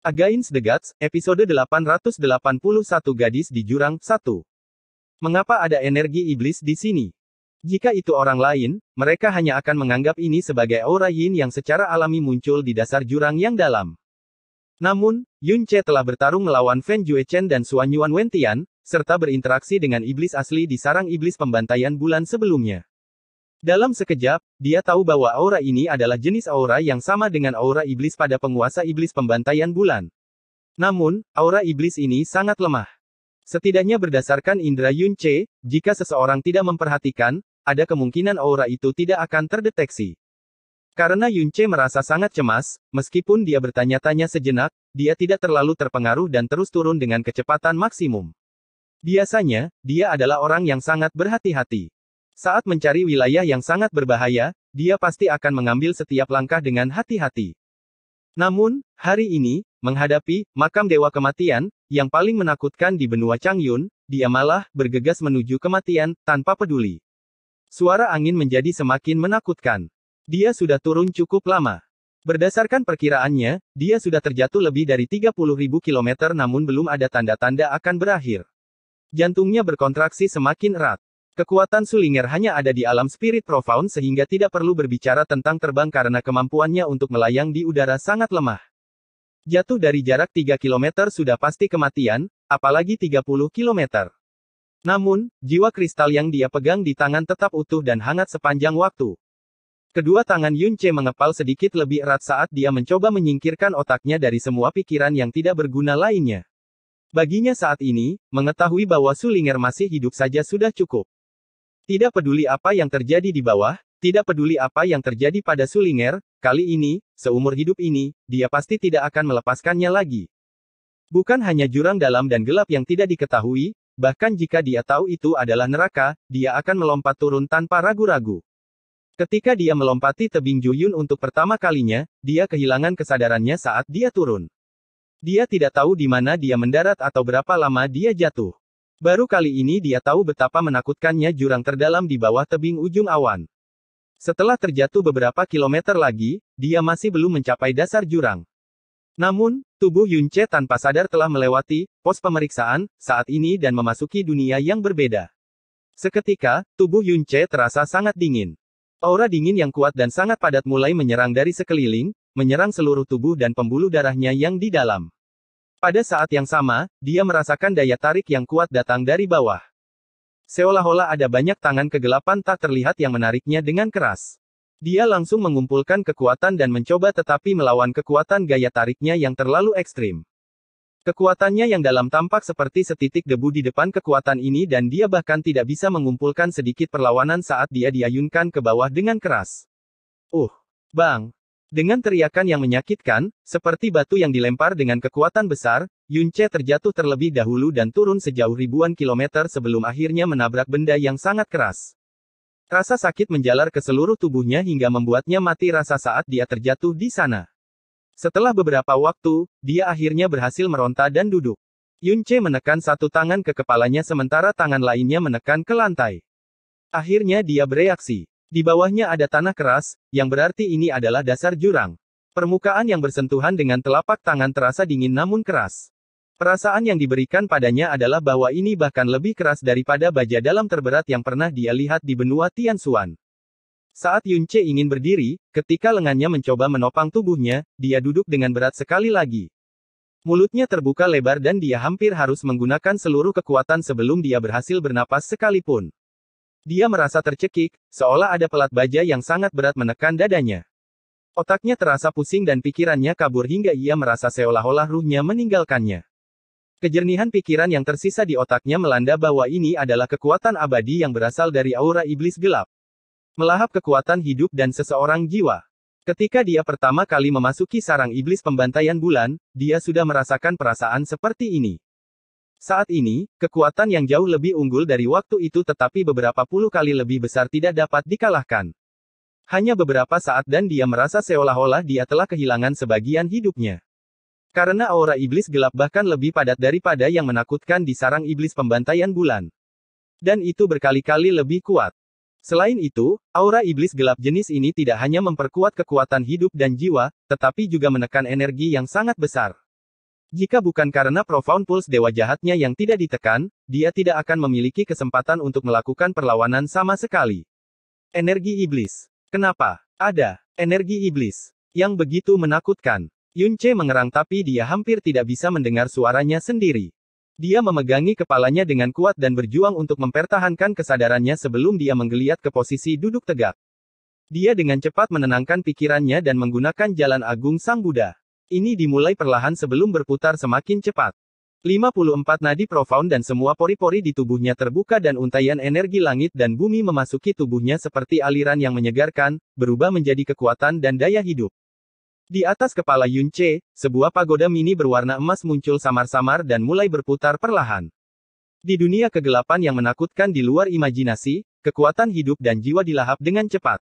Agains the Gods, episode 881 Gadis di Jurang, 1. Mengapa ada energi iblis di sini? Jika itu orang lain, mereka hanya akan menganggap ini sebagai aura yin yang secara alami muncul di dasar jurang yang dalam. Namun, Yun Che telah bertarung melawan Fan Juechen dan Suanyuan Wentian, serta berinteraksi dengan iblis asli di sarang iblis pembantaian bulan sebelumnya. Dalam sekejap, dia tahu bahwa aura ini adalah jenis aura yang sama dengan aura iblis pada penguasa iblis pembantaian bulan. Namun, aura iblis ini sangat lemah. Setidaknya berdasarkan indera Yun Che, jika seseorang tidak memperhatikan, ada kemungkinan aura itu tidak akan terdeteksi. Karena Yun Che merasa sangat cemas, meskipun dia bertanya-tanya sejenak, dia tidak terlalu terpengaruh dan terus turun dengan kecepatan maksimum. Biasanya, dia adalah orang yang sangat berhati-hati. Saat mencari wilayah yang sangat berbahaya, dia pasti akan mengambil setiap langkah dengan hati-hati. Namun, hari ini, menghadapi makam dewa kematian, yang paling menakutkan di benua Changyun, dia malah bergegas menuju kematian tanpa peduli. Suara angin menjadi semakin menakutkan. Dia sudah turun cukup lama. Berdasarkan perkiraannya, dia sudah terjatuh lebih dari 30.000 km namun belum ada tanda-tanda akan berakhir. Jantungnya berkontraksi semakin erat. Kekuatan Sulinger hanya ada di alam spirit profound sehingga tidak perlu berbicara tentang terbang karena kemampuannya untuk melayang di udara sangat lemah. Jatuh dari jarak 3 km sudah pasti kematian, apalagi 30 km. Namun, jiwa kristal yang dia pegang di tangan tetap utuh dan hangat sepanjang waktu. Kedua tangan Yun Che mengepal sedikit lebih erat saat dia mencoba menyingkirkan otaknya dari semua pikiran yang tidak berguna lainnya. Baginya saat ini, mengetahui bahwa Sulinger masih hidup saja sudah cukup. Tidak peduli apa yang terjadi di bawah, tidak peduli apa yang terjadi pada Sulinger, kali ini, seumur hidup ini, dia pasti tidak akan melepaskannya lagi. Bukan hanya jurang dalam dan gelap yang tidak diketahui, bahkan jika dia tahu itu adalah neraka, dia akan melompat turun tanpa ragu-ragu. Ketika dia melompati tebing Juyun untuk pertama kalinya, dia kehilangan kesadarannya saat dia turun. Dia tidak tahu di mana dia mendarat atau berapa lama dia jatuh. Baru kali ini dia tahu betapa menakutkannya jurang terdalam di bawah tebing ujung awan. Setelah terjatuh beberapa kilometer lagi, dia masih belum mencapai dasar jurang. Namun, tubuh Yunche tanpa sadar telah melewati pos pemeriksaan saat ini dan memasuki dunia yang berbeda. Seketika, tubuh Yunche terasa sangat dingin. Aura dingin yang kuat dan sangat padat mulai menyerang dari sekeliling, menyerang seluruh tubuh dan pembuluh darahnya yang di dalam. Pada saat yang sama, dia merasakan daya tarik yang kuat datang dari bawah. Seolah-olah ada banyak tangan kegelapan tak terlihat yang menariknya dengan keras. Dia langsung mengumpulkan kekuatan dan mencoba tetapi melawan kekuatan gaya tariknya yang terlalu ekstrim. Kekuatannya yang dalam tampak seperti setitik debu di depan kekuatan ini dan dia bahkan tidak bisa mengumpulkan sedikit perlawanan saat dia diayunkan ke bawah dengan keras. Uh, bang, dengan teriakan yang menyakitkan, seperti batu yang dilempar dengan kekuatan besar, Yunche terjatuh terlebih dahulu dan turun sejauh ribuan kilometer sebelum akhirnya menabrak benda yang sangat keras. Rasa sakit menjalar ke seluruh tubuhnya hingga membuatnya mati rasa saat dia terjatuh di sana. Setelah beberapa waktu, dia akhirnya berhasil meronta dan duduk. Yunche menekan satu tangan ke kepalanya sementara tangan lainnya menekan ke lantai. Akhirnya dia bereaksi. Di bawahnya ada tanah keras, yang berarti ini adalah dasar jurang. Permukaan yang bersentuhan dengan telapak tangan terasa dingin namun keras. Perasaan yang diberikan padanya adalah bahwa ini bahkan lebih keras daripada baja dalam terberat yang pernah dia lihat di benua Tianxuan. Saat Yunce ingin berdiri, ketika lengannya mencoba menopang tubuhnya, dia duduk dengan berat sekali lagi. Mulutnya terbuka lebar dan dia hampir harus menggunakan seluruh kekuatan sebelum dia berhasil bernapas sekalipun. Dia merasa tercekik, seolah ada pelat baja yang sangat berat menekan dadanya. Otaknya terasa pusing dan pikirannya kabur hingga ia merasa seolah-olah ruhnya meninggalkannya. Kejernihan pikiran yang tersisa di otaknya melanda bahwa ini adalah kekuatan abadi yang berasal dari aura iblis gelap. Melahap kekuatan hidup dan seseorang jiwa. Ketika dia pertama kali memasuki sarang iblis pembantaian bulan, dia sudah merasakan perasaan seperti ini. Saat ini, kekuatan yang jauh lebih unggul dari waktu itu tetapi beberapa puluh kali lebih besar tidak dapat dikalahkan. Hanya beberapa saat dan dia merasa seolah-olah dia telah kehilangan sebagian hidupnya. Karena aura iblis gelap bahkan lebih padat daripada yang menakutkan di sarang iblis pembantaian bulan. Dan itu berkali-kali lebih kuat. Selain itu, aura iblis gelap jenis ini tidak hanya memperkuat kekuatan hidup dan jiwa, tetapi juga menekan energi yang sangat besar. Jika bukan karena profound pulse dewa jahatnya yang tidak ditekan, dia tidak akan memiliki kesempatan untuk melakukan perlawanan sama sekali. Energi iblis. Kenapa? Ada energi iblis yang begitu menakutkan. Yunce mengerang tapi dia hampir tidak bisa mendengar suaranya sendiri. Dia memegangi kepalanya dengan kuat dan berjuang untuk mempertahankan kesadarannya sebelum dia menggeliat ke posisi duduk tegak. Dia dengan cepat menenangkan pikirannya dan menggunakan jalan agung Sang Buddha. Ini dimulai perlahan sebelum berputar semakin cepat. 54 nadi profound dan semua pori-pori di tubuhnya terbuka dan untaian energi langit dan bumi memasuki tubuhnya seperti aliran yang menyegarkan, berubah menjadi kekuatan dan daya hidup. Di atas kepala Yun Che, sebuah pagoda mini berwarna emas muncul samar-samar dan mulai berputar perlahan. Di dunia kegelapan yang menakutkan di luar imajinasi, kekuatan hidup dan jiwa dilahap dengan cepat.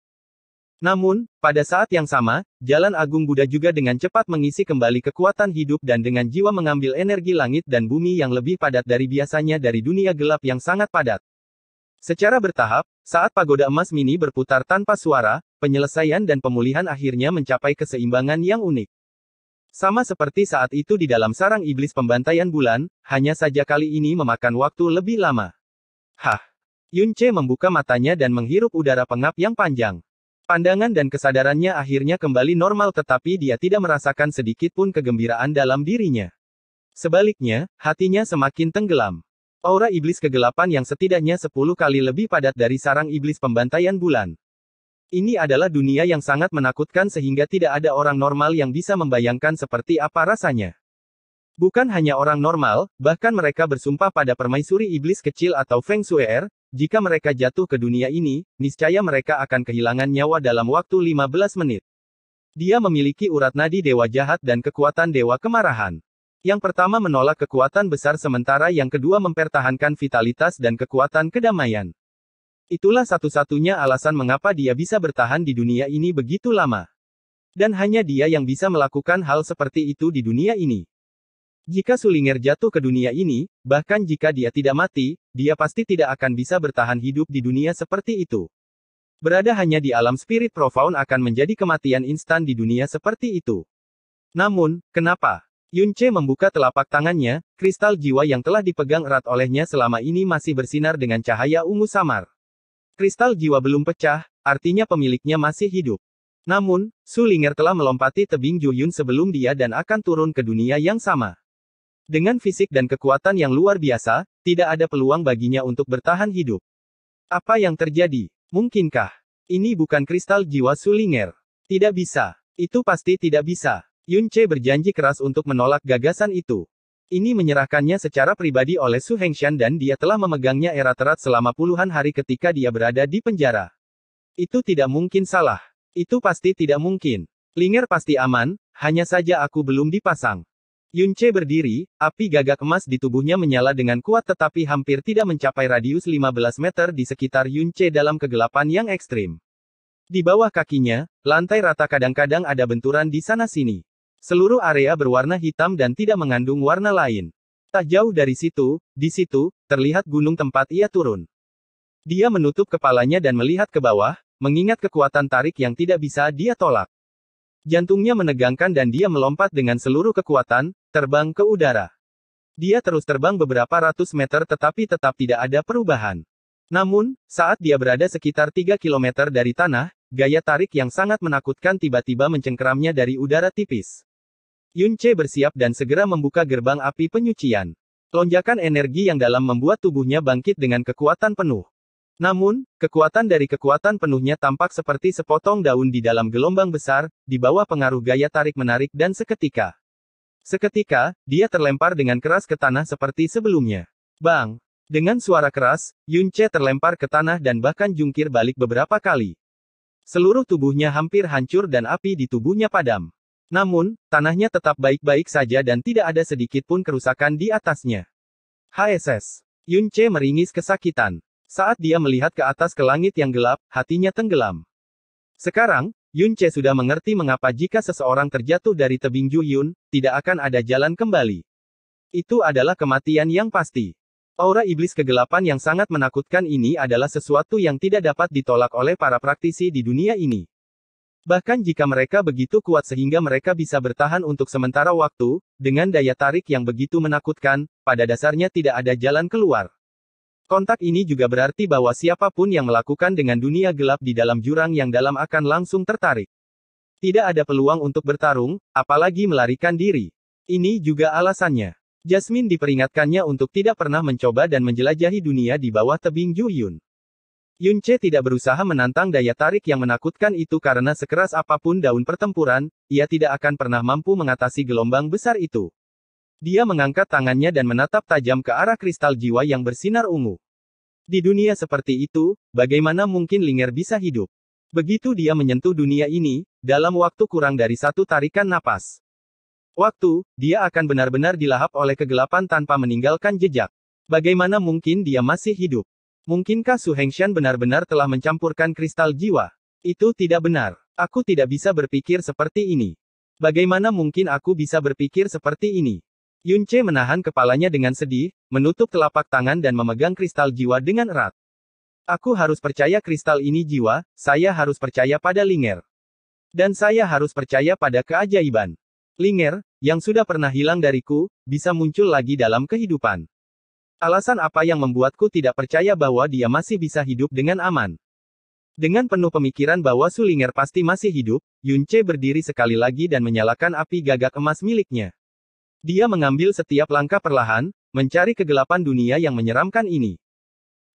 Namun, pada saat yang sama, Jalan Agung Buddha juga dengan cepat mengisi kembali kekuatan hidup dan dengan jiwa mengambil energi langit dan bumi yang lebih padat dari biasanya dari dunia gelap yang sangat padat. Secara bertahap, saat pagoda emas mini berputar tanpa suara, penyelesaian dan pemulihan akhirnya mencapai keseimbangan yang unik. Sama seperti saat itu di dalam sarang iblis pembantaian bulan, hanya saja kali ini memakan waktu lebih lama. Hah! Yunce membuka matanya dan menghirup udara pengap yang panjang. Pandangan dan kesadarannya akhirnya kembali normal tetapi dia tidak merasakan sedikit pun kegembiraan dalam dirinya. Sebaliknya, hatinya semakin tenggelam. Aura iblis kegelapan yang setidaknya 10 kali lebih padat dari sarang iblis pembantaian bulan. Ini adalah dunia yang sangat menakutkan sehingga tidak ada orang normal yang bisa membayangkan seperti apa rasanya. Bukan hanya orang normal, bahkan mereka bersumpah pada permaisuri iblis kecil atau Feng Shui jika mereka jatuh ke dunia ini, niscaya mereka akan kehilangan nyawa dalam waktu 15 menit. Dia memiliki urat nadi dewa jahat dan kekuatan dewa kemarahan. Yang pertama menolak kekuatan besar sementara yang kedua mempertahankan vitalitas dan kekuatan kedamaian. Itulah satu-satunya alasan mengapa dia bisa bertahan di dunia ini begitu lama. Dan hanya dia yang bisa melakukan hal seperti itu di dunia ini. Jika Sulinger jatuh ke dunia ini, bahkan jika dia tidak mati, dia pasti tidak akan bisa bertahan hidup di dunia seperti itu. Berada hanya di alam spirit profound akan menjadi kematian instan di dunia seperti itu. Namun, kenapa? Yunce membuka telapak tangannya, kristal jiwa yang telah dipegang erat olehnya selama ini masih bersinar dengan cahaya ungu samar. Kristal jiwa belum pecah, artinya pemiliknya masih hidup. Namun, Sulinger telah melompati tebing Juyun sebelum dia dan akan turun ke dunia yang sama. Dengan fisik dan kekuatan yang luar biasa, tidak ada peluang baginya untuk bertahan hidup. Apa yang terjadi? Mungkinkah? Ini bukan kristal jiwa Sulinger. Tidak bisa. Itu pasti tidak bisa. Yun Yunche berjanji keras untuk menolak gagasan itu. Ini menyerahkannya secara pribadi oleh Su Hengshan dan dia telah memegangnya erat erat selama puluhan hari ketika dia berada di penjara. Itu tidak mungkin salah. Itu pasti tidak mungkin. Linger pasti aman, hanya saja aku belum dipasang. Yunce berdiri, api gagak emas di tubuhnya menyala dengan kuat tetapi hampir tidak mencapai radius 15 meter di sekitar Yunce dalam kegelapan yang ekstrim. Di bawah kakinya, lantai rata kadang-kadang ada benturan di sana-sini. Seluruh area berwarna hitam dan tidak mengandung warna lain. Tak jauh dari situ, di situ, terlihat gunung tempat ia turun. Dia menutup kepalanya dan melihat ke bawah, mengingat kekuatan tarik yang tidak bisa dia tolak. Jantungnya menegangkan dan dia melompat dengan seluruh kekuatan, terbang ke udara. Dia terus terbang beberapa ratus meter tetapi tetap tidak ada perubahan. Namun, saat dia berada sekitar 3 km dari tanah, gaya tarik yang sangat menakutkan tiba-tiba mencengkeramnya dari udara tipis. Yunche bersiap dan segera membuka gerbang api penyucian. Lonjakan energi yang dalam membuat tubuhnya bangkit dengan kekuatan penuh. Namun, kekuatan dari kekuatan penuhnya tampak seperti sepotong daun di dalam gelombang besar, di bawah pengaruh gaya tarik-menarik dan seketika. Seketika, dia terlempar dengan keras ke tanah seperti sebelumnya. Bang! Dengan suara keras, Yun Che terlempar ke tanah dan bahkan jungkir balik beberapa kali. Seluruh tubuhnya hampir hancur dan api di tubuhnya padam. Namun, tanahnya tetap baik-baik saja dan tidak ada sedikit pun kerusakan di atasnya. HSS. Yun Che meringis kesakitan. Saat dia melihat ke atas ke langit yang gelap, hatinya tenggelam. Sekarang, Yun Che sudah mengerti mengapa jika seseorang terjatuh dari tebing Ju Yun, tidak akan ada jalan kembali. Itu adalah kematian yang pasti. Aura iblis kegelapan yang sangat menakutkan ini adalah sesuatu yang tidak dapat ditolak oleh para praktisi di dunia ini. Bahkan jika mereka begitu kuat sehingga mereka bisa bertahan untuk sementara waktu, dengan daya tarik yang begitu menakutkan, pada dasarnya tidak ada jalan keluar. Kontak ini juga berarti bahwa siapapun yang melakukan dengan dunia gelap di dalam jurang yang dalam akan langsung tertarik. Tidak ada peluang untuk bertarung, apalagi melarikan diri. Ini juga alasannya. Jasmine diperingatkannya untuk tidak pernah mencoba dan menjelajahi dunia di bawah tebing Ju Yun. Yun Che tidak berusaha menantang daya tarik yang menakutkan itu karena sekeras apapun daun pertempuran, ia tidak akan pernah mampu mengatasi gelombang besar itu. Dia mengangkat tangannya dan menatap tajam ke arah kristal jiwa yang bersinar ungu. Di dunia seperti itu, bagaimana mungkin Linger bisa hidup? Begitu dia menyentuh dunia ini, dalam waktu kurang dari satu tarikan napas. Waktu, dia akan benar-benar dilahap oleh kegelapan tanpa meninggalkan jejak. Bagaimana mungkin dia masih hidup? Mungkinkah Su Hengshan benar-benar telah mencampurkan kristal jiwa? Itu tidak benar. Aku tidak bisa berpikir seperti ini. Bagaimana mungkin aku bisa berpikir seperti ini? Yunce menahan kepalanya dengan sedih, menutup telapak tangan dan memegang kristal jiwa dengan erat. Aku harus percaya kristal ini jiwa, saya harus percaya pada Linger. Dan saya harus percaya pada keajaiban. Linger, yang sudah pernah hilang dariku, bisa muncul lagi dalam kehidupan. Alasan apa yang membuatku tidak percaya bahwa dia masih bisa hidup dengan aman? Dengan penuh pemikiran bahwa Sulinger pasti masih hidup, Yunce berdiri sekali lagi dan menyalakan api gagak emas miliknya. Dia mengambil setiap langkah perlahan, mencari kegelapan dunia yang menyeramkan ini.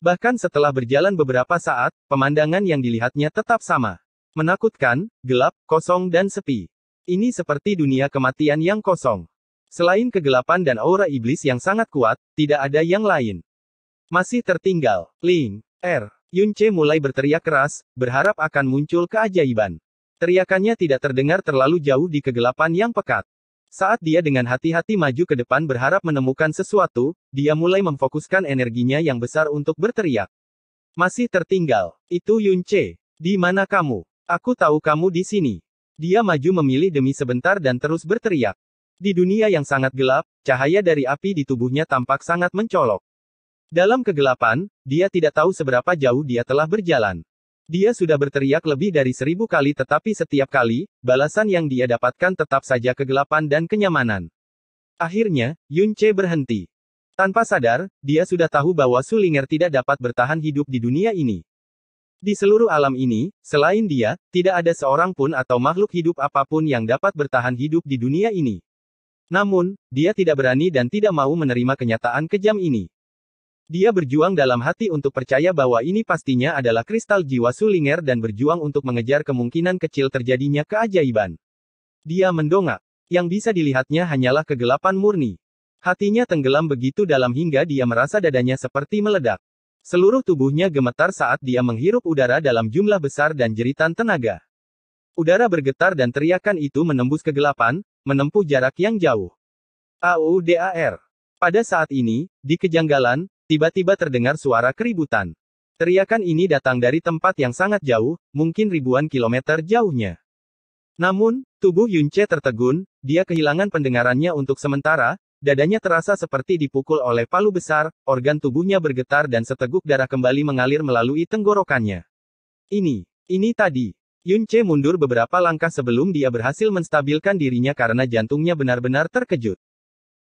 Bahkan setelah berjalan beberapa saat, pemandangan yang dilihatnya tetap sama. Menakutkan, gelap, kosong dan sepi. Ini seperti dunia kematian yang kosong. Selain kegelapan dan aura iblis yang sangat kuat, tidak ada yang lain. Masih tertinggal, Ling, Er, Yunce mulai berteriak keras, berharap akan muncul keajaiban. Teriakannya tidak terdengar terlalu jauh di kegelapan yang pekat. Saat dia dengan hati-hati maju ke depan berharap menemukan sesuatu, dia mulai memfokuskan energinya yang besar untuk berteriak. Masih tertinggal. Itu Yun Che. Di mana kamu? Aku tahu kamu di sini. Dia maju memilih demi sebentar dan terus berteriak. Di dunia yang sangat gelap, cahaya dari api di tubuhnya tampak sangat mencolok. Dalam kegelapan, dia tidak tahu seberapa jauh dia telah berjalan. Dia sudah berteriak lebih dari seribu kali tetapi setiap kali, balasan yang dia dapatkan tetap saja kegelapan dan kenyamanan. Akhirnya, Yun Che berhenti. Tanpa sadar, dia sudah tahu bahwa Sulinger tidak dapat bertahan hidup di dunia ini. Di seluruh alam ini, selain dia, tidak ada seorang pun atau makhluk hidup apapun yang dapat bertahan hidup di dunia ini. Namun, dia tidak berani dan tidak mau menerima kenyataan kejam ini. Dia berjuang dalam hati untuk percaya bahwa ini pastinya adalah kristal jiwa Sulinger dan berjuang untuk mengejar kemungkinan kecil terjadinya keajaiban. Dia mendongak. Yang bisa dilihatnya hanyalah kegelapan murni. Hatinya tenggelam begitu dalam hingga dia merasa dadanya seperti meledak. Seluruh tubuhnya gemetar saat dia menghirup udara dalam jumlah besar dan jeritan tenaga. Udara bergetar dan teriakan itu menembus kegelapan, menempuh jarak yang jauh. AUDAR. Pada saat ini, di kejanggalan, Tiba-tiba terdengar suara keributan. Teriakan ini datang dari tempat yang sangat jauh, mungkin ribuan kilometer jauhnya. Namun, tubuh Yunche tertegun, dia kehilangan pendengarannya untuk sementara, dadanya terasa seperti dipukul oleh palu besar, organ tubuhnya bergetar dan seteguk darah kembali mengalir melalui tenggorokannya. Ini, ini tadi. Yunche mundur beberapa langkah sebelum dia berhasil menstabilkan dirinya karena jantungnya benar-benar terkejut.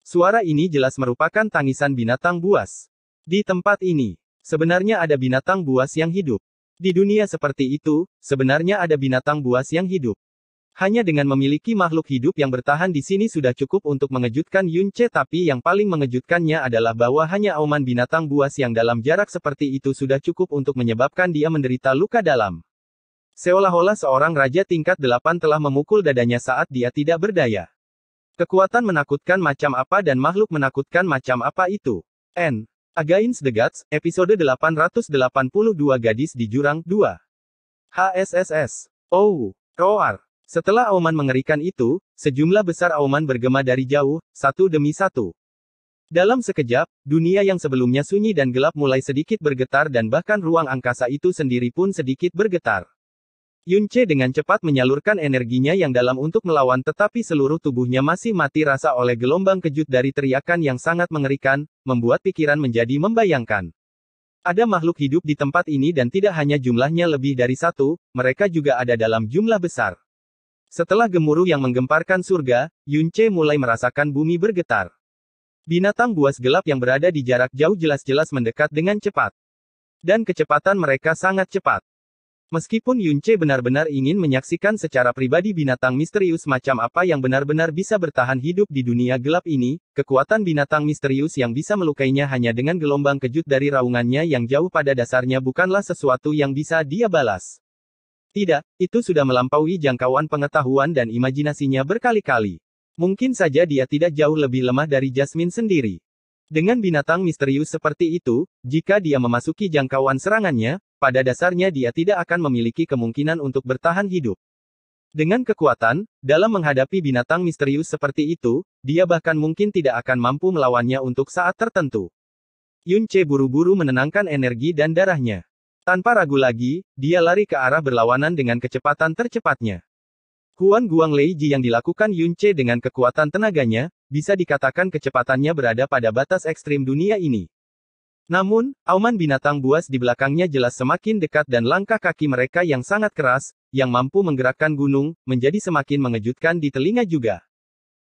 Suara ini jelas merupakan tangisan binatang buas. Di tempat ini, sebenarnya ada binatang buas yang hidup. Di dunia seperti itu, sebenarnya ada binatang buas yang hidup. Hanya dengan memiliki makhluk hidup yang bertahan di sini sudah cukup untuk mengejutkan Yunce tapi yang paling mengejutkannya adalah bahwa hanya auman binatang buas yang dalam jarak seperti itu sudah cukup untuk menyebabkan dia menderita luka dalam. Seolah-olah seorang raja tingkat delapan telah memukul dadanya saat dia tidak berdaya. Kekuatan menakutkan macam apa dan makhluk menakutkan macam apa itu? N. Against the Gods, episode 882 Gadis di Jurang 2. HSSS. Oh, roar. Setelah auman mengerikan itu, sejumlah besar auman bergema dari jauh, satu demi satu. Dalam sekejap, dunia yang sebelumnya sunyi dan gelap mulai sedikit bergetar dan bahkan ruang angkasa itu sendiri pun sedikit bergetar. Yunce dengan cepat menyalurkan energinya yang dalam untuk melawan tetapi seluruh tubuhnya masih mati rasa oleh gelombang kejut dari teriakan yang sangat mengerikan, membuat pikiran menjadi membayangkan. Ada makhluk hidup di tempat ini dan tidak hanya jumlahnya lebih dari satu, mereka juga ada dalam jumlah besar. Setelah gemuruh yang menggemparkan surga, Yunce mulai merasakan bumi bergetar. Binatang buas gelap yang berada di jarak jauh jelas-jelas mendekat dengan cepat. Dan kecepatan mereka sangat cepat. Meskipun Yunce benar-benar ingin menyaksikan secara pribadi binatang misterius macam apa yang benar-benar bisa bertahan hidup di dunia gelap ini, kekuatan binatang misterius yang bisa melukainya hanya dengan gelombang kejut dari raungannya yang jauh pada dasarnya bukanlah sesuatu yang bisa dia balas. Tidak, itu sudah melampaui jangkauan pengetahuan dan imajinasinya berkali-kali. Mungkin saja dia tidak jauh lebih lemah dari Jasmine sendiri. Dengan binatang misterius seperti itu, jika dia memasuki jangkauan serangannya, pada dasarnya dia tidak akan memiliki kemungkinan untuk bertahan hidup. Dengan kekuatan, dalam menghadapi binatang misterius seperti itu, dia bahkan mungkin tidak akan mampu melawannya untuk saat tertentu. Yun Che buru-buru menenangkan energi dan darahnya. Tanpa ragu lagi, dia lari ke arah berlawanan dengan kecepatan tercepatnya. Kuan Guang Lei Ji yang dilakukan Yun Che dengan kekuatan tenaganya, bisa dikatakan kecepatannya berada pada batas ekstrim dunia ini. Namun, auman binatang buas di belakangnya jelas semakin dekat dan langkah kaki mereka yang sangat keras, yang mampu menggerakkan gunung, menjadi semakin mengejutkan di telinga juga.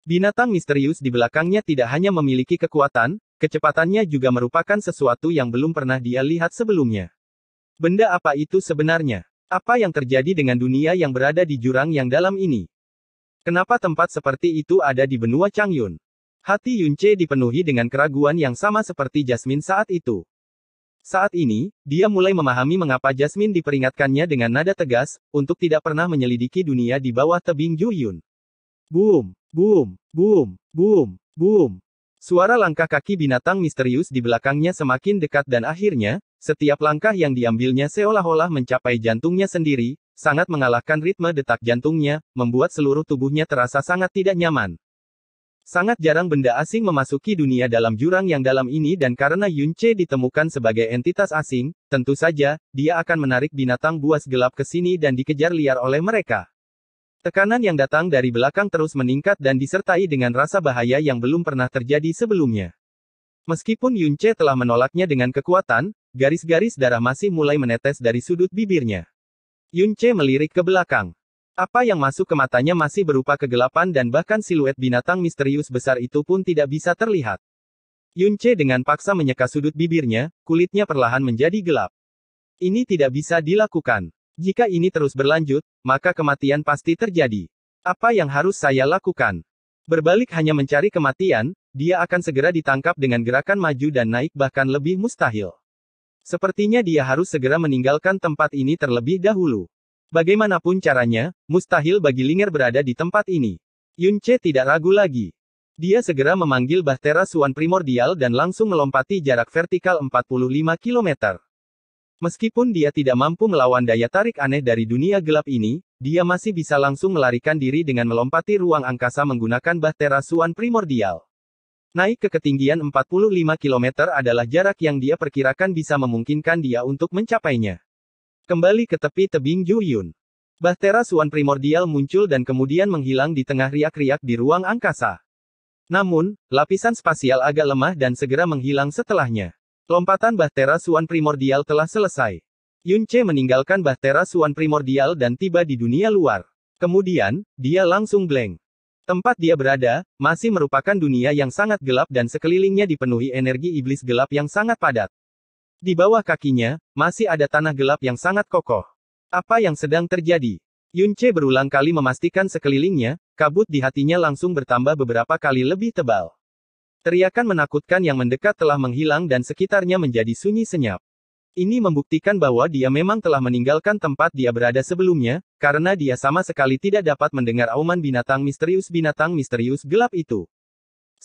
Binatang misterius di belakangnya tidak hanya memiliki kekuatan, kecepatannya juga merupakan sesuatu yang belum pernah dia lihat sebelumnya. Benda apa itu sebenarnya? Apa yang terjadi dengan dunia yang berada di jurang yang dalam ini? Kenapa tempat seperti itu ada di benua Changyun? Hati Yunce dipenuhi dengan keraguan yang sama seperti Jasmine saat itu. Saat ini, dia mulai memahami mengapa Jasmine diperingatkannya dengan nada tegas, untuk tidak pernah menyelidiki dunia di bawah tebing Yun. Boom, boom, boom, boom, boom. Suara langkah kaki binatang misterius di belakangnya semakin dekat dan akhirnya, setiap langkah yang diambilnya seolah-olah mencapai jantungnya sendiri, sangat mengalahkan ritme detak jantungnya, membuat seluruh tubuhnya terasa sangat tidak nyaman. Sangat jarang benda asing memasuki dunia dalam jurang yang dalam ini dan karena Yunche ditemukan sebagai entitas asing, tentu saja, dia akan menarik binatang buas gelap ke sini dan dikejar liar oleh mereka. Tekanan yang datang dari belakang terus meningkat dan disertai dengan rasa bahaya yang belum pernah terjadi sebelumnya. Meskipun Yunche telah menolaknya dengan kekuatan, garis-garis darah masih mulai menetes dari sudut bibirnya. Yunche melirik ke belakang. Apa yang masuk ke matanya masih berupa kegelapan dan bahkan siluet binatang misterius besar itu pun tidak bisa terlihat. Yunce dengan paksa menyeka sudut bibirnya, kulitnya perlahan menjadi gelap. Ini tidak bisa dilakukan. Jika ini terus berlanjut, maka kematian pasti terjadi. Apa yang harus saya lakukan? Berbalik hanya mencari kematian, dia akan segera ditangkap dengan gerakan maju dan naik bahkan lebih mustahil. Sepertinya dia harus segera meninggalkan tempat ini terlebih dahulu. Bagaimanapun caranya, mustahil bagi Linger berada di tempat ini. Yun Che tidak ragu lagi. Dia segera memanggil Bahtera Suan Primordial dan langsung melompati jarak vertikal 45 km. Meskipun dia tidak mampu melawan daya tarik aneh dari dunia gelap ini, dia masih bisa langsung melarikan diri dengan melompati ruang angkasa menggunakan Bahtera Suan Primordial. Naik ke ketinggian 45 km adalah jarak yang dia perkirakan bisa memungkinkan dia untuk mencapainya. Kembali ke tepi tebing Yuyun. Yun. Bahtera Suan primordial muncul dan kemudian menghilang di tengah riak-riak di ruang angkasa. Namun, lapisan spasial agak lemah dan segera menghilang setelahnya. Lompatan Bahtera Suan primordial telah selesai. Yunce meninggalkan Bahtera Suan primordial dan tiba di dunia luar. Kemudian, dia langsung blank. Tempat dia berada, masih merupakan dunia yang sangat gelap dan sekelilingnya dipenuhi energi iblis gelap yang sangat padat. Di bawah kakinya, masih ada tanah gelap yang sangat kokoh. Apa yang sedang terjadi? Yunce berulang kali memastikan sekelilingnya, kabut di hatinya langsung bertambah beberapa kali lebih tebal. Teriakan menakutkan yang mendekat telah menghilang dan sekitarnya menjadi sunyi senyap. Ini membuktikan bahwa dia memang telah meninggalkan tempat dia berada sebelumnya, karena dia sama sekali tidak dapat mendengar auman binatang misterius binatang misterius gelap itu.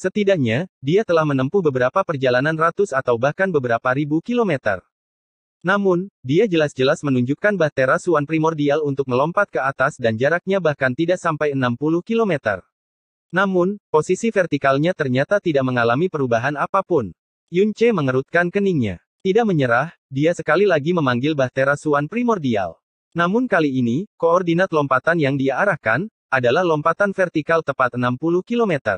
Setidaknya, dia telah menempuh beberapa perjalanan ratus atau bahkan beberapa ribu kilometer. Namun, dia jelas-jelas menunjukkan bahtera suan primordial untuk melompat ke atas dan jaraknya bahkan tidak sampai 60 km. Namun, posisi vertikalnya ternyata tidak mengalami perubahan apapun. Yun Che mengerutkan keningnya. Tidak menyerah, dia sekali lagi memanggil bahtera suan primordial. Namun kali ini, koordinat lompatan yang dia arahkan, adalah lompatan vertikal tepat 60 km.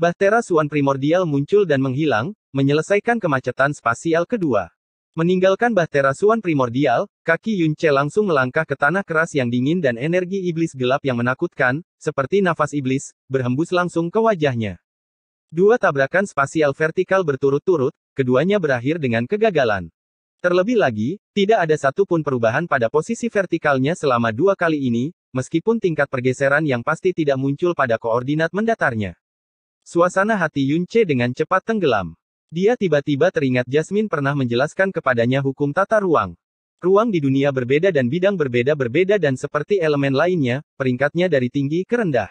Bahtera Suan primordial muncul dan menghilang, menyelesaikan kemacetan spasial kedua. Meninggalkan Bahtera Suan primordial, kaki Yunce langsung melangkah ke tanah keras yang dingin dan energi iblis gelap yang menakutkan, seperti nafas iblis, berhembus langsung ke wajahnya. Dua tabrakan spasial vertikal berturut-turut, keduanya berakhir dengan kegagalan. Terlebih lagi, tidak ada satupun perubahan pada posisi vertikalnya selama dua kali ini, meskipun tingkat pergeseran yang pasti tidak muncul pada koordinat mendatarnya. Suasana hati Yunce dengan cepat tenggelam. Dia tiba-tiba teringat Jasmine pernah menjelaskan kepadanya hukum tata ruang. Ruang di dunia berbeda dan bidang berbeda-berbeda dan seperti elemen lainnya, peringkatnya dari tinggi ke rendah.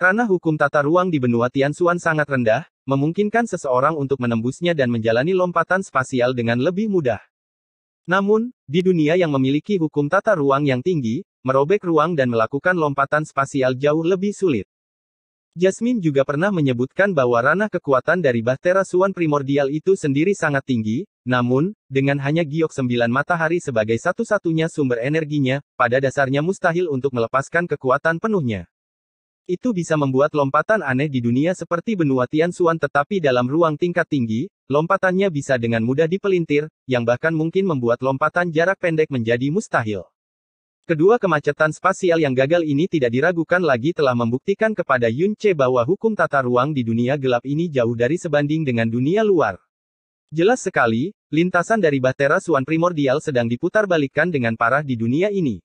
Ranah hukum tata ruang di benua Tianxuan sangat rendah, memungkinkan seseorang untuk menembusnya dan menjalani lompatan spasial dengan lebih mudah. Namun, di dunia yang memiliki hukum tata ruang yang tinggi, merobek ruang dan melakukan lompatan spasial jauh lebih sulit. Jasmine juga pernah menyebutkan bahwa ranah kekuatan dari Bahtera Suan primordial itu sendiri sangat tinggi, namun, dengan hanya giok sembilan matahari sebagai satu-satunya sumber energinya, pada dasarnya mustahil untuk melepaskan kekuatan penuhnya. Itu bisa membuat lompatan aneh di dunia seperti benua Tian Suan tetapi dalam ruang tingkat tinggi, lompatannya bisa dengan mudah dipelintir, yang bahkan mungkin membuat lompatan jarak pendek menjadi mustahil. Kedua kemacetan spasial yang gagal ini tidak diragukan lagi telah membuktikan kepada Yun Che bahwa hukum tata ruang di dunia gelap ini jauh dari sebanding dengan dunia luar. Jelas sekali, lintasan dari Bahtera Suan primordial sedang diputar balikan dengan parah di dunia ini.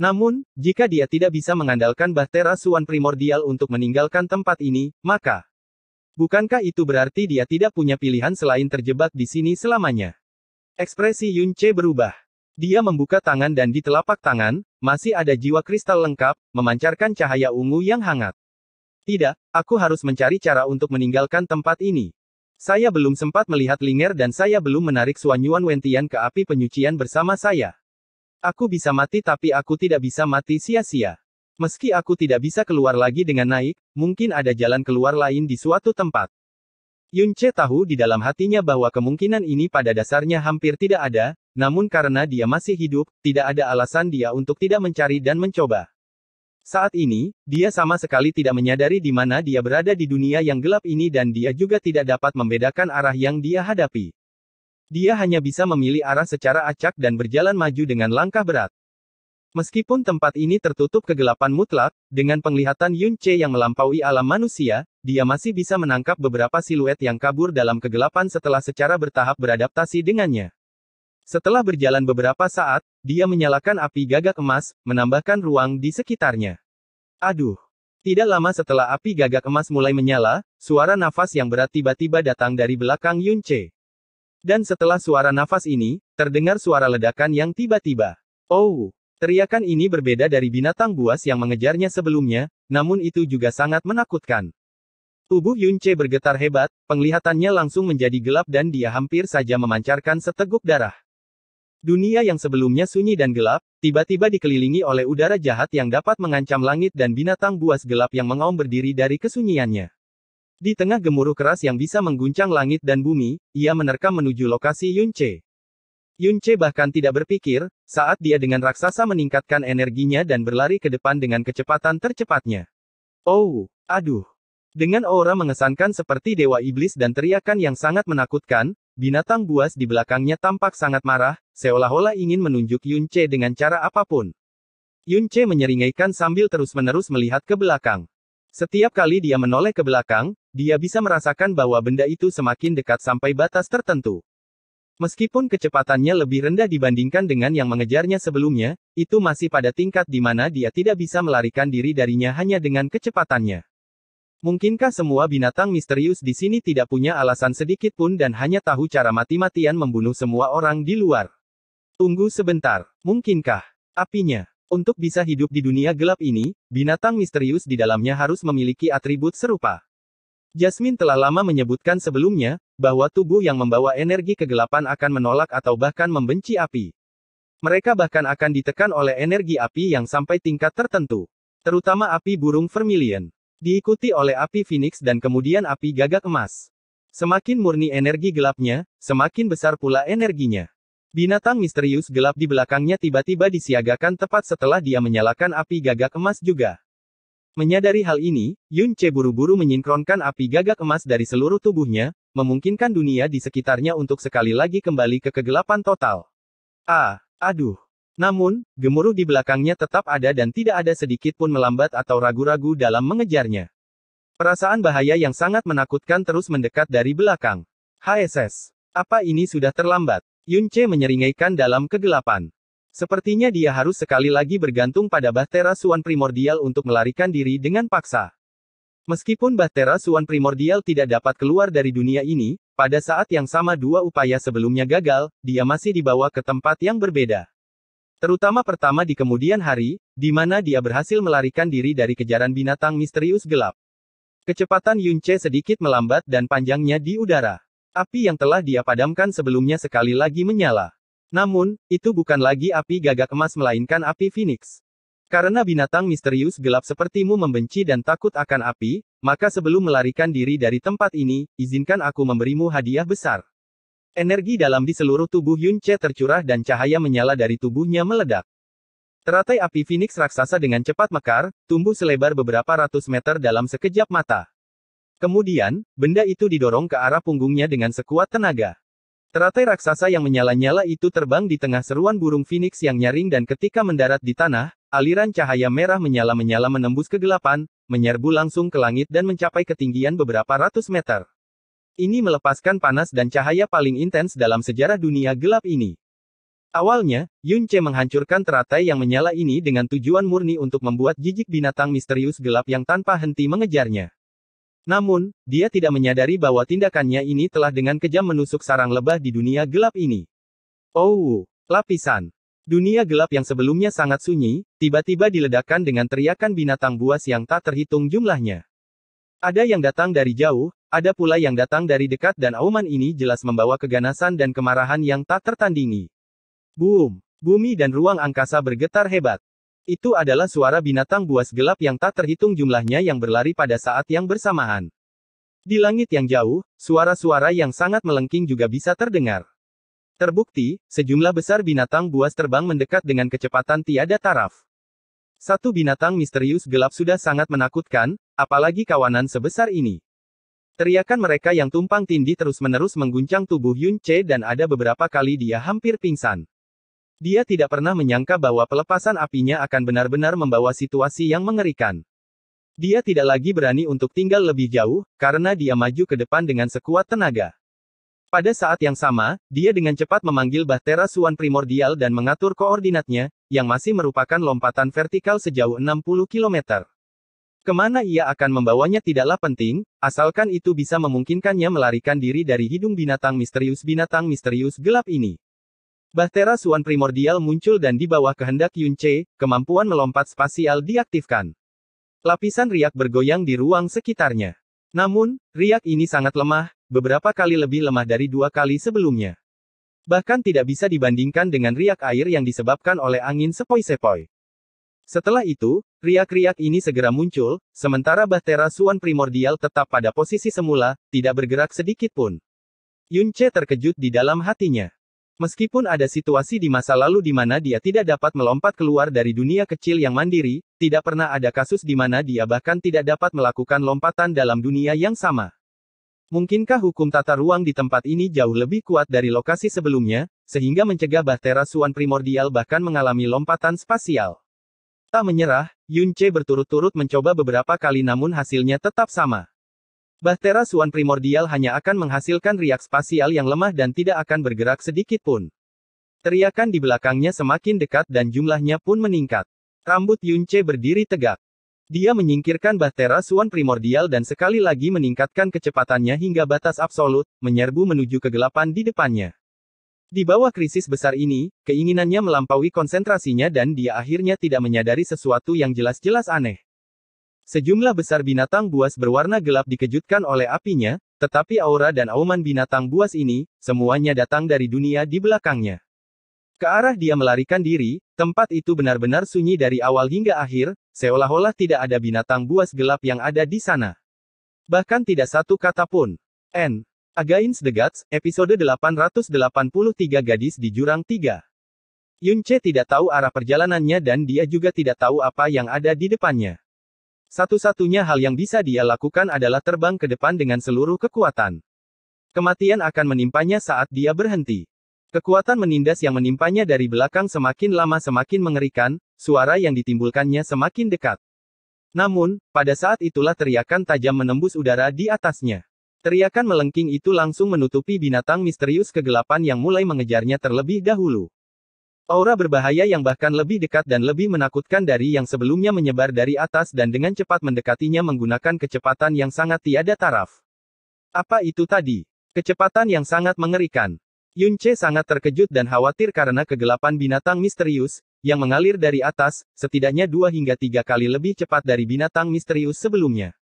Namun, jika dia tidak bisa mengandalkan Bahtera Suan primordial untuk meninggalkan tempat ini, maka bukankah itu berarti dia tidak punya pilihan selain terjebak di sini selamanya? Ekspresi Yun Che berubah. Dia membuka tangan dan di telapak tangan, masih ada jiwa kristal lengkap, memancarkan cahaya ungu yang hangat. Tidak, aku harus mencari cara untuk meninggalkan tempat ini. Saya belum sempat melihat Linger dan saya belum menarik Suanyuan Wentian ke api penyucian bersama saya. Aku bisa mati tapi aku tidak bisa mati sia-sia. Meski aku tidak bisa keluar lagi dengan naik, mungkin ada jalan keluar lain di suatu tempat. Yunche tahu di dalam hatinya bahwa kemungkinan ini pada dasarnya hampir tidak ada, namun karena dia masih hidup, tidak ada alasan dia untuk tidak mencari dan mencoba. Saat ini, dia sama sekali tidak menyadari di mana dia berada di dunia yang gelap ini dan dia juga tidak dapat membedakan arah yang dia hadapi. Dia hanya bisa memilih arah secara acak dan berjalan maju dengan langkah berat. Meskipun tempat ini tertutup kegelapan mutlak, dengan penglihatan Yun Che yang melampaui alam manusia, dia masih bisa menangkap beberapa siluet yang kabur dalam kegelapan setelah secara bertahap beradaptasi dengannya. Setelah berjalan beberapa saat, dia menyalakan api gagak emas, menambahkan ruang di sekitarnya. Aduh. Tidak lama setelah api gagak emas mulai menyala, suara nafas yang berat tiba-tiba datang dari belakang Yun Dan setelah suara nafas ini, terdengar suara ledakan yang tiba-tiba. Oh, teriakan ini berbeda dari binatang buas yang mengejarnya sebelumnya, namun itu juga sangat menakutkan. Tubuh Yun bergetar hebat, penglihatannya langsung menjadi gelap dan dia hampir saja memancarkan seteguk darah. Dunia yang sebelumnya sunyi dan gelap, tiba-tiba dikelilingi oleh udara jahat yang dapat mengancam langit dan binatang buas gelap yang mengaum berdiri dari kesunyiannya. Di tengah gemuruh keras yang bisa mengguncang langit dan bumi, ia menerkam menuju lokasi Yunche. Yunche bahkan tidak berpikir, saat dia dengan raksasa meningkatkan energinya dan berlari ke depan dengan kecepatan tercepatnya. Oh, aduh. Dengan aura mengesankan seperti dewa iblis dan teriakan yang sangat menakutkan, binatang buas di belakangnya tampak sangat marah, seolah-olah ingin menunjuk Yun Che dengan cara apapun. Yun Che menyeringaikan sambil terus-menerus melihat ke belakang. Setiap kali dia menoleh ke belakang, dia bisa merasakan bahwa benda itu semakin dekat sampai batas tertentu. Meskipun kecepatannya lebih rendah dibandingkan dengan yang mengejarnya sebelumnya, itu masih pada tingkat di mana dia tidak bisa melarikan diri darinya hanya dengan kecepatannya. Mungkinkah semua binatang misterius di sini tidak punya alasan sedikit pun dan hanya tahu cara mati-matian membunuh semua orang di luar? Tunggu sebentar. Mungkinkah? Apinya. Untuk bisa hidup di dunia gelap ini, binatang misterius di dalamnya harus memiliki atribut serupa. Jasmine telah lama menyebutkan sebelumnya, bahwa tubuh yang membawa energi kegelapan akan menolak atau bahkan membenci api. Mereka bahkan akan ditekan oleh energi api yang sampai tingkat tertentu. Terutama api burung vermilion. Diikuti oleh api Phoenix dan kemudian api gagak emas. Semakin murni energi gelapnya, semakin besar pula energinya. Binatang misterius gelap di belakangnya tiba-tiba disiagakan tepat setelah dia menyalakan api gagak emas juga. Menyadari hal ini, Yun Che buru-buru menyinkronkan api gagak emas dari seluruh tubuhnya, memungkinkan dunia di sekitarnya untuk sekali lagi kembali ke kegelapan total. Ah, aduh. Namun, gemuruh di belakangnya tetap ada dan tidak ada sedikit pun melambat atau ragu-ragu dalam mengejarnya. Perasaan bahaya yang sangat menakutkan terus mendekat dari belakang. HSS. Apa ini sudah terlambat? Yunce menyeringaikan dalam kegelapan. Sepertinya dia harus sekali lagi bergantung pada Bahtera Suan Primordial untuk melarikan diri dengan paksa. Meskipun Bahtera Suan Primordial tidak dapat keluar dari dunia ini, pada saat yang sama dua upaya sebelumnya gagal, dia masih dibawa ke tempat yang berbeda. Terutama pertama di kemudian hari, di mana dia berhasil melarikan diri dari kejaran binatang misterius gelap. Kecepatan Yunche sedikit melambat dan panjangnya di udara. Api yang telah dia padamkan sebelumnya sekali lagi menyala. Namun, itu bukan lagi api gagak emas melainkan api phoenix. Karena binatang misterius gelap sepertimu membenci dan takut akan api, maka sebelum melarikan diri dari tempat ini, izinkan aku memberimu hadiah besar. Energi dalam di seluruh tubuh Yun Yunche tercurah dan cahaya menyala dari tubuhnya meledak. Teratai api Phoenix raksasa dengan cepat mekar, tumbuh selebar beberapa ratus meter dalam sekejap mata. Kemudian, benda itu didorong ke arah punggungnya dengan sekuat tenaga. Teratai raksasa yang menyala-nyala itu terbang di tengah seruan burung Phoenix yang nyaring dan ketika mendarat di tanah, aliran cahaya merah menyala nyala menembus kegelapan, menyerbu langsung ke langit dan mencapai ketinggian beberapa ratus meter. Ini melepaskan panas dan cahaya paling intens dalam sejarah dunia gelap ini. Awalnya, Yun Che menghancurkan teratai yang menyala ini dengan tujuan murni untuk membuat jijik binatang misterius gelap yang tanpa henti mengejarnya. Namun, dia tidak menyadari bahwa tindakannya ini telah dengan kejam menusuk sarang lebah di dunia gelap ini. Oh, lapisan. Dunia gelap yang sebelumnya sangat sunyi, tiba-tiba diledakkan dengan teriakan binatang buas yang tak terhitung jumlahnya. Ada yang datang dari jauh, ada pula yang datang dari dekat dan auman ini jelas membawa keganasan dan kemarahan yang tak tertandingi. Boom! Bumi dan ruang angkasa bergetar hebat. Itu adalah suara binatang buas gelap yang tak terhitung jumlahnya yang berlari pada saat yang bersamaan. Di langit yang jauh, suara-suara yang sangat melengking juga bisa terdengar. Terbukti, sejumlah besar binatang buas terbang mendekat dengan kecepatan tiada taraf. Satu binatang misterius gelap sudah sangat menakutkan, apalagi kawanan sebesar ini. Teriakan mereka yang tumpang tindih terus-menerus mengguncang tubuh Yun Che dan ada beberapa kali dia hampir pingsan. Dia tidak pernah menyangka bahwa pelepasan apinya akan benar-benar membawa situasi yang mengerikan. Dia tidak lagi berani untuk tinggal lebih jauh, karena dia maju ke depan dengan sekuat tenaga. Pada saat yang sama, dia dengan cepat memanggil Bahtera Suan Primordial dan mengatur koordinatnya, yang masih merupakan lompatan vertikal sejauh 60 km. Kemana ia akan membawanya tidaklah penting, asalkan itu bisa memungkinkannya melarikan diri dari hidung binatang misterius binatang misterius gelap ini. Bahtera Suan primordial muncul dan di bawah kehendak Yun Che, kemampuan melompat spasial diaktifkan. Lapisan riak bergoyang di ruang sekitarnya. Namun, riak ini sangat lemah, beberapa kali lebih lemah dari dua kali sebelumnya. Bahkan tidak bisa dibandingkan dengan riak air yang disebabkan oleh angin sepoi-sepoi. Setelah itu, riak-riak ini segera muncul, sementara Bahtera Suan primordial tetap pada posisi semula, tidak bergerak sedikit pun. Yun Che terkejut di dalam hatinya. Meskipun ada situasi di masa lalu di mana dia tidak dapat melompat keluar dari dunia kecil yang mandiri, tidak pernah ada kasus di mana dia bahkan tidak dapat melakukan lompatan dalam dunia yang sama. Mungkinkah hukum tata ruang di tempat ini jauh lebih kuat dari lokasi sebelumnya, sehingga mencegah Bahtera Suan primordial bahkan mengalami lompatan spasial? Tak menyerah, Yun Che berturut-turut mencoba beberapa kali namun hasilnya tetap sama. Bahtera Suan primordial hanya akan menghasilkan riak spasial yang lemah dan tidak akan bergerak sedikit pun. Teriakan di belakangnya semakin dekat dan jumlahnya pun meningkat. Rambut Yun Che berdiri tegak. Dia menyingkirkan Bahtera Suan primordial dan sekali lagi meningkatkan kecepatannya hingga batas absolut, menyerbu menuju kegelapan di depannya. Di bawah krisis besar ini, keinginannya melampaui konsentrasinya dan dia akhirnya tidak menyadari sesuatu yang jelas-jelas aneh. Sejumlah besar binatang buas berwarna gelap dikejutkan oleh apinya, tetapi aura dan auman binatang buas ini, semuanya datang dari dunia di belakangnya. Ke arah dia melarikan diri, tempat itu benar-benar sunyi dari awal hingga akhir, seolah-olah tidak ada binatang buas gelap yang ada di sana. Bahkan tidak satu kata pun. N. Against the Gods, episode 883 Gadis di Jurang 3. Yunche tidak tahu arah perjalanannya dan dia juga tidak tahu apa yang ada di depannya. Satu-satunya hal yang bisa dia lakukan adalah terbang ke depan dengan seluruh kekuatan. Kematian akan menimpanya saat dia berhenti. Kekuatan menindas yang menimpanya dari belakang semakin lama semakin mengerikan, suara yang ditimbulkannya semakin dekat. Namun, pada saat itulah teriakan tajam menembus udara di atasnya. Teriakan melengking itu langsung menutupi binatang misterius kegelapan yang mulai mengejarnya terlebih dahulu. Aura berbahaya yang bahkan lebih dekat dan lebih menakutkan dari yang sebelumnya menyebar dari atas dan dengan cepat mendekatinya menggunakan kecepatan yang sangat tiada taraf. Apa itu tadi? Kecepatan yang sangat mengerikan. Yun Che sangat terkejut dan khawatir karena kegelapan binatang misterius, yang mengalir dari atas, setidaknya dua hingga tiga kali lebih cepat dari binatang misterius sebelumnya.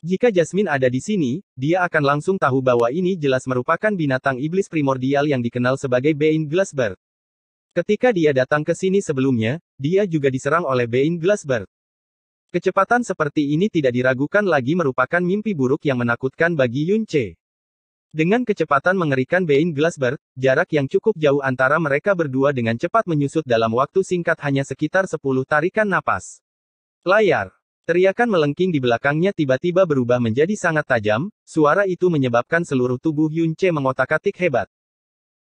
Jika Jasmine ada di sini, dia akan langsung tahu bahwa ini jelas merupakan binatang iblis primordial yang dikenal sebagai Bein Glassberg. Ketika dia datang ke sini sebelumnya, dia juga diserang oleh Bein Glassberg. Kecepatan seperti ini tidak diragukan lagi merupakan mimpi buruk yang menakutkan bagi Yun Dengan kecepatan mengerikan Bein Glassberg, jarak yang cukup jauh antara mereka berdua dengan cepat menyusut dalam waktu singkat hanya sekitar 10 tarikan napas. Layar Teriakan melengking di belakangnya tiba-tiba berubah menjadi sangat tajam, suara itu menyebabkan seluruh tubuh Yun Che mengotak-atik hebat.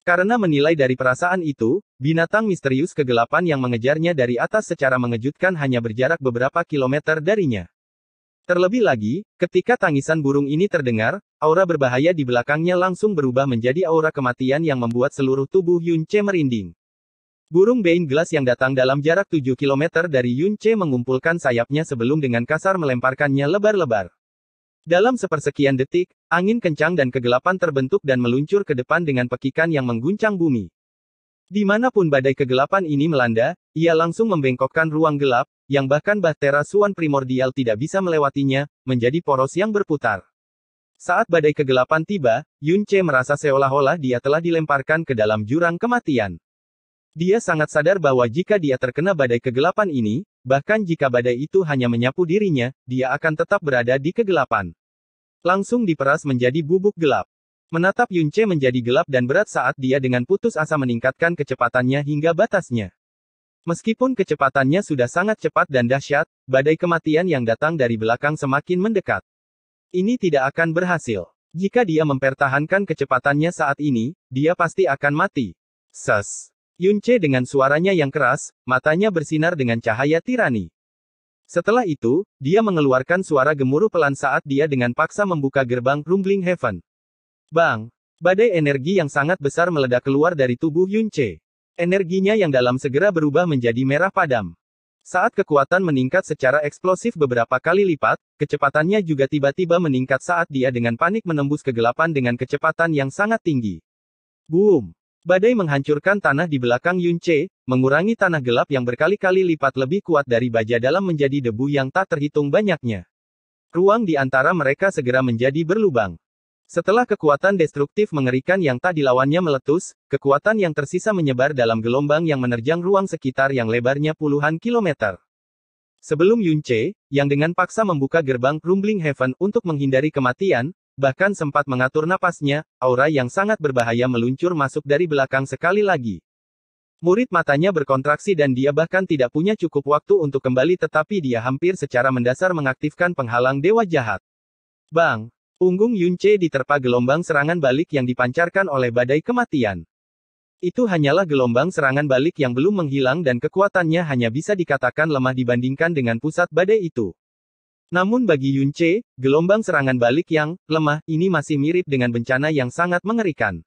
Karena menilai dari perasaan itu, binatang misterius kegelapan yang mengejarnya dari atas secara mengejutkan hanya berjarak beberapa kilometer darinya. Terlebih lagi, ketika tangisan burung ini terdengar, aura berbahaya di belakangnya langsung berubah menjadi aura kematian yang membuat seluruh tubuh Yun Che merinding. Burung bein gelas yang datang dalam jarak 7 km dari Yun mengumpulkan sayapnya sebelum dengan kasar melemparkannya lebar-lebar. Dalam sepersekian detik, angin kencang dan kegelapan terbentuk dan meluncur ke depan dengan pekikan yang mengguncang bumi. Dimanapun badai kegelapan ini melanda, ia langsung membengkokkan ruang gelap, yang bahkan bahtera suan primordial tidak bisa melewatinya, menjadi poros yang berputar. Saat badai kegelapan tiba, Yun merasa seolah-olah dia telah dilemparkan ke dalam jurang kematian. Dia sangat sadar bahwa jika dia terkena badai kegelapan ini, bahkan jika badai itu hanya menyapu dirinya, dia akan tetap berada di kegelapan. Langsung diperas menjadi bubuk gelap. Menatap Yunche menjadi gelap dan berat saat dia dengan putus asa meningkatkan kecepatannya hingga batasnya. Meskipun kecepatannya sudah sangat cepat dan dahsyat, badai kematian yang datang dari belakang semakin mendekat. Ini tidak akan berhasil. Jika dia mempertahankan kecepatannya saat ini, dia pasti akan mati. Ses. Yunce dengan suaranya yang keras, matanya bersinar dengan cahaya tirani. Setelah itu, dia mengeluarkan suara gemuruh pelan saat dia dengan paksa membuka gerbang Rumbling Heaven. Bang! Badai energi yang sangat besar meledak keluar dari tubuh Yunce. Energinya yang dalam segera berubah menjadi merah padam. Saat kekuatan meningkat secara eksplosif beberapa kali lipat, kecepatannya juga tiba-tiba meningkat saat dia dengan panik menembus kegelapan dengan kecepatan yang sangat tinggi. Boom! Badai menghancurkan tanah di belakang Yunche, mengurangi tanah gelap yang berkali-kali lipat lebih kuat dari baja dalam menjadi debu yang tak terhitung banyaknya. Ruang di antara mereka segera menjadi berlubang. Setelah kekuatan destruktif mengerikan yang tak dilawannya meletus, kekuatan yang tersisa menyebar dalam gelombang yang menerjang ruang sekitar yang lebarnya puluhan kilometer. Sebelum Yunche, yang dengan paksa membuka gerbang Rumbling Heaven untuk menghindari kematian, Bahkan sempat mengatur napasnya, aura yang sangat berbahaya meluncur masuk dari belakang sekali lagi. Murid matanya berkontraksi dan dia bahkan tidak punya cukup waktu untuk kembali tetapi dia hampir secara mendasar mengaktifkan penghalang dewa jahat. Bang! Unggung Yunce diterpa gelombang serangan balik yang dipancarkan oleh badai kematian. Itu hanyalah gelombang serangan balik yang belum menghilang dan kekuatannya hanya bisa dikatakan lemah dibandingkan dengan pusat badai itu. Namun bagi Yun Che, gelombang serangan balik yang lemah ini masih mirip dengan bencana yang sangat mengerikan.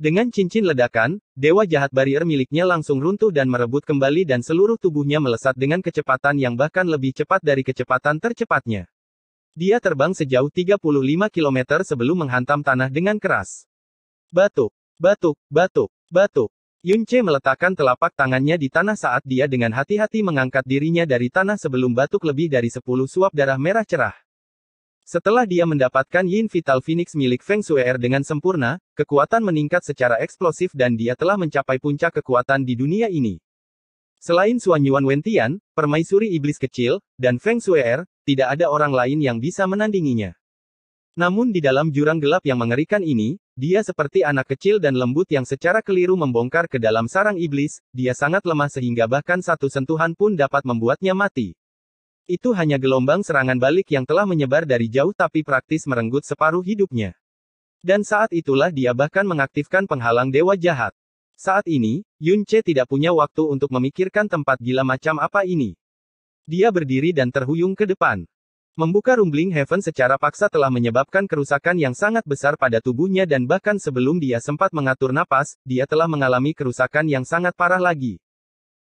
Dengan cincin ledakan, dewa jahat barier miliknya langsung runtuh dan merebut kembali dan seluruh tubuhnya melesat dengan kecepatan yang bahkan lebih cepat dari kecepatan tercepatnya. Dia terbang sejauh 35 km sebelum menghantam tanah dengan keras. Batuk, batuk, batuk, batuk. Yunce meletakkan telapak tangannya di tanah saat dia dengan hati-hati mengangkat dirinya dari tanah sebelum batuk lebih dari 10 suap darah merah cerah. Setelah dia mendapatkan Yin Vital Phoenix milik Feng Shui'er dengan sempurna, kekuatan meningkat secara eksplosif dan dia telah mencapai puncak kekuatan di dunia ini. Selain Suan Yuan Wentian, permaisuri iblis kecil, dan Feng Shui'er, tidak ada orang lain yang bisa menandinginya. Namun di dalam jurang gelap yang mengerikan ini, dia seperti anak kecil dan lembut yang secara keliru membongkar ke dalam sarang iblis, dia sangat lemah sehingga bahkan satu sentuhan pun dapat membuatnya mati. Itu hanya gelombang serangan balik yang telah menyebar dari jauh tapi praktis merenggut separuh hidupnya. Dan saat itulah dia bahkan mengaktifkan penghalang dewa jahat. Saat ini, Yun Che tidak punya waktu untuk memikirkan tempat gila macam apa ini. Dia berdiri dan terhuyung ke depan. Membuka rumbling heaven secara paksa telah menyebabkan kerusakan yang sangat besar pada tubuhnya dan bahkan sebelum dia sempat mengatur napas, dia telah mengalami kerusakan yang sangat parah lagi.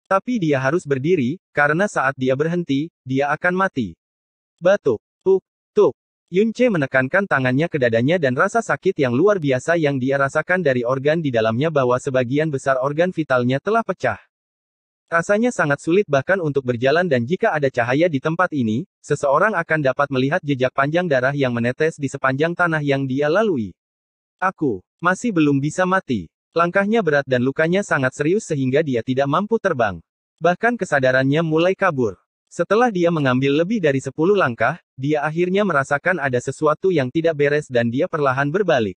Tapi dia harus berdiri, karena saat dia berhenti, dia akan mati. Batuk. Tuk. Tuk. Yunce menekankan tangannya ke dadanya dan rasa sakit yang luar biasa yang dia rasakan dari organ di dalamnya bahwa sebagian besar organ vitalnya telah pecah. Rasanya sangat sulit bahkan untuk berjalan dan jika ada cahaya di tempat ini, seseorang akan dapat melihat jejak panjang darah yang menetes di sepanjang tanah yang dia lalui. Aku masih belum bisa mati. Langkahnya berat dan lukanya sangat serius sehingga dia tidak mampu terbang. Bahkan kesadarannya mulai kabur. Setelah dia mengambil lebih dari 10 langkah, dia akhirnya merasakan ada sesuatu yang tidak beres dan dia perlahan berbalik.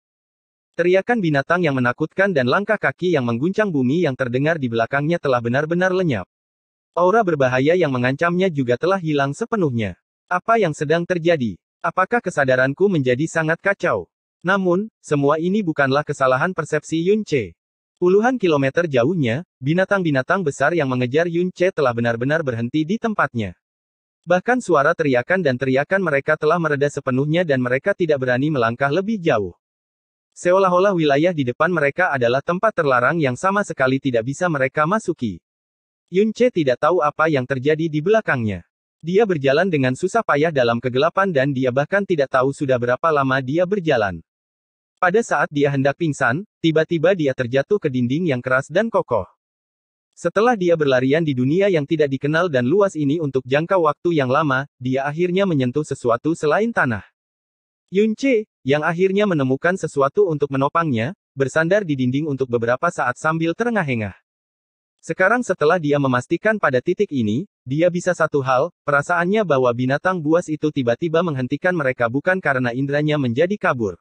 Teriakan binatang yang menakutkan dan langkah kaki yang mengguncang bumi yang terdengar di belakangnya telah benar-benar lenyap. Aura berbahaya yang mengancamnya juga telah hilang sepenuhnya. Apa yang sedang terjadi? Apakah kesadaranku menjadi sangat kacau? Namun, semua ini bukanlah kesalahan persepsi Yun Che. Puluhan kilometer jauhnya, binatang-binatang besar yang mengejar Yun Che telah benar-benar berhenti di tempatnya. Bahkan suara teriakan dan teriakan mereka telah mereda sepenuhnya dan mereka tidak berani melangkah lebih jauh. Seolah-olah wilayah di depan mereka adalah tempat terlarang yang sama sekali tidak bisa mereka masuki. Yun Che tidak tahu apa yang terjadi di belakangnya. Dia berjalan dengan susah payah dalam kegelapan dan dia bahkan tidak tahu sudah berapa lama dia berjalan. Pada saat dia hendak pingsan, tiba-tiba dia terjatuh ke dinding yang keras dan kokoh. Setelah dia berlarian di dunia yang tidak dikenal dan luas ini untuk jangka waktu yang lama, dia akhirnya menyentuh sesuatu selain tanah. Yun Che, yang akhirnya menemukan sesuatu untuk menopangnya, bersandar di dinding untuk beberapa saat sambil terengah-engah. Sekarang setelah dia memastikan pada titik ini, dia bisa satu hal, perasaannya bahwa binatang buas itu tiba-tiba menghentikan mereka bukan karena indranya menjadi kabur.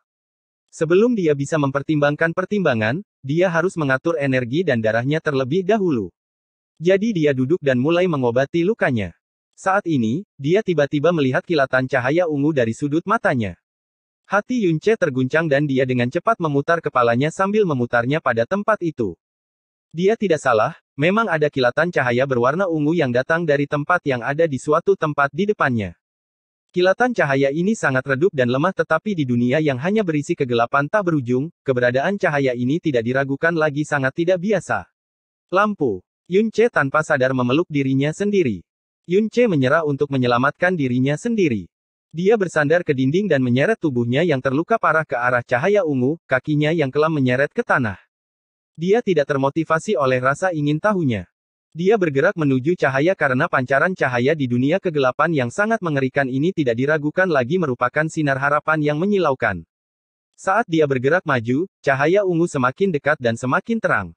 Sebelum dia bisa mempertimbangkan pertimbangan, dia harus mengatur energi dan darahnya terlebih dahulu. Jadi dia duduk dan mulai mengobati lukanya. Saat ini, dia tiba-tiba melihat kilatan cahaya ungu dari sudut matanya. Hati Yunche terguncang dan dia dengan cepat memutar kepalanya sambil memutarnya pada tempat itu. Dia tidak salah, memang ada kilatan cahaya berwarna ungu yang datang dari tempat yang ada di suatu tempat di depannya. Kilatan cahaya ini sangat redup dan lemah tetapi di dunia yang hanya berisi kegelapan tak berujung, keberadaan cahaya ini tidak diragukan lagi sangat tidak biasa. Lampu. Yunce tanpa sadar memeluk dirinya sendiri. Yunce menyerah untuk menyelamatkan dirinya sendiri. Dia bersandar ke dinding dan menyeret tubuhnya yang terluka parah ke arah cahaya ungu, kakinya yang kelam menyeret ke tanah. Dia tidak termotivasi oleh rasa ingin tahunya. Dia bergerak menuju cahaya karena pancaran cahaya di dunia kegelapan yang sangat mengerikan ini tidak diragukan lagi merupakan sinar harapan yang menyilaukan. Saat dia bergerak maju, cahaya ungu semakin dekat dan semakin terang.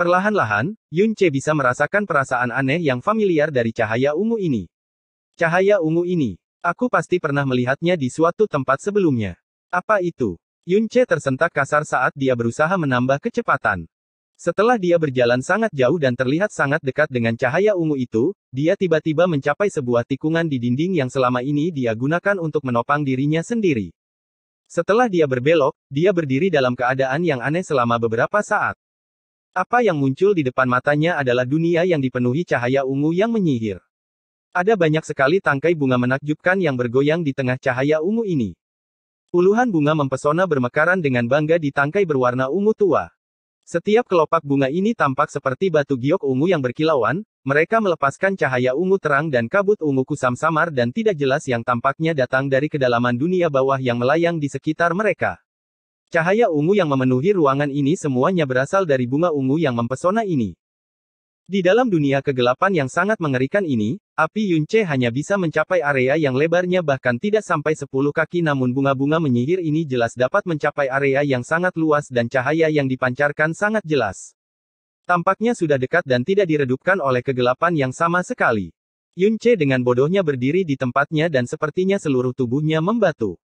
Perlahan-lahan, Yun Che bisa merasakan perasaan aneh yang familiar dari cahaya ungu ini. Cahaya ungu ini Aku pasti pernah melihatnya di suatu tempat sebelumnya. Apa itu? Yun Che tersentak kasar saat dia berusaha menambah kecepatan. Setelah dia berjalan sangat jauh dan terlihat sangat dekat dengan cahaya ungu itu, dia tiba-tiba mencapai sebuah tikungan di dinding yang selama ini dia gunakan untuk menopang dirinya sendiri. Setelah dia berbelok, dia berdiri dalam keadaan yang aneh selama beberapa saat. Apa yang muncul di depan matanya adalah dunia yang dipenuhi cahaya ungu yang menyihir. Ada banyak sekali tangkai bunga menakjubkan yang bergoyang di tengah cahaya ungu ini. Puluhan bunga mempesona bermekaran dengan bangga di tangkai berwarna ungu tua. Setiap kelopak bunga ini tampak seperti batu giok ungu yang berkilauan, mereka melepaskan cahaya ungu terang dan kabut ungu kusam samar dan tidak jelas yang tampaknya datang dari kedalaman dunia bawah yang melayang di sekitar mereka. Cahaya ungu yang memenuhi ruangan ini semuanya berasal dari bunga ungu yang mempesona ini. Di dalam dunia kegelapan yang sangat mengerikan ini, api Yunce hanya bisa mencapai area yang lebarnya bahkan tidak sampai 10 kaki namun bunga-bunga menyihir ini jelas dapat mencapai area yang sangat luas dan cahaya yang dipancarkan sangat jelas. Tampaknya sudah dekat dan tidak diredupkan oleh kegelapan yang sama sekali. Yunce dengan bodohnya berdiri di tempatnya dan sepertinya seluruh tubuhnya membatu.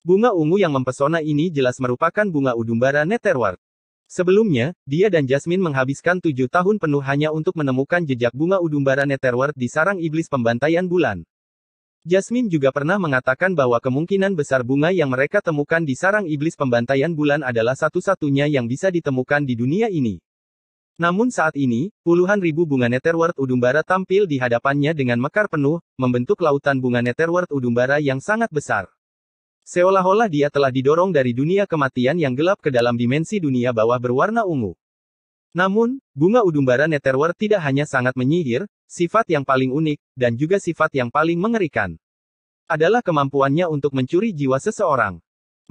Bunga ungu yang mempesona ini jelas merupakan bunga udumbara Netherward. Sebelumnya, dia dan Jasmine menghabiskan tujuh tahun penuh hanya untuk menemukan jejak bunga udumbara Netherworld di sarang iblis pembantaian bulan. Jasmine juga pernah mengatakan bahwa kemungkinan besar bunga yang mereka temukan di sarang iblis pembantaian bulan adalah satu-satunya yang bisa ditemukan di dunia ini. Namun saat ini, puluhan ribu bunga Netherworld udumbara tampil di hadapannya dengan mekar penuh, membentuk lautan bunga Netherworld udumbara yang sangat besar. Seolah-olah dia telah didorong dari dunia kematian yang gelap ke dalam dimensi dunia bawah berwarna ungu. Namun, bunga udumbara Netherwar tidak hanya sangat menyihir, sifat yang paling unik, dan juga sifat yang paling mengerikan. Adalah kemampuannya untuk mencuri jiwa seseorang.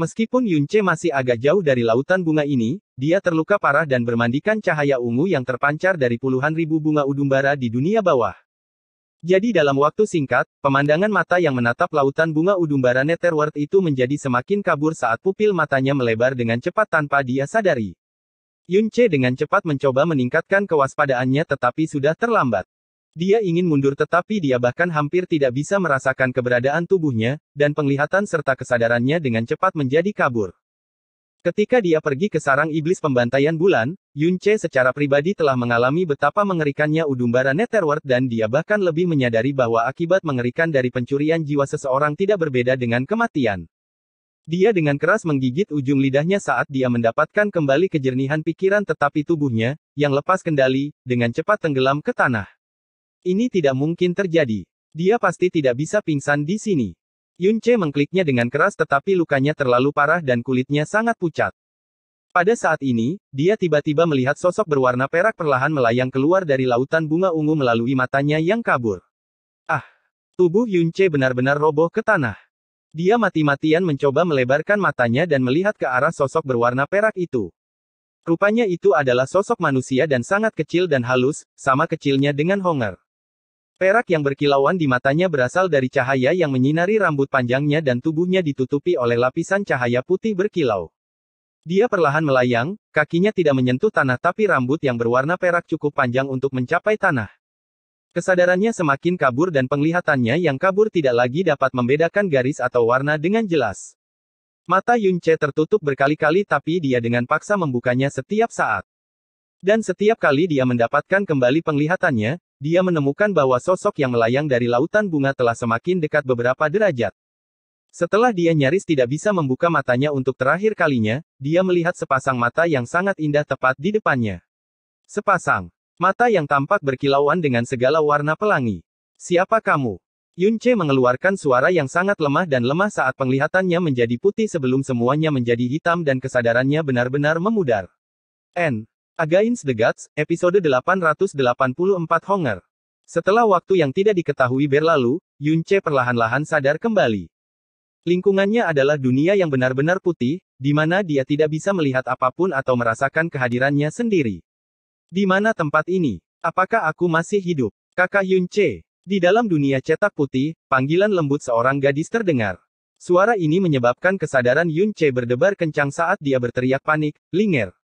Meskipun Yunce masih agak jauh dari lautan bunga ini, dia terluka parah dan bermandikan cahaya ungu yang terpancar dari puluhan ribu bunga udumbara di dunia bawah. Jadi dalam waktu singkat, pemandangan mata yang menatap lautan bunga udumbara Netherworld itu menjadi semakin kabur saat pupil matanya melebar dengan cepat tanpa dia sadari. Yun Che dengan cepat mencoba meningkatkan kewaspadaannya tetapi sudah terlambat. Dia ingin mundur tetapi dia bahkan hampir tidak bisa merasakan keberadaan tubuhnya, dan penglihatan serta kesadarannya dengan cepat menjadi kabur. Ketika dia pergi ke sarang iblis pembantaian bulan, Yun Che secara pribadi telah mengalami betapa mengerikannya udumbara Netherworld dan dia bahkan lebih menyadari bahwa akibat mengerikan dari pencurian jiwa seseorang tidak berbeda dengan kematian. Dia dengan keras menggigit ujung lidahnya saat dia mendapatkan kembali kejernihan pikiran tetapi tubuhnya, yang lepas kendali, dengan cepat tenggelam ke tanah. Ini tidak mungkin terjadi. Dia pasti tidak bisa pingsan di sini. Yunce mengkliknya dengan keras tetapi lukanya terlalu parah dan kulitnya sangat pucat. Pada saat ini, dia tiba-tiba melihat sosok berwarna perak perlahan melayang keluar dari lautan bunga ungu melalui matanya yang kabur. Ah! Tubuh Yunce benar-benar roboh ke tanah. Dia mati-matian mencoba melebarkan matanya dan melihat ke arah sosok berwarna perak itu. Rupanya itu adalah sosok manusia dan sangat kecil dan halus, sama kecilnya dengan Honger. Perak yang berkilauan di matanya berasal dari cahaya yang menyinari rambut panjangnya dan tubuhnya ditutupi oleh lapisan cahaya putih berkilau. Dia perlahan melayang, kakinya tidak menyentuh tanah tapi rambut yang berwarna perak cukup panjang untuk mencapai tanah. Kesadarannya semakin kabur dan penglihatannya yang kabur tidak lagi dapat membedakan garis atau warna dengan jelas. Mata Yun Che tertutup berkali-kali tapi dia dengan paksa membukanya setiap saat. Dan setiap kali dia mendapatkan kembali penglihatannya, dia menemukan bahwa sosok yang melayang dari lautan bunga telah semakin dekat beberapa derajat. Setelah dia nyaris tidak bisa membuka matanya untuk terakhir kalinya, dia melihat sepasang mata yang sangat indah tepat di depannya. Sepasang mata yang tampak berkilauan dengan segala warna pelangi. Siapa kamu? Yunche mengeluarkan suara yang sangat lemah dan lemah saat penglihatannya menjadi putih sebelum semuanya menjadi hitam dan kesadarannya benar-benar memudar. N. Agains the Gods, episode 884 Honger. Setelah waktu yang tidak diketahui berlalu, Yunce perlahan-lahan sadar kembali. Lingkungannya adalah dunia yang benar-benar putih, di mana dia tidak bisa melihat apapun atau merasakan kehadirannya sendiri. Di mana tempat ini? Apakah aku masih hidup? Kakak Yunce. Di dalam dunia cetak putih, panggilan lembut seorang gadis terdengar. Suara ini menyebabkan kesadaran Yun berdebar kencang saat dia berteriak panik, Linger.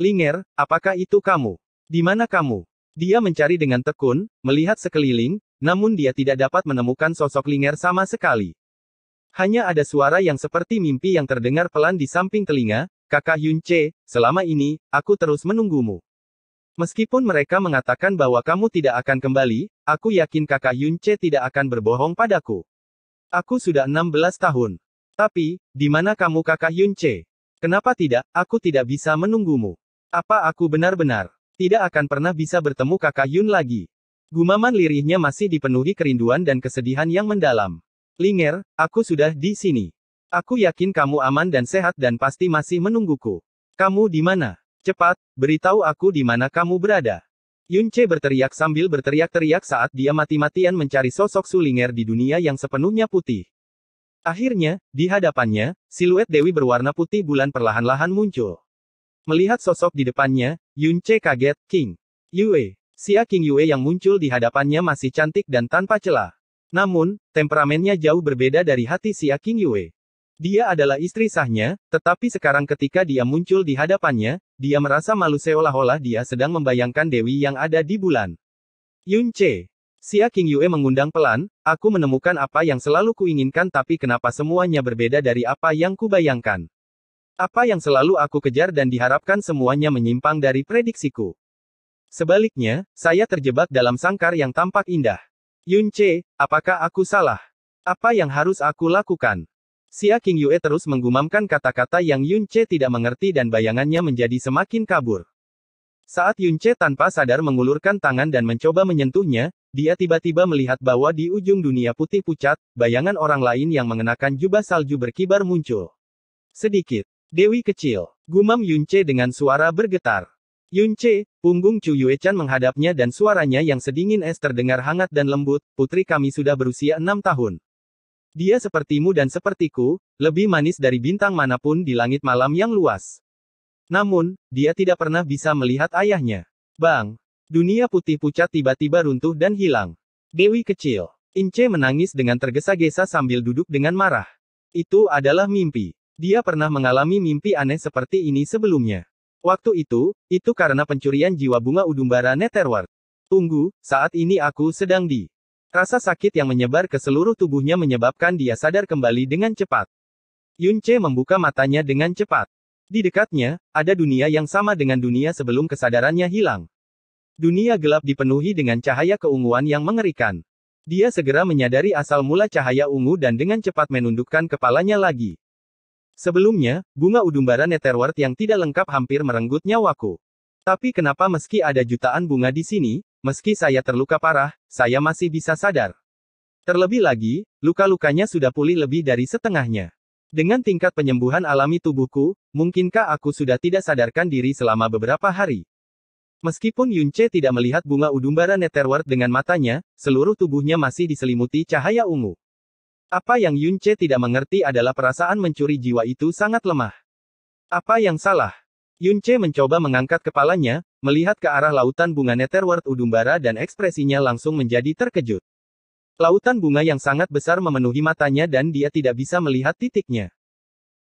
Linger, apakah itu kamu? Di mana kamu? Dia mencari dengan tekun, melihat sekeliling, namun dia tidak dapat menemukan sosok Linger sama sekali. Hanya ada suara yang seperti mimpi yang terdengar pelan di samping telinga, kakak Yun Che, selama ini, aku terus menunggumu. Meskipun mereka mengatakan bahwa kamu tidak akan kembali, aku yakin kakak Yun Che tidak akan berbohong padaku. Aku sudah 16 tahun. Tapi, di mana kamu kakak Yun Che? Kenapa tidak, aku tidak bisa menunggumu. Apa aku benar-benar tidak akan pernah bisa bertemu kakak Yun lagi? Gumaman lirihnya masih dipenuhi kerinduan dan kesedihan yang mendalam. Linger, aku sudah di sini. Aku yakin kamu aman dan sehat dan pasti masih menungguku. Kamu di mana? Cepat, beritahu aku di mana kamu berada. Yun Che berteriak sambil berteriak-teriak saat dia mati-matian mencari sosok Sulinger di dunia yang sepenuhnya putih. Akhirnya, di hadapannya, siluet Dewi berwarna putih bulan perlahan-lahan muncul. Melihat sosok di depannya, Yunce kaget, King Yue. siak King Yue yang muncul di hadapannya masih cantik dan tanpa celah. Namun, temperamennya jauh berbeda dari hati siak King Yue. Dia adalah istri sahnya, tetapi sekarang ketika dia muncul di hadapannya, dia merasa malu seolah-olah dia sedang membayangkan Dewi yang ada di bulan. Yunce. siak King Yue mengundang pelan, aku menemukan apa yang selalu kuinginkan tapi kenapa semuanya berbeda dari apa yang kubayangkan. Apa yang selalu aku kejar dan diharapkan semuanya menyimpang dari prediksiku. Sebaliknya, saya terjebak dalam sangkar yang tampak indah. Yun Che, apakah aku salah? Apa yang harus aku lakukan? Xia King Yue terus menggumamkan kata-kata yang Yun Che tidak mengerti dan bayangannya menjadi semakin kabur. Saat Yun Che tanpa sadar mengulurkan tangan dan mencoba menyentuhnya, dia tiba-tiba melihat bahwa di ujung dunia putih pucat, bayangan orang lain yang mengenakan jubah salju berkibar muncul. Sedikit. Dewi kecil, gumam Yunce dengan suara bergetar. Yunce, punggung Chu Yuechan menghadapnya dan suaranya yang sedingin es terdengar hangat dan lembut, putri kami sudah berusia enam tahun. Dia sepertimu dan sepertiku, lebih manis dari bintang manapun di langit malam yang luas. Namun, dia tidak pernah bisa melihat ayahnya. Bang, dunia putih pucat tiba-tiba runtuh dan hilang. Dewi kecil, Ince menangis dengan tergesa-gesa sambil duduk dengan marah. Itu adalah mimpi. Dia pernah mengalami mimpi aneh seperti ini sebelumnya. Waktu itu, itu karena pencurian jiwa bunga udumbara Netherward. Tunggu, saat ini aku sedang di. Rasa sakit yang menyebar ke seluruh tubuhnya menyebabkan dia sadar kembali dengan cepat. Yunche membuka matanya dengan cepat. Di dekatnya, ada dunia yang sama dengan dunia sebelum kesadarannya hilang. Dunia gelap dipenuhi dengan cahaya keunguan yang mengerikan. Dia segera menyadari asal mula cahaya ungu dan dengan cepat menundukkan kepalanya lagi. Sebelumnya, bunga udumbara netherwort yang tidak lengkap hampir merenggut nyawaku. Tapi kenapa meski ada jutaan bunga di sini, meski saya terluka parah, saya masih bisa sadar. Terlebih lagi, luka-lukanya sudah pulih lebih dari setengahnya. Dengan tingkat penyembuhan alami tubuhku, mungkinkah aku sudah tidak sadarkan diri selama beberapa hari? Meskipun Yunce tidak melihat bunga udumbara netherwort dengan matanya, seluruh tubuhnya masih diselimuti cahaya ungu. Apa yang Yun Che tidak mengerti adalah perasaan mencuri jiwa itu sangat lemah. Apa yang salah? Yun Che mencoba mengangkat kepalanya, melihat ke arah lautan bunga Netherworld Udumbara dan ekspresinya langsung menjadi terkejut. Lautan bunga yang sangat besar memenuhi matanya dan dia tidak bisa melihat titiknya.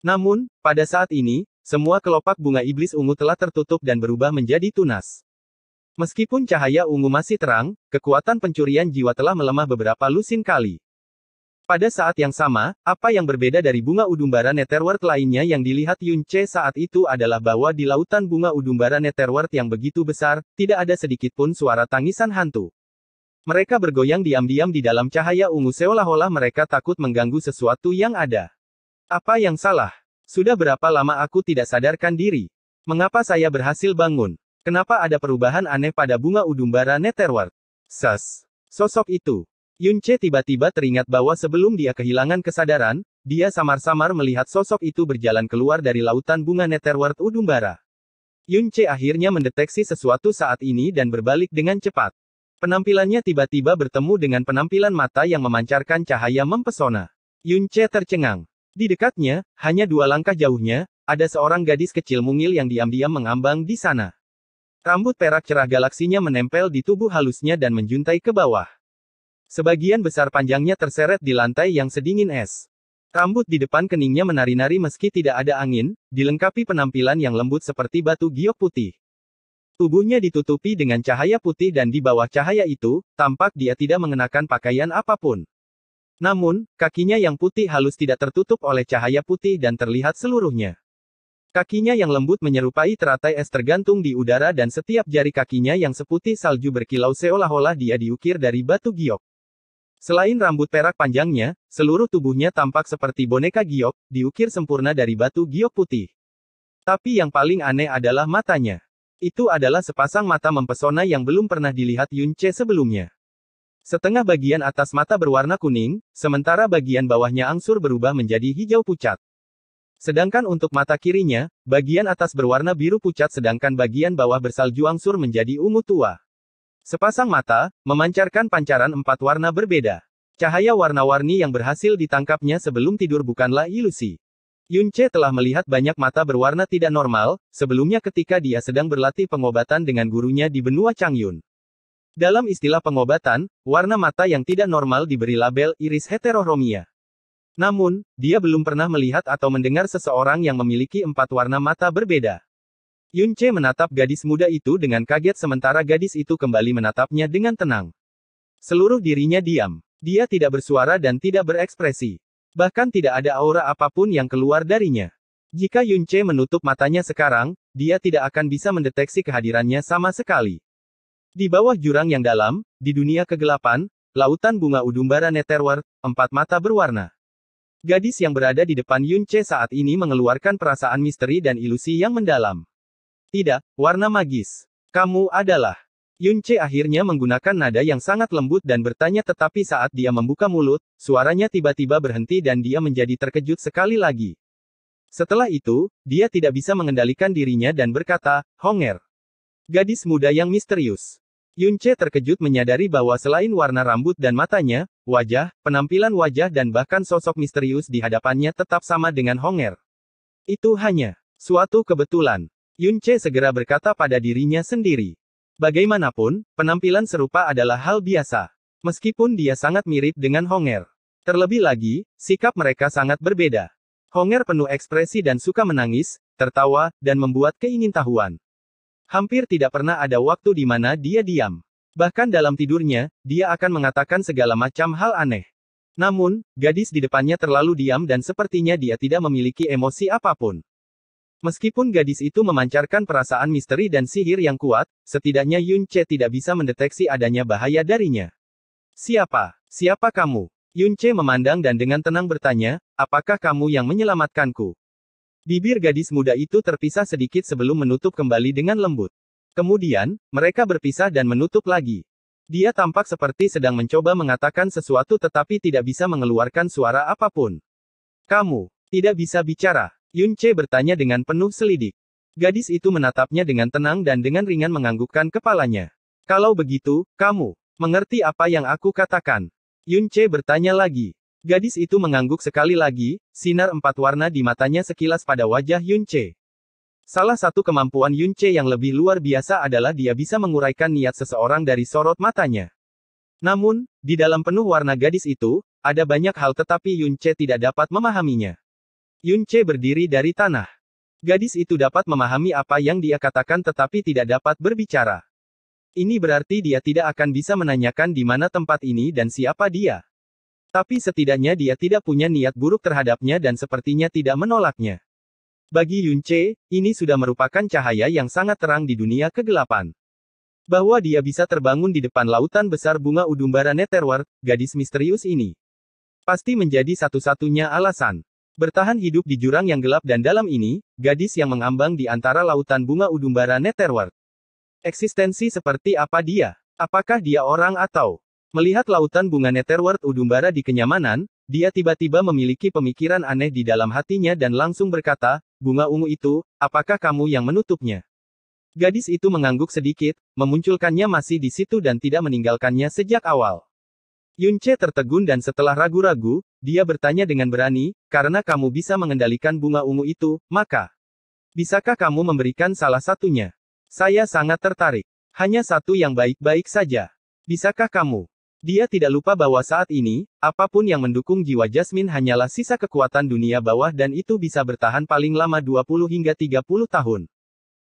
Namun, pada saat ini, semua kelopak bunga iblis ungu telah tertutup dan berubah menjadi tunas. Meskipun cahaya ungu masih terang, kekuatan pencurian jiwa telah melemah beberapa lusin kali. Pada saat yang sama, apa yang berbeda dari bunga udumbara Netherworld lainnya yang dilihat Yun Che saat itu adalah bahwa di lautan bunga udumbara Netherworld yang begitu besar, tidak ada sedikitpun suara tangisan hantu. Mereka bergoyang diam-diam di dalam cahaya ungu seolah-olah mereka takut mengganggu sesuatu yang ada. Apa yang salah? Sudah berapa lama aku tidak sadarkan diri? Mengapa saya berhasil bangun? Kenapa ada perubahan aneh pada bunga udumbara Netherworld? Sas. Sosok itu, Yunce tiba-tiba teringat bahwa sebelum dia kehilangan kesadaran, dia samar-samar melihat sosok itu berjalan keluar dari lautan bunga Netherworld Udumbara. Yunce akhirnya mendeteksi sesuatu saat ini dan berbalik dengan cepat. Penampilannya tiba-tiba bertemu dengan penampilan mata yang memancarkan cahaya mempesona. Yunce tercengang. Di dekatnya, hanya dua langkah jauhnya, ada seorang gadis kecil mungil yang diam-diam mengambang di sana. Rambut perak cerah galaksinya menempel di tubuh halusnya dan menjuntai ke bawah. Sebagian besar panjangnya terseret di lantai yang sedingin es. Rambut di depan keningnya menari-nari meski tidak ada angin, dilengkapi penampilan yang lembut seperti batu giok putih. Tubuhnya ditutupi dengan cahaya putih dan di bawah cahaya itu, tampak dia tidak mengenakan pakaian apapun. Namun, kakinya yang putih halus tidak tertutup oleh cahaya putih dan terlihat seluruhnya. Kakinya yang lembut menyerupai teratai es tergantung di udara dan setiap jari kakinya yang seputih salju berkilau seolah-olah dia diukir dari batu giok. Selain rambut perak panjangnya, seluruh tubuhnya tampak seperti boneka giok, diukir sempurna dari batu giok putih. Tapi yang paling aneh adalah matanya. Itu adalah sepasang mata mempesona yang belum pernah dilihat Yun Che sebelumnya. Setengah bagian atas mata berwarna kuning, sementara bagian bawahnya angsur berubah menjadi hijau pucat. Sedangkan untuk mata kirinya, bagian atas berwarna biru pucat sedangkan bagian bawah bersalju angsur menjadi ungu tua. Sepasang mata, memancarkan pancaran empat warna berbeda. Cahaya warna-warni yang berhasil ditangkapnya sebelum tidur bukanlah ilusi. Yunche telah melihat banyak mata berwarna tidak normal, sebelumnya ketika dia sedang berlatih pengobatan dengan gurunya di benua Changyun. Dalam istilah pengobatan, warna mata yang tidak normal diberi label iris heteroromia. Namun, dia belum pernah melihat atau mendengar seseorang yang memiliki empat warna mata berbeda. Yun Che menatap gadis muda itu dengan kaget sementara gadis itu kembali menatapnya dengan tenang. Seluruh dirinya diam. Dia tidak bersuara dan tidak berekspresi. Bahkan tidak ada aura apapun yang keluar darinya. Jika Yun Che menutup matanya sekarang, dia tidak akan bisa mendeteksi kehadirannya sama sekali. Di bawah jurang yang dalam, di dunia kegelapan, lautan bunga udumbara Neterwar, empat mata berwarna. Gadis yang berada di depan Yun Che saat ini mengeluarkan perasaan misteri dan ilusi yang mendalam. Tidak, warna magis. Kamu adalah. Yunce akhirnya menggunakan nada yang sangat lembut dan bertanya tetapi saat dia membuka mulut, suaranya tiba-tiba berhenti dan dia menjadi terkejut sekali lagi. Setelah itu, dia tidak bisa mengendalikan dirinya dan berkata, Honger. Gadis muda yang misterius. Yunce terkejut menyadari bahwa selain warna rambut dan matanya, wajah, penampilan wajah dan bahkan sosok misterius di hadapannya tetap sama dengan Honger. Itu hanya suatu kebetulan. Yunce segera berkata pada dirinya sendiri. Bagaimanapun, penampilan serupa adalah hal biasa. Meskipun dia sangat mirip dengan Honger. Terlebih lagi, sikap mereka sangat berbeda. Honger penuh ekspresi dan suka menangis, tertawa, dan membuat keingintahuan. Hampir tidak pernah ada waktu di mana dia diam. Bahkan dalam tidurnya, dia akan mengatakan segala macam hal aneh. Namun, gadis di depannya terlalu diam dan sepertinya dia tidak memiliki emosi apapun. Meskipun gadis itu memancarkan perasaan misteri dan sihir yang kuat, setidaknya Yun Che tidak bisa mendeteksi adanya bahaya darinya. Siapa? Siapa kamu? Yun Che memandang dan dengan tenang bertanya, apakah kamu yang menyelamatkanku? Bibir gadis muda itu terpisah sedikit sebelum menutup kembali dengan lembut. Kemudian, mereka berpisah dan menutup lagi. Dia tampak seperti sedang mencoba mengatakan sesuatu tetapi tidak bisa mengeluarkan suara apapun. Kamu, tidak bisa bicara. Yun Che bertanya dengan penuh selidik. Gadis itu menatapnya dengan tenang dan dengan ringan menganggukkan kepalanya. Kalau begitu, kamu mengerti apa yang aku katakan? Yun Che bertanya lagi. Gadis itu mengangguk sekali lagi, sinar empat warna di matanya sekilas pada wajah Yun Che. Salah satu kemampuan Yun Che yang lebih luar biasa adalah dia bisa menguraikan niat seseorang dari sorot matanya. Namun, di dalam penuh warna gadis itu, ada banyak hal tetapi Yun Che tidak dapat memahaminya. Yunche berdiri dari tanah. Gadis itu dapat memahami apa yang dia katakan tetapi tidak dapat berbicara. Ini berarti dia tidak akan bisa menanyakan di mana tempat ini dan siapa dia. Tapi setidaknya dia tidak punya niat buruk terhadapnya dan sepertinya tidak menolaknya. Bagi Yunche, ini sudah merupakan cahaya yang sangat terang di dunia kegelapan. Bahwa dia bisa terbangun di depan lautan besar bunga udumbara Netherworld, gadis misterius ini. Pasti menjadi satu-satunya alasan. Bertahan hidup di jurang yang gelap dan dalam ini, gadis yang mengambang di antara lautan bunga udumbara Netherworld. Eksistensi seperti apa dia? Apakah dia orang atau? Melihat lautan bunga Netherworld udumbara di kenyamanan, dia tiba-tiba memiliki pemikiran aneh di dalam hatinya dan langsung berkata, bunga ungu itu, apakah kamu yang menutupnya? Gadis itu mengangguk sedikit, memunculkannya masih di situ dan tidak meninggalkannya sejak awal. Yunche tertegun dan setelah ragu-ragu, dia bertanya dengan berani, karena kamu bisa mengendalikan bunga ungu itu, maka, bisakah kamu memberikan salah satunya? Saya sangat tertarik. Hanya satu yang baik-baik saja. Bisakah kamu? Dia tidak lupa bahwa saat ini, apapun yang mendukung jiwa Jasmine hanyalah sisa kekuatan dunia bawah dan itu bisa bertahan paling lama 20 hingga 30 tahun.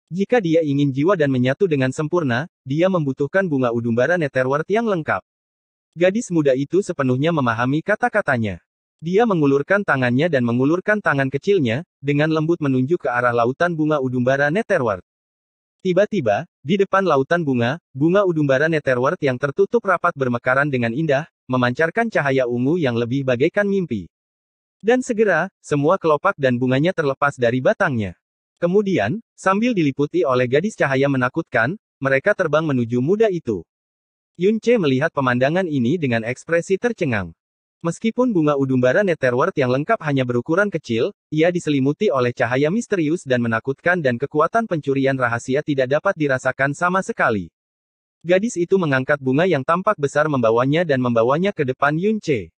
Jika dia ingin jiwa dan menyatu dengan sempurna, dia membutuhkan bunga udumbara Netherworth yang lengkap. Gadis muda itu sepenuhnya memahami kata-katanya. Dia mengulurkan tangannya dan mengulurkan tangan kecilnya, dengan lembut menunjuk ke arah lautan bunga udumbara Netherward. Tiba-tiba, di depan lautan bunga, bunga udumbara Netherward yang tertutup rapat bermekaran dengan indah, memancarkan cahaya ungu yang lebih bagaikan mimpi. Dan segera, semua kelopak dan bunganya terlepas dari batangnya. Kemudian, sambil diliputi oleh gadis cahaya menakutkan, mereka terbang menuju muda itu. Yun Che melihat pemandangan ini dengan ekspresi tercengang. Meskipun bunga udumbara Netherworld yang lengkap hanya berukuran kecil, ia diselimuti oleh cahaya misterius dan menakutkan dan kekuatan pencurian rahasia tidak dapat dirasakan sama sekali. Gadis itu mengangkat bunga yang tampak besar membawanya dan membawanya ke depan Yun Che.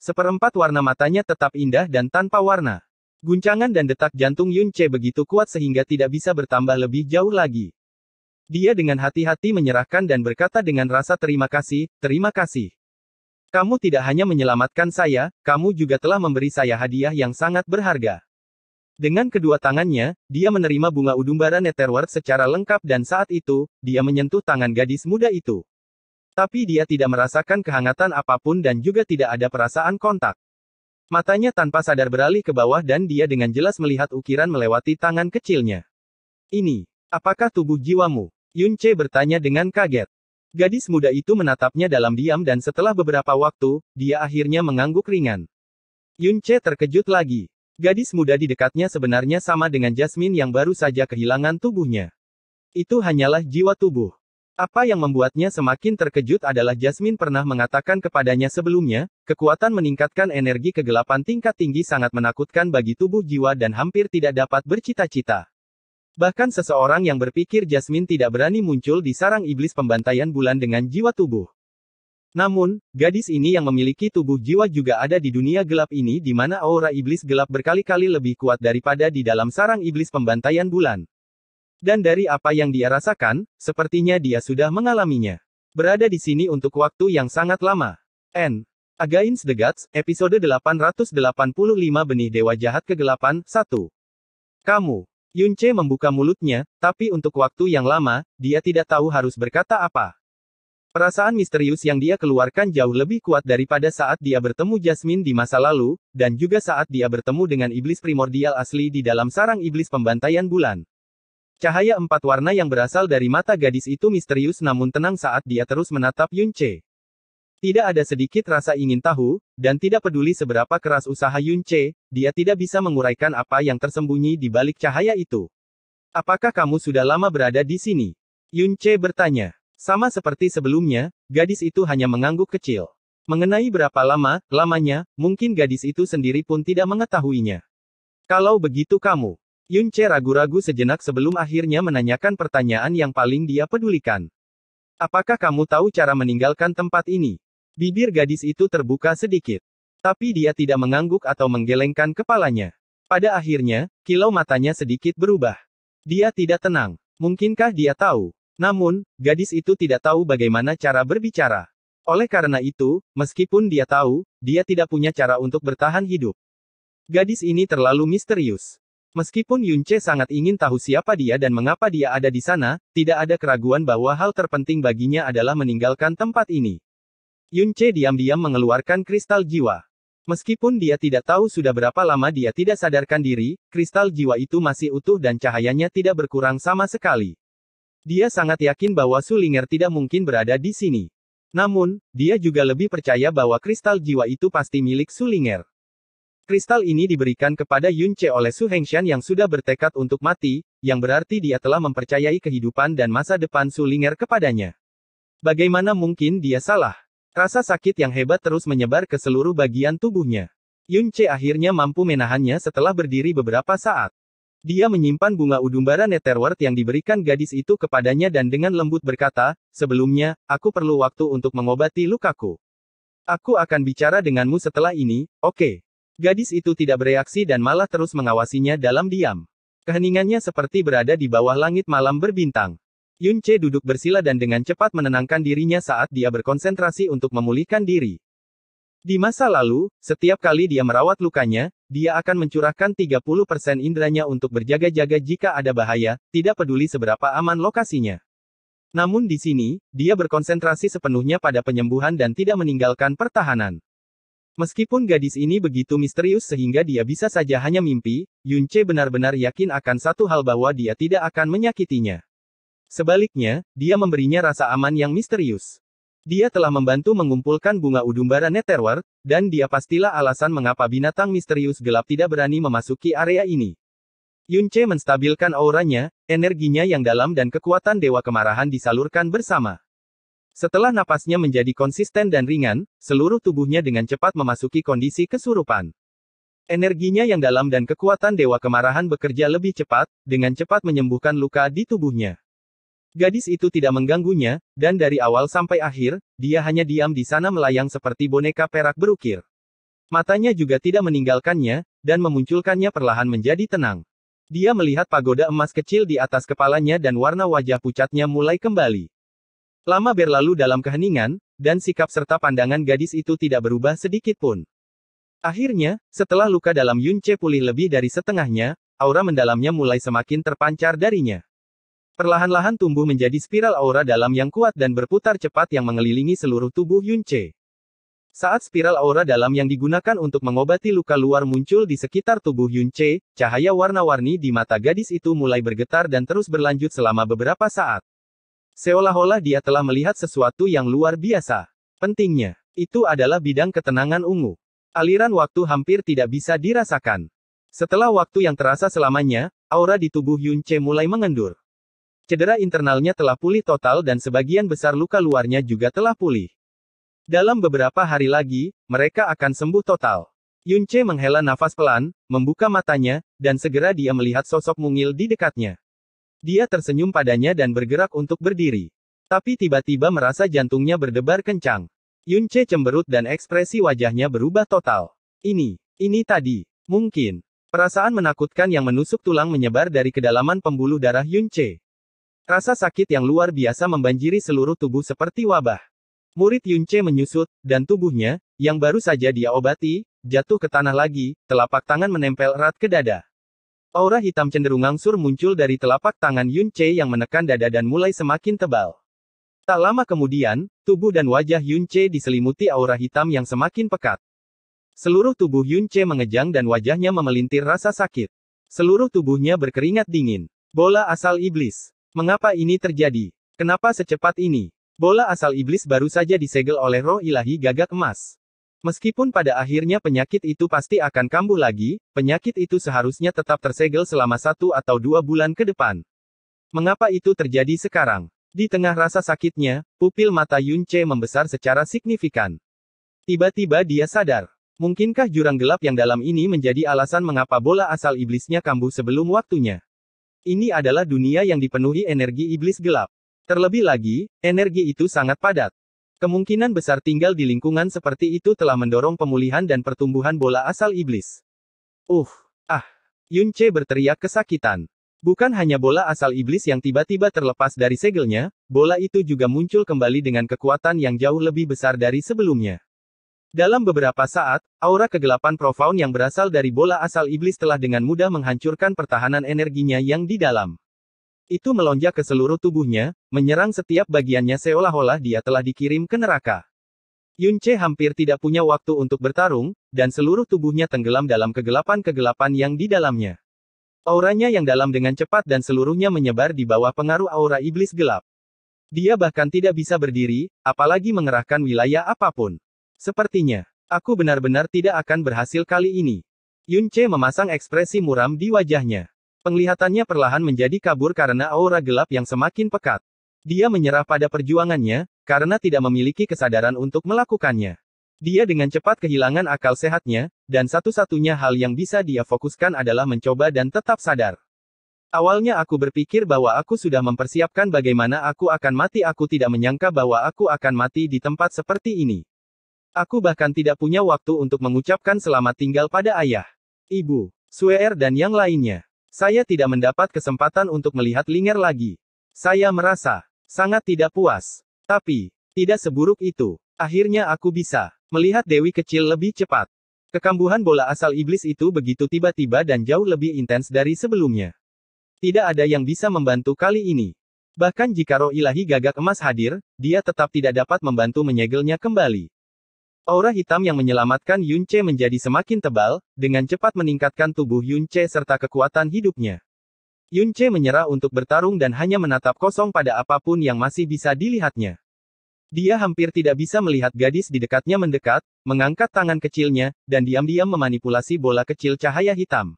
Seperempat warna matanya tetap indah dan tanpa warna. Guncangan dan detak jantung Yun Che begitu kuat sehingga tidak bisa bertambah lebih jauh lagi. Dia dengan hati-hati menyerahkan dan berkata dengan rasa terima kasih, terima kasih. Kamu tidak hanya menyelamatkan saya, kamu juga telah memberi saya hadiah yang sangat berharga. Dengan kedua tangannya, dia menerima bunga udumbara Netherworld secara lengkap dan saat itu, dia menyentuh tangan gadis muda itu. Tapi dia tidak merasakan kehangatan apapun dan juga tidak ada perasaan kontak. Matanya tanpa sadar beralih ke bawah dan dia dengan jelas melihat ukiran melewati tangan kecilnya. Ini, apakah tubuh jiwamu? Yunche bertanya dengan kaget. Gadis muda itu menatapnya dalam diam dan setelah beberapa waktu, dia akhirnya mengangguk ringan. Yunche terkejut lagi. Gadis muda di dekatnya sebenarnya sama dengan Jasmine yang baru saja kehilangan tubuhnya. Itu hanyalah jiwa tubuh. Apa yang membuatnya semakin terkejut adalah Jasmine pernah mengatakan kepadanya sebelumnya, kekuatan meningkatkan energi kegelapan tingkat tinggi sangat menakutkan bagi tubuh jiwa dan hampir tidak dapat bercita-cita. Bahkan seseorang yang berpikir Jasmine tidak berani muncul di sarang iblis pembantaian bulan dengan jiwa tubuh. Namun, gadis ini yang memiliki tubuh jiwa juga ada di dunia gelap ini di mana aura iblis gelap berkali-kali lebih kuat daripada di dalam sarang iblis pembantaian bulan. Dan dari apa yang dia rasakan, sepertinya dia sudah mengalaminya. Berada di sini untuk waktu yang sangat lama. N. Against the Gods, episode 885 Benih Dewa Jahat Kegelapan, 1. Kamu. Yunce membuka mulutnya, tapi untuk waktu yang lama, dia tidak tahu harus berkata apa. Perasaan misterius yang dia keluarkan jauh lebih kuat daripada saat dia bertemu Jasmine di masa lalu, dan juga saat dia bertemu dengan iblis primordial asli di dalam sarang iblis pembantaian bulan. Cahaya empat warna yang berasal dari mata gadis itu misterius namun tenang saat dia terus menatap Yunce. Tidak ada sedikit rasa ingin tahu, dan tidak peduli seberapa keras usaha Yun Che, dia tidak bisa menguraikan apa yang tersembunyi di balik cahaya itu. Apakah kamu sudah lama berada di sini? Yun Che bertanya. Sama seperti sebelumnya, gadis itu hanya mengangguk kecil. Mengenai berapa lama, lamanya, mungkin gadis itu sendiri pun tidak mengetahuinya. Kalau begitu kamu, Yun Che ragu-ragu sejenak sebelum akhirnya menanyakan pertanyaan yang paling dia pedulikan. Apakah kamu tahu cara meninggalkan tempat ini? Bibir gadis itu terbuka sedikit. Tapi dia tidak mengangguk atau menggelengkan kepalanya. Pada akhirnya, kilau matanya sedikit berubah. Dia tidak tenang. Mungkinkah dia tahu? Namun, gadis itu tidak tahu bagaimana cara berbicara. Oleh karena itu, meskipun dia tahu, dia tidak punya cara untuk bertahan hidup. Gadis ini terlalu misterius. Meskipun Yunce sangat ingin tahu siapa dia dan mengapa dia ada di sana, tidak ada keraguan bahwa hal terpenting baginya adalah meninggalkan tempat ini. Yunce diam-diam mengeluarkan kristal jiwa. Meskipun dia tidak tahu sudah berapa lama dia tidak sadarkan diri, kristal jiwa itu masih utuh dan cahayanya tidak berkurang sama sekali. Dia sangat yakin bahwa Sulinger tidak mungkin berada di sini. Namun, dia juga lebih percaya bahwa kristal jiwa itu pasti milik Sulinger. Kristal ini diberikan kepada Yunce oleh Su Hengshan yang sudah bertekad untuk mati, yang berarti dia telah mempercayai kehidupan dan masa depan Sulinger kepadanya. Bagaimana mungkin dia salah? Rasa sakit yang hebat terus menyebar ke seluruh bagian tubuhnya. Yun Che akhirnya mampu menahannya setelah berdiri beberapa saat. Dia menyimpan bunga udumbara Netherworth yang diberikan gadis itu kepadanya dan dengan lembut berkata, Sebelumnya, aku perlu waktu untuk mengobati lukaku. Aku akan bicara denganmu setelah ini, oke. Okay. Gadis itu tidak bereaksi dan malah terus mengawasinya dalam diam. Keheningannya seperti berada di bawah langit malam berbintang. Yun Che duduk bersila dan dengan cepat menenangkan dirinya saat dia berkonsentrasi untuk memulihkan diri. Di masa lalu, setiap kali dia merawat lukanya, dia akan mencurahkan 30% indranya untuk berjaga-jaga jika ada bahaya, tidak peduli seberapa aman lokasinya. Namun di sini, dia berkonsentrasi sepenuhnya pada penyembuhan dan tidak meninggalkan pertahanan. Meskipun gadis ini begitu misterius sehingga dia bisa saja hanya mimpi, Yun benar-benar yakin akan satu hal bahwa dia tidak akan menyakitinya. Sebaliknya, dia memberinya rasa aman yang misterius. Dia telah membantu mengumpulkan bunga udumbara Netherwar, dan dia pastilah alasan mengapa binatang misterius gelap tidak berani memasuki area ini. Yunche menstabilkan auranya, energinya yang dalam dan kekuatan dewa kemarahan disalurkan bersama. Setelah napasnya menjadi konsisten dan ringan, seluruh tubuhnya dengan cepat memasuki kondisi kesurupan. Energinya yang dalam dan kekuatan dewa kemarahan bekerja lebih cepat, dengan cepat menyembuhkan luka di tubuhnya. Gadis itu tidak mengganggunya, dan dari awal sampai akhir, dia hanya diam di sana melayang seperti boneka perak berukir. Matanya juga tidak meninggalkannya, dan memunculkannya perlahan menjadi tenang. Dia melihat pagoda emas kecil di atas kepalanya dan warna wajah pucatnya mulai kembali. Lama berlalu dalam keheningan, dan sikap serta pandangan gadis itu tidak berubah sedikit pun. Akhirnya, setelah luka dalam Yunche pulih lebih dari setengahnya, aura mendalamnya mulai semakin terpancar darinya perlahan-lahan tumbuh menjadi spiral aura dalam yang kuat dan berputar cepat yang mengelilingi seluruh tubuh Yun Saat spiral aura dalam yang digunakan untuk mengobati luka luar muncul di sekitar tubuh Yun cahaya warna-warni di mata gadis itu mulai bergetar dan terus berlanjut selama beberapa saat. Seolah-olah dia telah melihat sesuatu yang luar biasa. Pentingnya, itu adalah bidang ketenangan ungu. Aliran waktu hampir tidak bisa dirasakan. Setelah waktu yang terasa selamanya, aura di tubuh Yun mulai mengendur. Cedera internalnya telah pulih total dan sebagian besar luka luarnya juga telah pulih. Dalam beberapa hari lagi, mereka akan sembuh total. Yunche menghela nafas pelan, membuka matanya, dan segera dia melihat sosok mungil di dekatnya. Dia tersenyum padanya dan bergerak untuk berdiri. Tapi tiba-tiba merasa jantungnya berdebar kencang. Yunche cemberut dan ekspresi wajahnya berubah total. Ini, ini tadi, mungkin. Perasaan menakutkan yang menusuk tulang menyebar dari kedalaman pembuluh darah Yunche. Rasa sakit yang luar biasa membanjiri seluruh tubuh seperti wabah. Murid Yunce menyusut, dan tubuhnya, yang baru saja dia obati, jatuh ke tanah lagi, telapak tangan menempel erat ke dada. Aura hitam cenderung angsur muncul dari telapak tangan Yunce yang menekan dada dan mulai semakin tebal. Tak lama kemudian, tubuh dan wajah Yunce diselimuti aura hitam yang semakin pekat. Seluruh tubuh Yunce mengejang dan wajahnya memelintir rasa sakit. Seluruh tubuhnya berkeringat dingin. Bola asal iblis. Mengapa ini terjadi? Kenapa secepat ini? Bola asal iblis baru saja disegel oleh roh ilahi gagak emas. Meskipun pada akhirnya penyakit itu pasti akan kambuh lagi, penyakit itu seharusnya tetap tersegel selama satu atau dua bulan ke depan. Mengapa itu terjadi sekarang? Di tengah rasa sakitnya, pupil mata Yun Che membesar secara signifikan. Tiba-tiba dia sadar. Mungkinkah jurang gelap yang dalam ini menjadi alasan mengapa bola asal iblisnya kambuh sebelum waktunya? Ini adalah dunia yang dipenuhi energi iblis gelap. Terlebih lagi, energi itu sangat padat. Kemungkinan besar tinggal di lingkungan seperti itu telah mendorong pemulihan dan pertumbuhan bola asal iblis. Uh, ah, Yun Che berteriak kesakitan. Bukan hanya bola asal iblis yang tiba-tiba terlepas dari segelnya, bola itu juga muncul kembali dengan kekuatan yang jauh lebih besar dari sebelumnya. Dalam beberapa saat, aura kegelapan profound yang berasal dari bola asal iblis telah dengan mudah menghancurkan pertahanan energinya yang di dalam. Itu melonjak ke seluruh tubuhnya, menyerang setiap bagiannya seolah-olah dia telah dikirim ke neraka. Yunce hampir tidak punya waktu untuk bertarung, dan seluruh tubuhnya tenggelam dalam kegelapan-kegelapan yang di dalamnya. Auranya yang dalam dengan cepat dan seluruhnya menyebar di bawah pengaruh aura iblis gelap. Dia bahkan tidak bisa berdiri, apalagi mengerahkan wilayah apapun. Sepertinya, aku benar-benar tidak akan berhasil kali ini. Yun Che memasang ekspresi muram di wajahnya. Penglihatannya perlahan menjadi kabur karena aura gelap yang semakin pekat. Dia menyerah pada perjuangannya, karena tidak memiliki kesadaran untuk melakukannya. Dia dengan cepat kehilangan akal sehatnya, dan satu-satunya hal yang bisa dia fokuskan adalah mencoba dan tetap sadar. Awalnya aku berpikir bahwa aku sudah mempersiapkan bagaimana aku akan mati. Aku tidak menyangka bahwa aku akan mati di tempat seperti ini. Aku bahkan tidak punya waktu untuk mengucapkan selamat tinggal pada ayah, ibu, Suer dan yang lainnya. Saya tidak mendapat kesempatan untuk melihat Linger lagi. Saya merasa sangat tidak puas. Tapi, tidak seburuk itu. Akhirnya aku bisa melihat Dewi kecil lebih cepat. Kekambuhan bola asal iblis itu begitu tiba-tiba dan jauh lebih intens dari sebelumnya. Tidak ada yang bisa membantu kali ini. Bahkan jika roh ilahi gagak emas hadir, dia tetap tidak dapat membantu menyegelnya kembali. Aura hitam yang menyelamatkan Yunche menjadi semakin tebal, dengan cepat meningkatkan tubuh Yunche serta kekuatan hidupnya. Yunche menyerah untuk bertarung dan hanya menatap kosong pada apapun yang masih bisa dilihatnya. Dia hampir tidak bisa melihat gadis di dekatnya mendekat, mengangkat tangan kecilnya, dan diam-diam memanipulasi bola kecil cahaya hitam.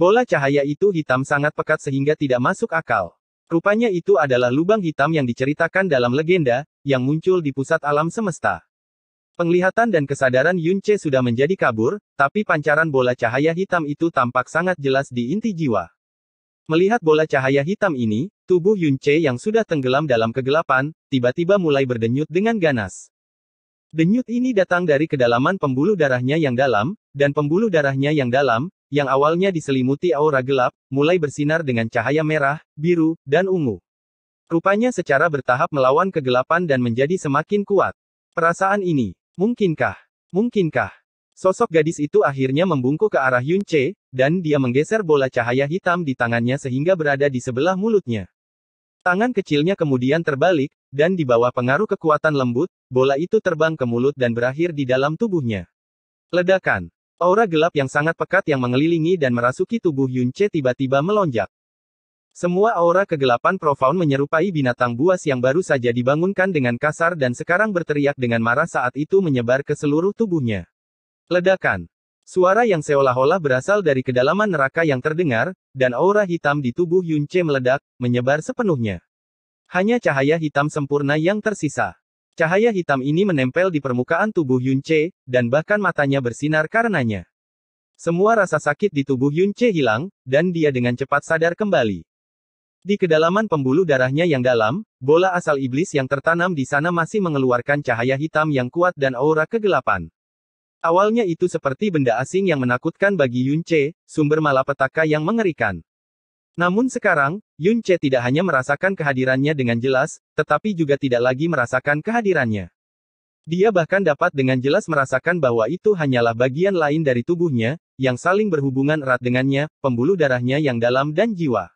Bola cahaya itu hitam sangat pekat sehingga tidak masuk akal. Rupanya itu adalah lubang hitam yang diceritakan dalam legenda, yang muncul di pusat alam semesta. Penglihatan dan kesadaran Yunche sudah menjadi kabur, tapi pancaran bola cahaya hitam itu tampak sangat jelas di inti jiwa. Melihat bola cahaya hitam ini, tubuh Yunche yang sudah tenggelam dalam kegelapan, tiba-tiba mulai berdenyut dengan ganas. Denyut ini datang dari kedalaman pembuluh darahnya yang dalam, dan pembuluh darahnya yang dalam, yang awalnya diselimuti aura gelap, mulai bersinar dengan cahaya merah, biru, dan ungu. Rupanya secara bertahap melawan kegelapan dan menjadi semakin kuat. Perasaan ini Mungkinkah? Mungkinkah? Sosok gadis itu akhirnya membungkuk ke arah Yun Che, dan dia menggeser bola cahaya hitam di tangannya sehingga berada di sebelah mulutnya. Tangan kecilnya kemudian terbalik, dan di bawah pengaruh kekuatan lembut, bola itu terbang ke mulut dan berakhir di dalam tubuhnya. Ledakan. Aura gelap yang sangat pekat yang mengelilingi dan merasuki tubuh Yun Che tiba-tiba melonjak. Semua aura kegelapan profound menyerupai binatang buas yang baru saja dibangunkan dengan kasar dan sekarang berteriak dengan marah saat itu menyebar ke seluruh tubuhnya. Ledakan. Suara yang seolah-olah berasal dari kedalaman neraka yang terdengar, dan aura hitam di tubuh Yunce meledak, menyebar sepenuhnya. Hanya cahaya hitam sempurna yang tersisa. Cahaya hitam ini menempel di permukaan tubuh Yunce, dan bahkan matanya bersinar karenanya. Semua rasa sakit di tubuh Yunce hilang, dan dia dengan cepat sadar kembali. Di kedalaman pembuluh darahnya yang dalam, bola asal iblis yang tertanam di sana masih mengeluarkan cahaya hitam yang kuat dan aura kegelapan. Awalnya itu seperti benda asing yang menakutkan bagi Yun Che, sumber malapetaka yang mengerikan. Namun sekarang, Yun Che tidak hanya merasakan kehadirannya dengan jelas, tetapi juga tidak lagi merasakan kehadirannya. Dia bahkan dapat dengan jelas merasakan bahwa itu hanyalah bagian lain dari tubuhnya, yang saling berhubungan erat dengannya, pembuluh darahnya yang dalam dan jiwa.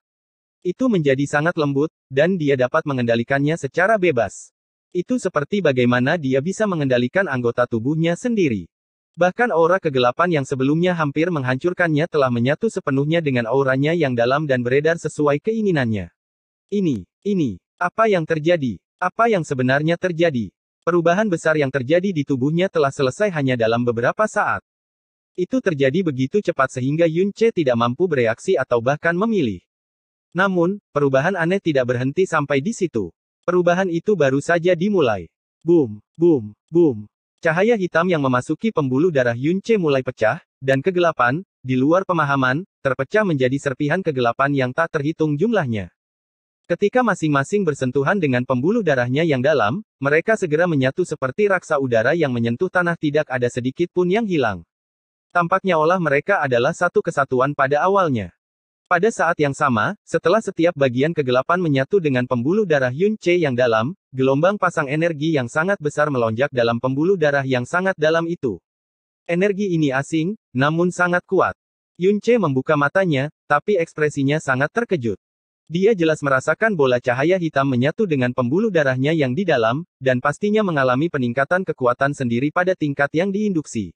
Itu menjadi sangat lembut, dan dia dapat mengendalikannya secara bebas. Itu seperti bagaimana dia bisa mengendalikan anggota tubuhnya sendiri. Bahkan aura kegelapan yang sebelumnya hampir menghancurkannya telah menyatu sepenuhnya dengan auranya yang dalam dan beredar sesuai keinginannya. Ini, ini, apa yang terjadi? Apa yang sebenarnya terjadi? Perubahan besar yang terjadi di tubuhnya telah selesai hanya dalam beberapa saat. Itu terjadi begitu cepat sehingga Yun Che tidak mampu bereaksi atau bahkan memilih. Namun, perubahan aneh tidak berhenti sampai di situ. Perubahan itu baru saja dimulai. Boom, boom, boom. Cahaya hitam yang memasuki pembuluh darah Yunce mulai pecah, dan kegelapan, di luar pemahaman, terpecah menjadi serpihan kegelapan yang tak terhitung jumlahnya. Ketika masing-masing bersentuhan dengan pembuluh darahnya yang dalam, mereka segera menyatu seperti raksa udara yang menyentuh tanah tidak ada sedikit pun yang hilang. Tampaknya olah mereka adalah satu kesatuan pada awalnya. Pada saat yang sama, setelah setiap bagian kegelapan menyatu dengan pembuluh darah Yun Che yang dalam, gelombang pasang energi yang sangat besar melonjak dalam pembuluh darah yang sangat dalam itu. Energi ini asing, namun sangat kuat. Yun Che membuka matanya, tapi ekspresinya sangat terkejut. Dia jelas merasakan bola cahaya hitam menyatu dengan pembuluh darahnya yang di dalam, dan pastinya mengalami peningkatan kekuatan sendiri pada tingkat yang diinduksi.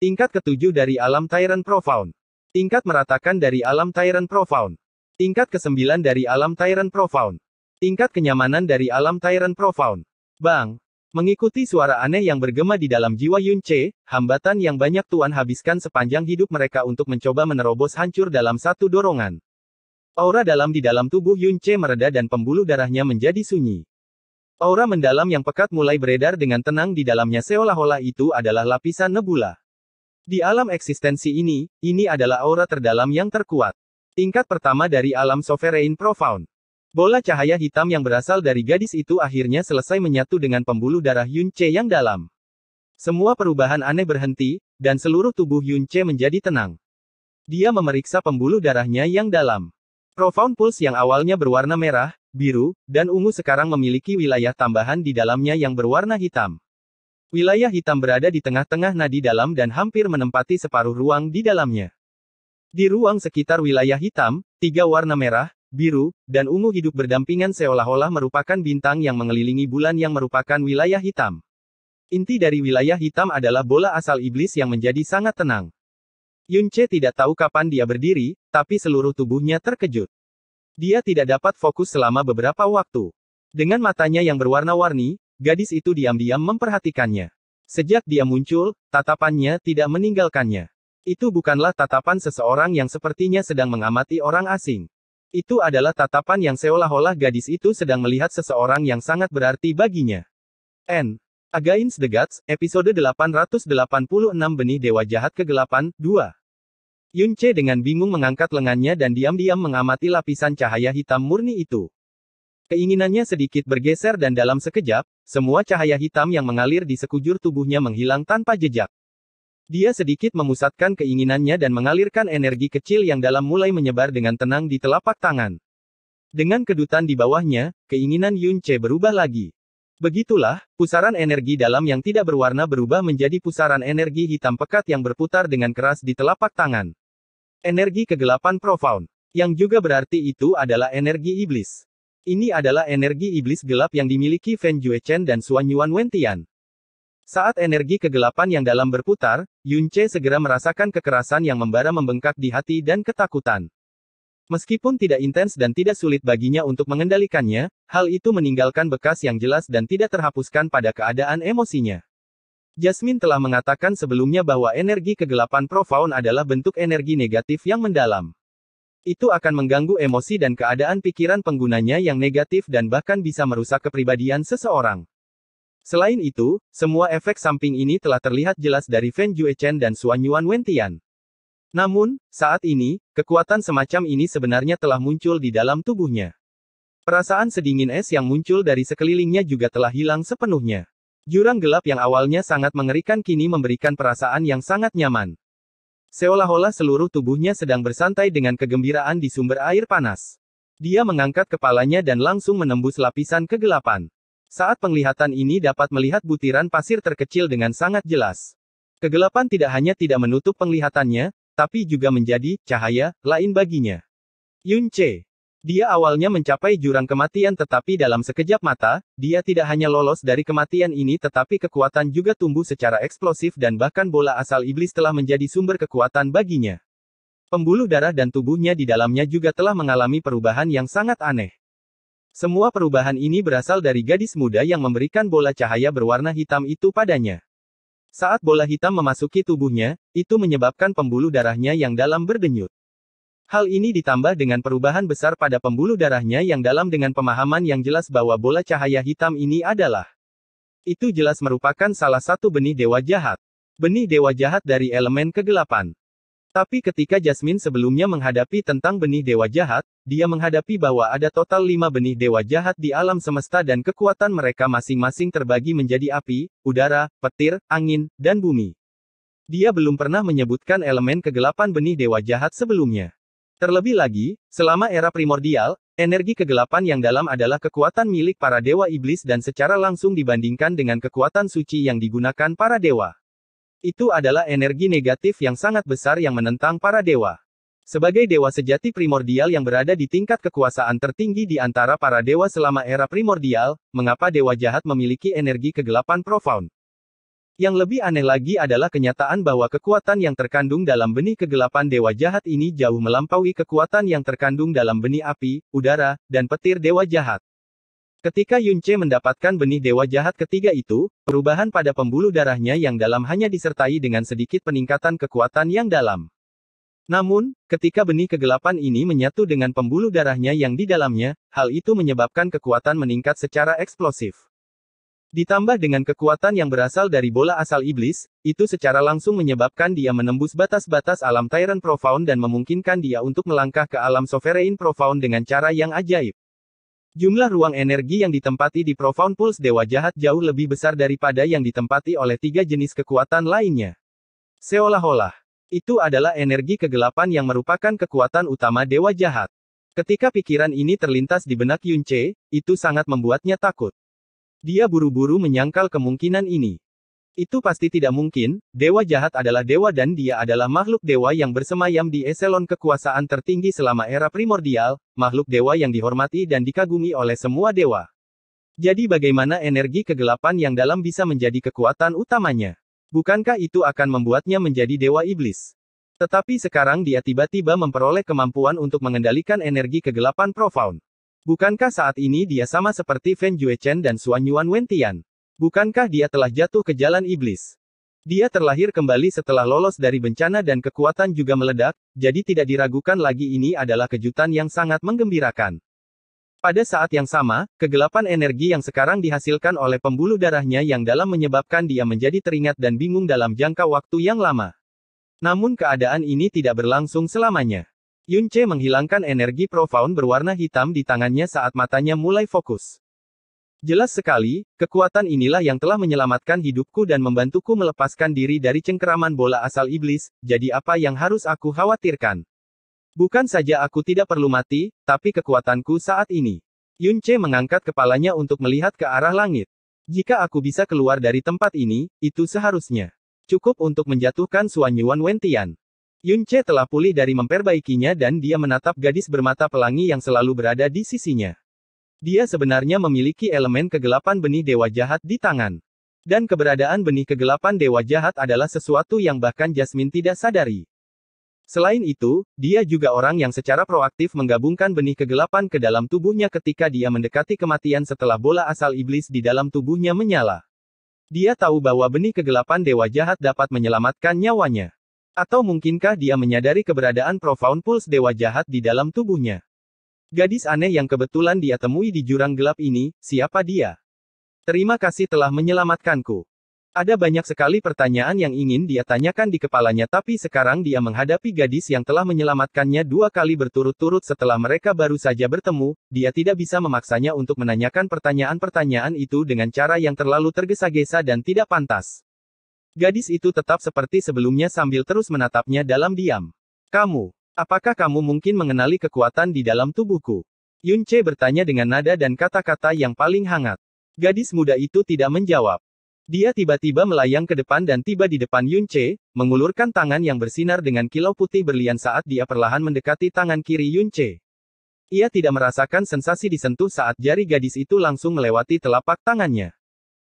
Tingkat ketujuh dari alam Tyrant Profound. Tingkat meratakan dari alam Tyrant Profound. Tingkat ke-9 dari alam Tyrant Profound. Tingkat kenyamanan dari alam Tyrant Profound. Bang! Mengikuti suara aneh yang bergema di dalam jiwa Yun Che, hambatan yang banyak Tuan habiskan sepanjang hidup mereka untuk mencoba menerobos hancur dalam satu dorongan. Aura dalam di dalam tubuh Yun Che mereda dan pembuluh darahnya menjadi sunyi. Aura mendalam yang pekat mulai beredar dengan tenang di dalamnya seolah-olah itu adalah lapisan nebula. Di alam eksistensi ini, ini adalah aura terdalam yang terkuat. Tingkat pertama dari alam sovereign profound. Bola cahaya hitam yang berasal dari gadis itu akhirnya selesai menyatu dengan pembuluh darah Yun Che yang dalam. Semua perubahan aneh berhenti, dan seluruh tubuh Yun Che menjadi tenang. Dia memeriksa pembuluh darahnya yang dalam. Profound pulse yang awalnya berwarna merah, biru, dan ungu sekarang memiliki wilayah tambahan di dalamnya yang berwarna hitam. Wilayah hitam berada di tengah-tengah nadi dalam dan hampir menempati separuh ruang di dalamnya. Di ruang sekitar wilayah hitam, tiga warna merah, biru, dan ungu hidup berdampingan seolah-olah merupakan bintang yang mengelilingi bulan yang merupakan wilayah hitam. Inti dari wilayah hitam adalah bola asal iblis yang menjadi sangat tenang. Yunche tidak tahu kapan dia berdiri, tapi seluruh tubuhnya terkejut. Dia tidak dapat fokus selama beberapa waktu. Dengan matanya yang berwarna-warni, Gadis itu diam-diam memperhatikannya. Sejak dia muncul, tatapannya tidak meninggalkannya. Itu bukanlah tatapan seseorang yang sepertinya sedang mengamati orang asing. Itu adalah tatapan yang seolah-olah gadis itu sedang melihat seseorang yang sangat berarti baginya. N. Against the Gods, episode 886 Benih Dewa Jahat Kegelapan, 2. Yunce dengan bingung mengangkat lengannya dan diam-diam mengamati lapisan cahaya hitam murni itu. Keinginannya sedikit bergeser dan dalam sekejap, semua cahaya hitam yang mengalir di sekujur tubuhnya menghilang tanpa jejak. Dia sedikit memusatkan keinginannya dan mengalirkan energi kecil yang dalam mulai menyebar dengan tenang di telapak tangan. Dengan kedutan di bawahnya, keinginan Yun Che berubah lagi. Begitulah, pusaran energi dalam yang tidak berwarna berubah menjadi pusaran energi hitam pekat yang berputar dengan keras di telapak tangan. Energi kegelapan profound, yang juga berarti itu adalah energi iblis. Ini adalah energi iblis gelap yang dimiliki Fan Yuechen dan Xuan Yuan Wentian. Saat energi kegelapan yang dalam berputar, Yun Che segera merasakan kekerasan yang membara membengkak di hati dan ketakutan. Meskipun tidak intens dan tidak sulit baginya untuk mengendalikannya, hal itu meninggalkan bekas yang jelas dan tidak terhapuskan pada keadaan emosinya. Jasmine telah mengatakan sebelumnya bahwa energi kegelapan profound adalah bentuk energi negatif yang mendalam. Itu akan mengganggu emosi dan keadaan pikiran penggunanya yang negatif dan bahkan bisa merusak kepribadian seseorang. Selain itu, semua efek samping ini telah terlihat jelas dari Fan Juechen dan Xuan Yuan Wentian. Namun, saat ini, kekuatan semacam ini sebenarnya telah muncul di dalam tubuhnya. Perasaan sedingin es yang muncul dari sekelilingnya juga telah hilang sepenuhnya. Jurang gelap yang awalnya sangat mengerikan kini memberikan perasaan yang sangat nyaman. Seolah-olah seluruh tubuhnya sedang bersantai dengan kegembiraan di sumber air panas. Dia mengangkat kepalanya dan langsung menembus lapisan kegelapan. Saat penglihatan ini dapat melihat butiran pasir terkecil dengan sangat jelas. Kegelapan tidak hanya tidak menutup penglihatannya, tapi juga menjadi cahaya lain baginya. Yun Che, dia awalnya mencapai jurang kematian tetapi dalam sekejap mata, dia tidak hanya lolos dari kematian ini tetapi kekuatan juga tumbuh secara eksplosif dan bahkan bola asal iblis telah menjadi sumber kekuatan baginya. Pembuluh darah dan tubuhnya di dalamnya juga telah mengalami perubahan yang sangat aneh. Semua perubahan ini berasal dari gadis muda yang memberikan bola cahaya berwarna hitam itu padanya. Saat bola hitam memasuki tubuhnya, itu menyebabkan pembuluh darahnya yang dalam berdenyut. Hal ini ditambah dengan perubahan besar pada pembuluh darahnya yang dalam dengan pemahaman yang jelas bahwa bola cahaya hitam ini adalah. Itu jelas merupakan salah satu benih dewa jahat. Benih dewa jahat dari elemen kegelapan. Tapi ketika Jasmine sebelumnya menghadapi tentang benih dewa jahat, dia menghadapi bahwa ada total lima benih dewa jahat di alam semesta dan kekuatan mereka masing-masing terbagi menjadi api, udara, petir, angin, dan bumi. Dia belum pernah menyebutkan elemen kegelapan benih dewa jahat sebelumnya. Terlebih lagi, selama era primordial, energi kegelapan yang dalam adalah kekuatan milik para dewa iblis dan secara langsung dibandingkan dengan kekuatan suci yang digunakan para dewa. Itu adalah energi negatif yang sangat besar yang menentang para dewa. Sebagai dewa sejati primordial yang berada di tingkat kekuasaan tertinggi di antara para dewa selama era primordial, mengapa dewa jahat memiliki energi kegelapan profound? Yang lebih aneh lagi adalah kenyataan bahwa kekuatan yang terkandung dalam benih kegelapan dewa jahat ini jauh melampaui kekuatan yang terkandung dalam benih api, udara, dan petir dewa jahat. Ketika Yunche mendapatkan benih dewa jahat ketiga itu, perubahan pada pembuluh darahnya yang dalam hanya disertai dengan sedikit peningkatan kekuatan yang dalam. Namun, ketika benih kegelapan ini menyatu dengan pembuluh darahnya yang di dalamnya, hal itu menyebabkan kekuatan meningkat secara eksplosif. Ditambah dengan kekuatan yang berasal dari bola asal iblis, itu secara langsung menyebabkan dia menembus batas-batas alam Tyrant Profound dan memungkinkan dia untuk melangkah ke alam Sovereign Profound dengan cara yang ajaib. Jumlah ruang energi yang ditempati di Profound Pulse Dewa Jahat jauh lebih besar daripada yang ditempati oleh tiga jenis kekuatan lainnya. Seolah-olah, itu adalah energi kegelapan yang merupakan kekuatan utama Dewa Jahat. Ketika pikiran ini terlintas di benak Yunce, itu sangat membuatnya takut. Dia buru-buru menyangkal kemungkinan ini. Itu pasti tidak mungkin, dewa jahat adalah dewa dan dia adalah makhluk dewa yang bersemayam di eselon kekuasaan tertinggi selama era primordial, makhluk dewa yang dihormati dan dikagumi oleh semua dewa. Jadi bagaimana energi kegelapan yang dalam bisa menjadi kekuatan utamanya? Bukankah itu akan membuatnya menjadi dewa iblis? Tetapi sekarang dia tiba-tiba memperoleh kemampuan untuk mengendalikan energi kegelapan profound. Bukankah saat ini dia sama seperti Fan Yuechen dan Xuan Yuan Wentian? Bukankah dia telah jatuh ke jalan iblis? Dia terlahir kembali setelah lolos dari bencana dan kekuatan juga meledak, jadi tidak diragukan lagi ini adalah kejutan yang sangat menggembirakan. Pada saat yang sama, kegelapan energi yang sekarang dihasilkan oleh pembuluh darahnya yang dalam menyebabkan dia menjadi teringat dan bingung dalam jangka waktu yang lama. Namun keadaan ini tidak berlangsung selamanya. Yun Che menghilangkan energi profound berwarna hitam di tangannya saat matanya mulai fokus. Jelas sekali, kekuatan inilah yang telah menyelamatkan hidupku dan membantuku melepaskan diri dari cengkeraman bola asal iblis, jadi apa yang harus aku khawatirkan? Bukan saja aku tidak perlu mati, tapi kekuatanku saat ini. Yun Che mengangkat kepalanya untuk melihat ke arah langit. Jika aku bisa keluar dari tempat ini, itu seharusnya cukup untuk menjatuhkan Suan Yuan Wentian. Yunche telah pulih dari memperbaikinya dan dia menatap gadis bermata pelangi yang selalu berada di sisinya. Dia sebenarnya memiliki elemen kegelapan benih dewa jahat di tangan. Dan keberadaan benih kegelapan dewa jahat adalah sesuatu yang bahkan Jasmine tidak sadari. Selain itu, dia juga orang yang secara proaktif menggabungkan benih kegelapan ke dalam tubuhnya ketika dia mendekati kematian setelah bola asal iblis di dalam tubuhnya menyala. Dia tahu bahwa benih kegelapan dewa jahat dapat menyelamatkan nyawanya. Atau mungkinkah dia menyadari keberadaan profound pulse dewa jahat di dalam tubuhnya? Gadis aneh yang kebetulan dia temui di jurang gelap ini, siapa dia? Terima kasih telah menyelamatkanku. Ada banyak sekali pertanyaan yang ingin dia tanyakan di kepalanya tapi sekarang dia menghadapi gadis yang telah menyelamatkannya dua kali berturut-turut setelah mereka baru saja bertemu, dia tidak bisa memaksanya untuk menanyakan pertanyaan-pertanyaan itu dengan cara yang terlalu tergesa-gesa dan tidak pantas. Gadis itu tetap seperti sebelumnya sambil terus menatapnya dalam diam. Kamu, apakah kamu mungkin mengenali kekuatan di dalam tubuhku? Yunce bertanya dengan nada dan kata-kata yang paling hangat. Gadis muda itu tidak menjawab. Dia tiba-tiba melayang ke depan dan tiba di depan Yunce, mengulurkan tangan yang bersinar dengan kilau putih berlian saat dia perlahan mendekati tangan kiri Yunce. Ia tidak merasakan sensasi disentuh saat jari gadis itu langsung melewati telapak tangannya.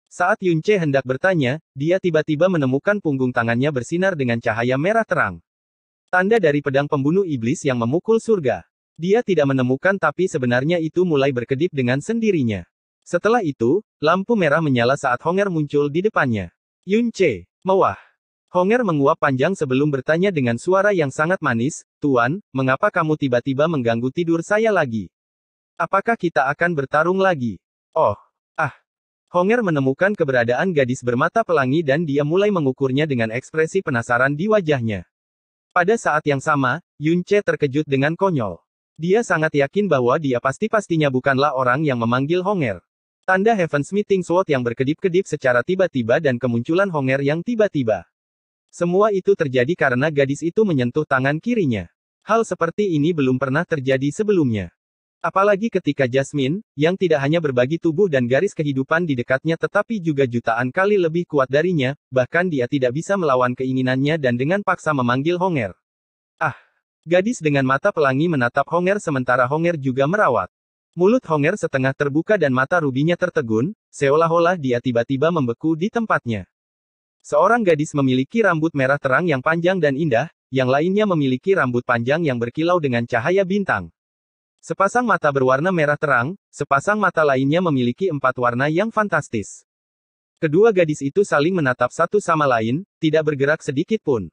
Saat Yunce hendak bertanya, dia tiba-tiba menemukan punggung tangannya bersinar dengan cahaya merah terang. Tanda dari pedang pembunuh iblis yang memukul surga. Dia tidak menemukan tapi sebenarnya itu mulai berkedip dengan sendirinya. Setelah itu, lampu merah menyala saat Honger muncul di depannya. Yunce, mewah. Honger menguap panjang sebelum bertanya dengan suara yang sangat manis, Tuan, mengapa kamu tiba-tiba mengganggu tidur saya lagi? Apakah kita akan bertarung lagi? Oh, ah, Honger menemukan keberadaan gadis bermata pelangi dan dia mulai mengukurnya dengan ekspresi penasaran di wajahnya. Pada saat yang sama, Yunche terkejut dengan konyol. Dia sangat yakin bahwa dia pasti-pastinya bukanlah orang yang memanggil Honger. Tanda Heaven's Meeting Sword yang berkedip-kedip secara tiba-tiba dan kemunculan Honger yang tiba-tiba. Semua itu terjadi karena gadis itu menyentuh tangan kirinya. Hal seperti ini belum pernah terjadi sebelumnya. Apalagi ketika Jasmine, yang tidak hanya berbagi tubuh dan garis kehidupan di dekatnya tetapi juga jutaan kali lebih kuat darinya, bahkan dia tidak bisa melawan keinginannya dan dengan paksa memanggil Honger. Ah! Gadis dengan mata pelangi menatap Honger sementara Honger juga merawat. Mulut Honger setengah terbuka dan mata rubinya tertegun, seolah-olah dia tiba-tiba membeku di tempatnya. Seorang gadis memiliki rambut merah terang yang panjang dan indah, yang lainnya memiliki rambut panjang yang berkilau dengan cahaya bintang. Sepasang mata berwarna merah terang, sepasang mata lainnya memiliki empat warna yang fantastis. Kedua gadis itu saling menatap satu sama lain, tidak bergerak sedikit pun.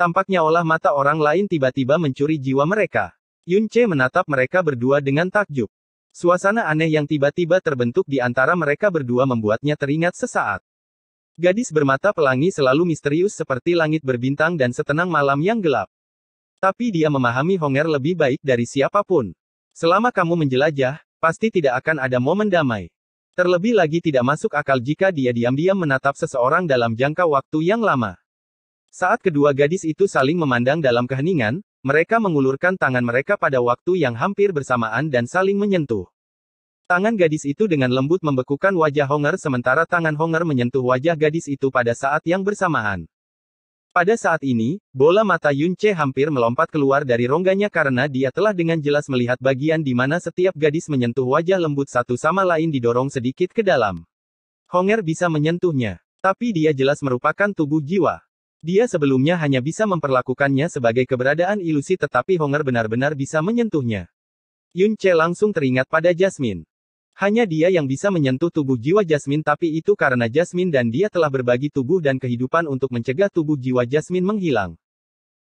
Tampaknya olah mata orang lain tiba-tiba mencuri jiwa mereka. Yun Che menatap mereka berdua dengan takjub. Suasana aneh yang tiba-tiba terbentuk di antara mereka berdua membuatnya teringat sesaat. Gadis bermata pelangi selalu misterius seperti langit berbintang dan setenang malam yang gelap. Tapi dia memahami Honger lebih baik dari siapapun. Selama kamu menjelajah, pasti tidak akan ada momen damai. Terlebih lagi tidak masuk akal jika dia diam-diam menatap seseorang dalam jangka waktu yang lama. Saat kedua gadis itu saling memandang dalam keheningan, mereka mengulurkan tangan mereka pada waktu yang hampir bersamaan dan saling menyentuh. Tangan gadis itu dengan lembut membekukan wajah Honger sementara tangan Honger menyentuh wajah gadis itu pada saat yang bersamaan. Pada saat ini, bola mata Yun Che hampir melompat keluar dari rongganya karena dia telah dengan jelas melihat bagian di mana setiap gadis menyentuh wajah lembut satu sama lain didorong sedikit ke dalam. Honger bisa menyentuhnya, tapi dia jelas merupakan tubuh jiwa. Dia sebelumnya hanya bisa memperlakukannya sebagai keberadaan ilusi tetapi Honger benar-benar bisa menyentuhnya. Yun Che langsung teringat pada Jasmine. Hanya dia yang bisa menyentuh tubuh jiwa Jasmine tapi itu karena Jasmine dan dia telah berbagi tubuh dan kehidupan untuk mencegah tubuh jiwa Jasmine menghilang.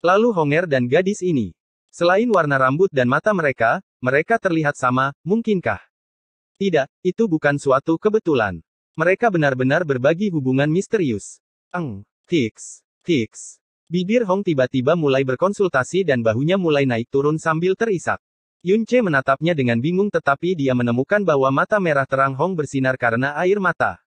Lalu Honger dan gadis ini. Selain warna rambut dan mata mereka, mereka terlihat sama, mungkinkah? Tidak, itu bukan suatu kebetulan. Mereka benar-benar berbagi hubungan misterius. Eng, tiks, tiks. Bibir Hong tiba-tiba mulai berkonsultasi dan bahunya mulai naik turun sambil terisak. Yunce menatapnya dengan bingung tetapi dia menemukan bahwa mata merah terang Hong bersinar karena air mata.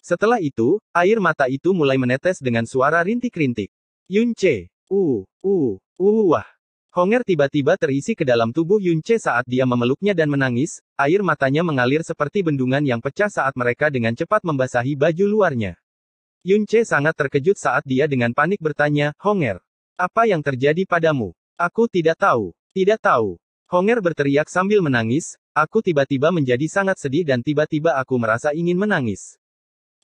Setelah itu, air mata itu mulai menetes dengan suara rintik-rintik. Yunce, uh, uh, uh, wah. Honger tiba-tiba terisi ke dalam tubuh Yunce saat dia memeluknya dan menangis, air matanya mengalir seperti bendungan yang pecah saat mereka dengan cepat membasahi baju luarnya. Yunce sangat terkejut saat dia dengan panik bertanya, Honger, apa yang terjadi padamu? Aku tidak tahu, tidak tahu, Honger berteriak sambil menangis, aku tiba-tiba menjadi sangat sedih dan tiba-tiba aku merasa ingin menangis.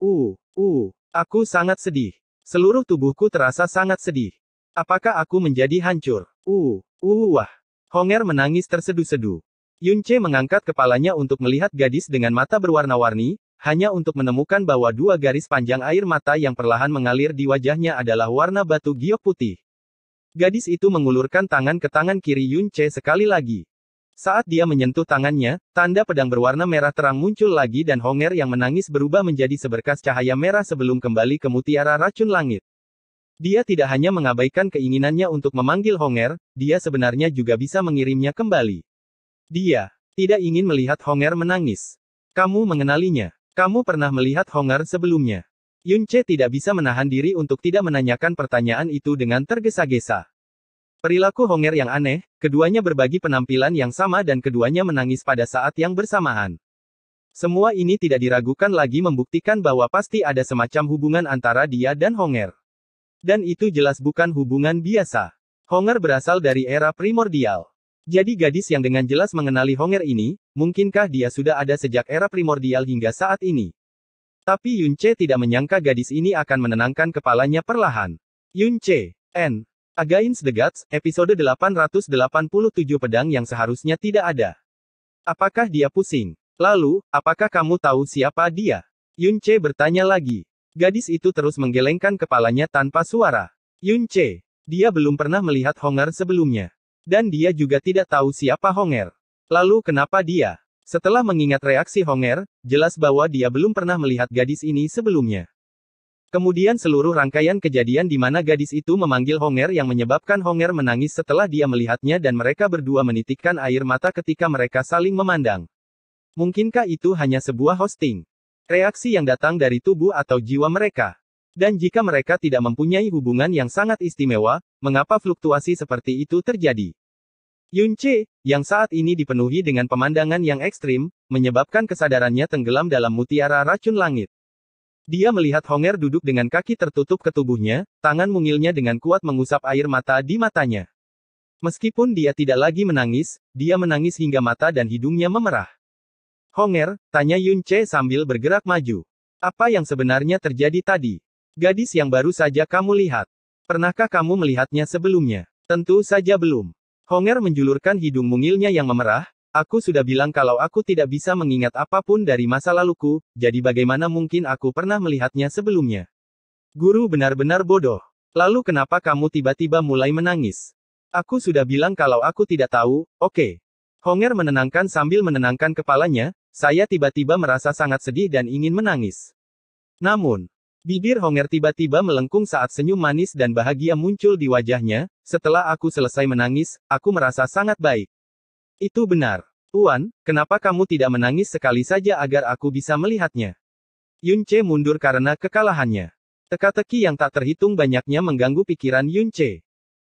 Uh, uh, aku sangat sedih. Seluruh tubuhku terasa sangat sedih. Apakah aku menjadi hancur? Uh, uh, wah. Honger menangis tersedu-sedu. Yunche mengangkat kepalanya untuk melihat gadis dengan mata berwarna-warni, hanya untuk menemukan bahwa dua garis panjang air mata yang perlahan mengalir di wajahnya adalah warna batu giok putih. Gadis itu mengulurkan tangan ke tangan kiri Yun Che sekali lagi. Saat dia menyentuh tangannya, tanda pedang berwarna merah terang muncul lagi dan Honger yang menangis berubah menjadi seberkas cahaya merah sebelum kembali ke mutiara racun langit. Dia tidak hanya mengabaikan keinginannya untuk memanggil Honger, dia sebenarnya juga bisa mengirimnya kembali. Dia tidak ingin melihat Honger menangis. Kamu mengenalinya. Kamu pernah melihat Honger sebelumnya. Yunche tidak bisa menahan diri untuk tidak menanyakan pertanyaan itu dengan tergesa-gesa. Perilaku Honger yang aneh, keduanya berbagi penampilan yang sama dan keduanya menangis pada saat yang bersamaan. Semua ini tidak diragukan lagi membuktikan bahwa pasti ada semacam hubungan antara dia dan Honger. Dan itu jelas bukan hubungan biasa. Honger berasal dari era primordial. Jadi gadis yang dengan jelas mengenali Honger ini, mungkinkah dia sudah ada sejak era primordial hingga saat ini? Tapi Yun Che tidak menyangka gadis ini akan menenangkan kepalanya perlahan. Yun Che, N. Against the Gods, episode 887 pedang yang seharusnya tidak ada. Apakah dia pusing? Lalu, apakah kamu tahu siapa dia? Yun Che bertanya lagi. Gadis itu terus menggelengkan kepalanya tanpa suara. Yun Che, dia belum pernah melihat Honger sebelumnya. Dan dia juga tidak tahu siapa Honger. Lalu kenapa dia? Setelah mengingat reaksi Honger, jelas bahwa dia belum pernah melihat gadis ini sebelumnya. Kemudian seluruh rangkaian kejadian di mana gadis itu memanggil Honger yang menyebabkan Honger menangis setelah dia melihatnya dan mereka berdua menitikkan air mata ketika mereka saling memandang. Mungkinkah itu hanya sebuah hosting? Reaksi yang datang dari tubuh atau jiwa mereka. Dan jika mereka tidak mempunyai hubungan yang sangat istimewa, mengapa fluktuasi seperti itu terjadi? Yunce, yang saat ini dipenuhi dengan pemandangan yang ekstrim, menyebabkan kesadarannya tenggelam dalam mutiara racun langit. Dia melihat Honger duduk dengan kaki tertutup ke tubuhnya, tangan mungilnya dengan kuat mengusap air mata di matanya. Meskipun dia tidak lagi menangis, dia menangis hingga mata dan hidungnya memerah. Honger, tanya Yun sambil bergerak maju. Apa yang sebenarnya terjadi tadi? Gadis yang baru saja kamu lihat. Pernahkah kamu melihatnya sebelumnya? Tentu saja belum. Honger menjulurkan hidung mungilnya yang memerah, aku sudah bilang kalau aku tidak bisa mengingat apapun dari masa laluku, jadi bagaimana mungkin aku pernah melihatnya sebelumnya. Guru benar-benar bodoh. Lalu kenapa kamu tiba-tiba mulai menangis? Aku sudah bilang kalau aku tidak tahu, oke. Okay. Honger menenangkan sambil menenangkan kepalanya, saya tiba-tiba merasa sangat sedih dan ingin menangis. Namun, Bibir Honger tiba-tiba melengkung saat senyum manis dan bahagia muncul di wajahnya, setelah aku selesai menangis, aku merasa sangat baik. Itu benar. Tuan, kenapa kamu tidak menangis sekali saja agar aku bisa melihatnya? Yunce mundur karena kekalahannya. Teka-teki yang tak terhitung banyaknya mengganggu pikiran Yunce.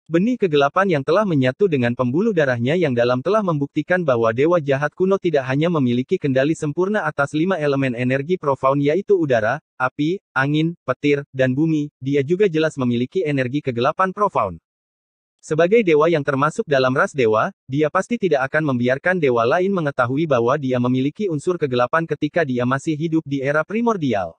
Benih kegelapan yang telah menyatu dengan pembuluh darahnya yang dalam telah membuktikan bahwa dewa jahat kuno tidak hanya memiliki kendali sempurna atas lima elemen energi profound yaitu udara, api, angin, petir, dan bumi, dia juga jelas memiliki energi kegelapan profound. Sebagai dewa yang termasuk dalam ras dewa, dia pasti tidak akan membiarkan dewa lain mengetahui bahwa dia memiliki unsur kegelapan ketika dia masih hidup di era primordial.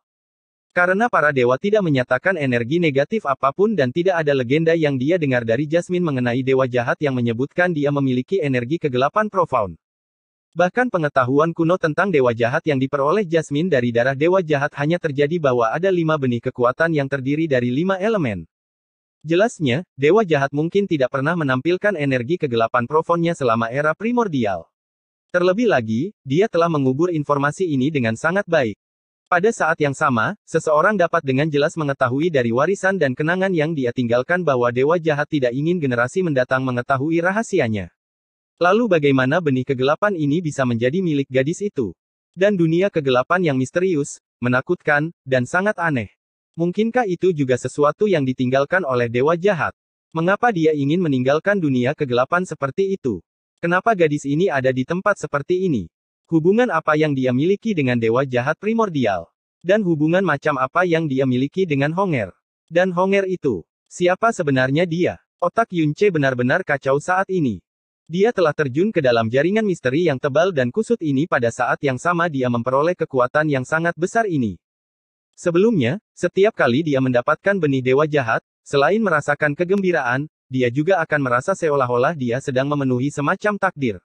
Karena para dewa tidak menyatakan energi negatif apapun dan tidak ada legenda yang dia dengar dari Jasmine mengenai dewa jahat yang menyebutkan dia memiliki energi kegelapan profound. Bahkan pengetahuan kuno tentang dewa jahat yang diperoleh Jasmine dari darah dewa jahat hanya terjadi bahwa ada lima benih kekuatan yang terdiri dari lima elemen. Jelasnya, dewa jahat mungkin tidak pernah menampilkan energi kegelapan profonnya selama era primordial. Terlebih lagi, dia telah mengubur informasi ini dengan sangat baik. Pada saat yang sama, seseorang dapat dengan jelas mengetahui dari warisan dan kenangan yang dia tinggalkan bahwa dewa jahat tidak ingin generasi mendatang mengetahui rahasianya. Lalu bagaimana benih kegelapan ini bisa menjadi milik gadis itu? Dan dunia kegelapan yang misterius, menakutkan, dan sangat aneh. Mungkinkah itu juga sesuatu yang ditinggalkan oleh dewa jahat? Mengapa dia ingin meninggalkan dunia kegelapan seperti itu? Kenapa gadis ini ada di tempat seperti ini? Hubungan apa yang dia miliki dengan dewa jahat primordial? Dan hubungan macam apa yang dia miliki dengan Honger? Dan Honger itu, siapa sebenarnya dia? Otak Yunce benar-benar kacau saat ini. Dia telah terjun ke dalam jaringan misteri yang tebal dan kusut ini pada saat yang sama dia memperoleh kekuatan yang sangat besar ini. Sebelumnya, setiap kali dia mendapatkan benih dewa jahat, selain merasakan kegembiraan, dia juga akan merasa seolah-olah dia sedang memenuhi semacam takdir.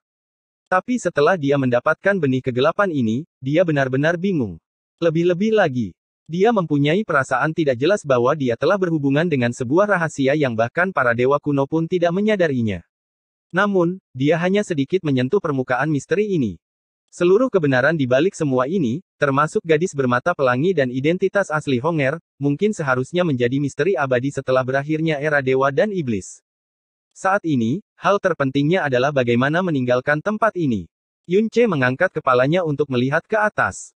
Tapi setelah dia mendapatkan benih kegelapan ini, dia benar-benar bingung. Lebih-lebih lagi, dia mempunyai perasaan tidak jelas bahwa dia telah berhubungan dengan sebuah rahasia yang bahkan para dewa kuno pun tidak menyadarinya. Namun, dia hanya sedikit menyentuh permukaan misteri ini. Seluruh kebenaran di balik semua ini, termasuk gadis bermata pelangi dan identitas asli Honger, mungkin seharusnya menjadi misteri abadi setelah berakhirnya era dewa dan iblis. Saat ini, hal terpentingnya adalah bagaimana meninggalkan tempat ini. Yun Che mengangkat kepalanya untuk melihat ke atas.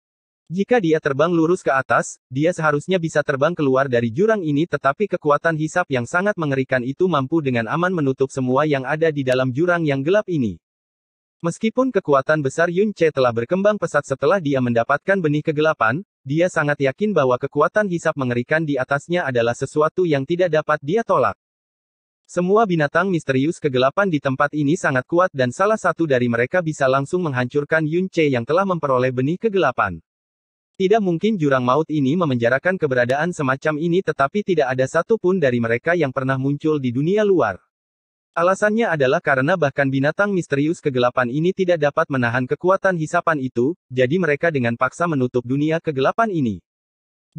Jika dia terbang lurus ke atas, dia seharusnya bisa terbang keluar dari jurang ini tetapi kekuatan hisap yang sangat mengerikan itu mampu dengan aman menutup semua yang ada di dalam jurang yang gelap ini. Meskipun kekuatan besar Yun Che telah berkembang pesat setelah dia mendapatkan benih kegelapan, dia sangat yakin bahwa kekuatan hisap mengerikan di atasnya adalah sesuatu yang tidak dapat dia tolak. Semua binatang misterius kegelapan di tempat ini sangat kuat dan salah satu dari mereka bisa langsung menghancurkan Yun Che yang telah memperoleh benih kegelapan. Tidak mungkin jurang maut ini memenjarakan keberadaan semacam ini tetapi tidak ada satupun dari mereka yang pernah muncul di dunia luar. Alasannya adalah karena bahkan binatang misterius kegelapan ini tidak dapat menahan kekuatan hisapan itu, jadi mereka dengan paksa menutup dunia kegelapan ini.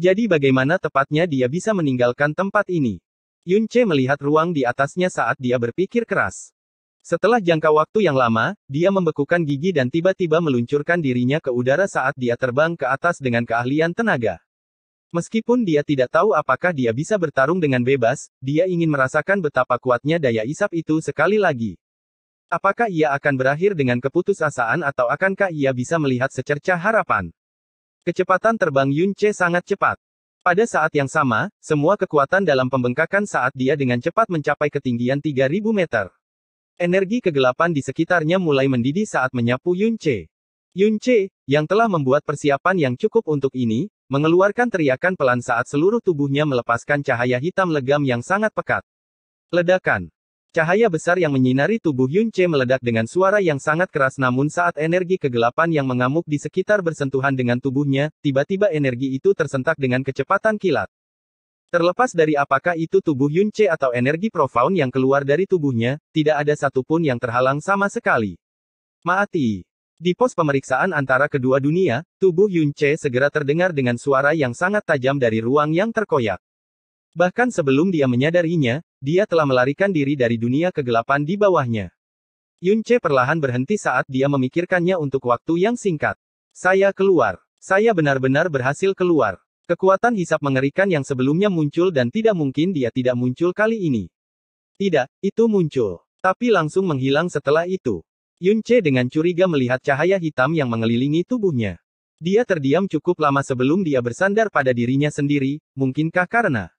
Jadi bagaimana tepatnya dia bisa meninggalkan tempat ini? Yunce melihat ruang di atasnya saat dia berpikir keras. Setelah jangka waktu yang lama, dia membekukan gigi dan tiba-tiba meluncurkan dirinya ke udara saat dia terbang ke atas dengan keahlian tenaga. Meskipun dia tidak tahu apakah dia bisa bertarung dengan bebas, dia ingin merasakan betapa kuatnya daya isap itu sekali lagi. Apakah ia akan berakhir dengan keputusasaan atau akankah ia bisa melihat secercah harapan? Kecepatan terbang Yun Che sangat cepat. Pada saat yang sama, semua kekuatan dalam pembengkakan saat dia dengan cepat mencapai ketinggian 3000 meter. Energi kegelapan di sekitarnya mulai mendidih saat menyapu Yun Che. Yun Che, yang telah membuat persiapan yang cukup untuk ini, mengeluarkan teriakan pelan saat seluruh tubuhnya melepaskan cahaya hitam legam yang sangat pekat. Ledakan. Cahaya besar yang menyinari tubuh Yun Che meledak dengan suara yang sangat keras namun saat energi kegelapan yang mengamuk di sekitar bersentuhan dengan tubuhnya, tiba-tiba energi itu tersentak dengan kecepatan kilat. Terlepas dari apakah itu tubuh Yun Che atau energi profound yang keluar dari tubuhnya, tidak ada satupun yang terhalang sama sekali. Mati. Di pos pemeriksaan antara kedua dunia, tubuh Yun Che segera terdengar dengan suara yang sangat tajam dari ruang yang terkoyak. Bahkan sebelum dia menyadarinya, dia telah melarikan diri dari dunia kegelapan di bawahnya. Yunce perlahan berhenti saat dia memikirkannya untuk waktu yang singkat. Saya keluar. Saya benar-benar berhasil keluar. Kekuatan hisap mengerikan yang sebelumnya muncul dan tidak mungkin dia tidak muncul kali ini. Tidak, itu muncul. Tapi langsung menghilang setelah itu. Yunce dengan curiga melihat cahaya hitam yang mengelilingi tubuhnya. Dia terdiam cukup lama sebelum dia bersandar pada dirinya sendiri, mungkinkah karena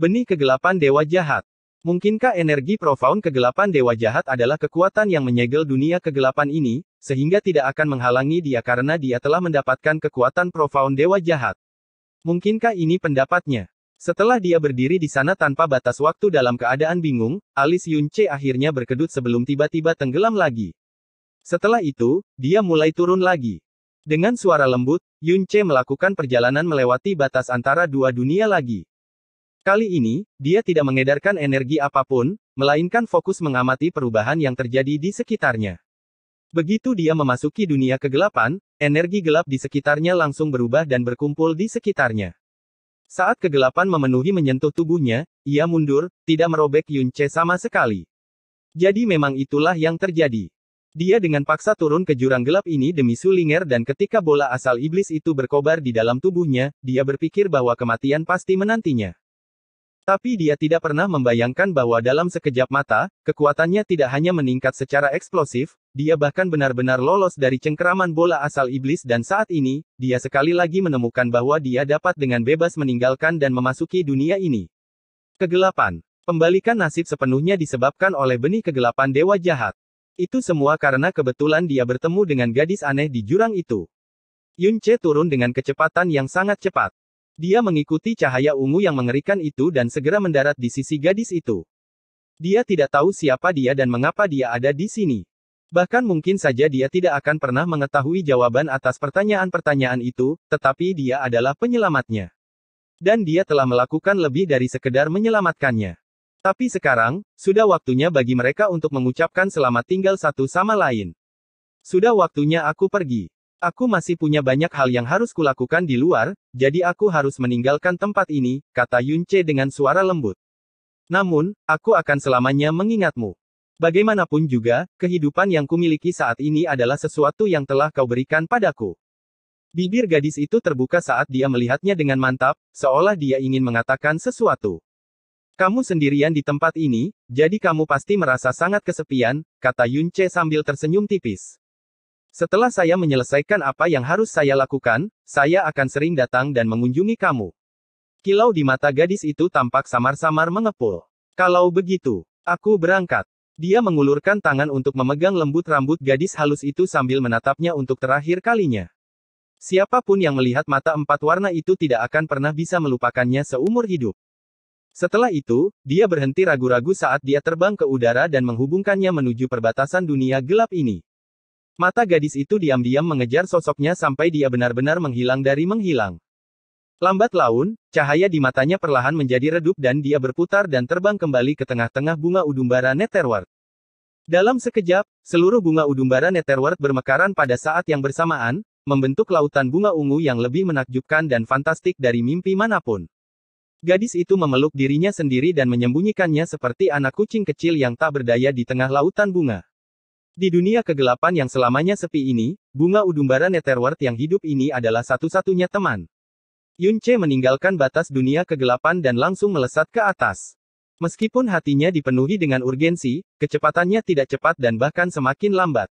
Benih kegelapan dewa jahat. Mungkinkah energi profound kegelapan dewa jahat adalah kekuatan yang menyegel dunia kegelapan ini, sehingga tidak akan menghalangi dia karena dia telah mendapatkan kekuatan profound dewa jahat? Mungkinkah ini pendapatnya? Setelah dia berdiri di sana tanpa batas waktu dalam keadaan bingung, alis Yunce akhirnya berkedut sebelum tiba-tiba tenggelam lagi. Setelah itu, dia mulai turun lagi. Dengan suara lembut, Yunce melakukan perjalanan melewati batas antara dua dunia lagi. Kali ini, dia tidak mengedarkan energi apapun, melainkan fokus mengamati perubahan yang terjadi di sekitarnya. Begitu dia memasuki dunia kegelapan, energi gelap di sekitarnya langsung berubah dan berkumpul di sekitarnya. Saat kegelapan memenuhi menyentuh tubuhnya, ia mundur, tidak merobek Yunce sama sekali. Jadi memang itulah yang terjadi. Dia dengan paksa turun ke jurang gelap ini demi Sulinger dan ketika bola asal iblis itu berkobar di dalam tubuhnya, dia berpikir bahwa kematian pasti menantinya. Tapi dia tidak pernah membayangkan bahwa dalam sekejap mata, kekuatannya tidak hanya meningkat secara eksplosif, dia bahkan benar-benar lolos dari cengkeraman bola asal iblis dan saat ini, dia sekali lagi menemukan bahwa dia dapat dengan bebas meninggalkan dan memasuki dunia ini. Kegelapan. Pembalikan nasib sepenuhnya disebabkan oleh benih kegelapan dewa jahat. Itu semua karena kebetulan dia bertemu dengan gadis aneh di jurang itu. Yunche turun dengan kecepatan yang sangat cepat. Dia mengikuti cahaya ungu yang mengerikan itu dan segera mendarat di sisi gadis itu. Dia tidak tahu siapa dia dan mengapa dia ada di sini. Bahkan mungkin saja dia tidak akan pernah mengetahui jawaban atas pertanyaan-pertanyaan itu, tetapi dia adalah penyelamatnya. Dan dia telah melakukan lebih dari sekedar menyelamatkannya. Tapi sekarang, sudah waktunya bagi mereka untuk mengucapkan selamat tinggal satu sama lain. Sudah waktunya aku pergi. Aku masih punya banyak hal yang harus kulakukan di luar, jadi aku harus meninggalkan tempat ini, kata Yunce dengan suara lembut. Namun, aku akan selamanya mengingatmu. Bagaimanapun juga, kehidupan yang kumiliki saat ini adalah sesuatu yang telah kau berikan padaku. Bibir gadis itu terbuka saat dia melihatnya dengan mantap, seolah dia ingin mengatakan sesuatu. Kamu sendirian di tempat ini, jadi kamu pasti merasa sangat kesepian, kata Yunce sambil tersenyum tipis. Setelah saya menyelesaikan apa yang harus saya lakukan, saya akan sering datang dan mengunjungi kamu. Kilau di mata gadis itu tampak samar-samar mengepul. Kalau begitu, aku berangkat. Dia mengulurkan tangan untuk memegang lembut rambut gadis halus itu sambil menatapnya untuk terakhir kalinya. Siapapun yang melihat mata empat warna itu tidak akan pernah bisa melupakannya seumur hidup. Setelah itu, dia berhenti ragu-ragu saat dia terbang ke udara dan menghubungkannya menuju perbatasan dunia gelap ini. Mata gadis itu diam-diam mengejar sosoknya sampai dia benar-benar menghilang dari menghilang. Lambat laun, cahaya di matanya perlahan menjadi redup dan dia berputar dan terbang kembali ke tengah-tengah bunga udumbara Netherward. Dalam sekejap, seluruh bunga udumbara Netherward bermekaran pada saat yang bersamaan, membentuk lautan bunga ungu yang lebih menakjubkan dan fantastik dari mimpi manapun. Gadis itu memeluk dirinya sendiri dan menyembunyikannya seperti anak kucing kecil yang tak berdaya di tengah lautan bunga. Di dunia kegelapan yang selamanya sepi ini, bunga udumbara Netherworld yang hidup ini adalah satu-satunya teman. Yun Che meninggalkan batas dunia kegelapan dan langsung melesat ke atas. Meskipun hatinya dipenuhi dengan urgensi, kecepatannya tidak cepat dan bahkan semakin lambat.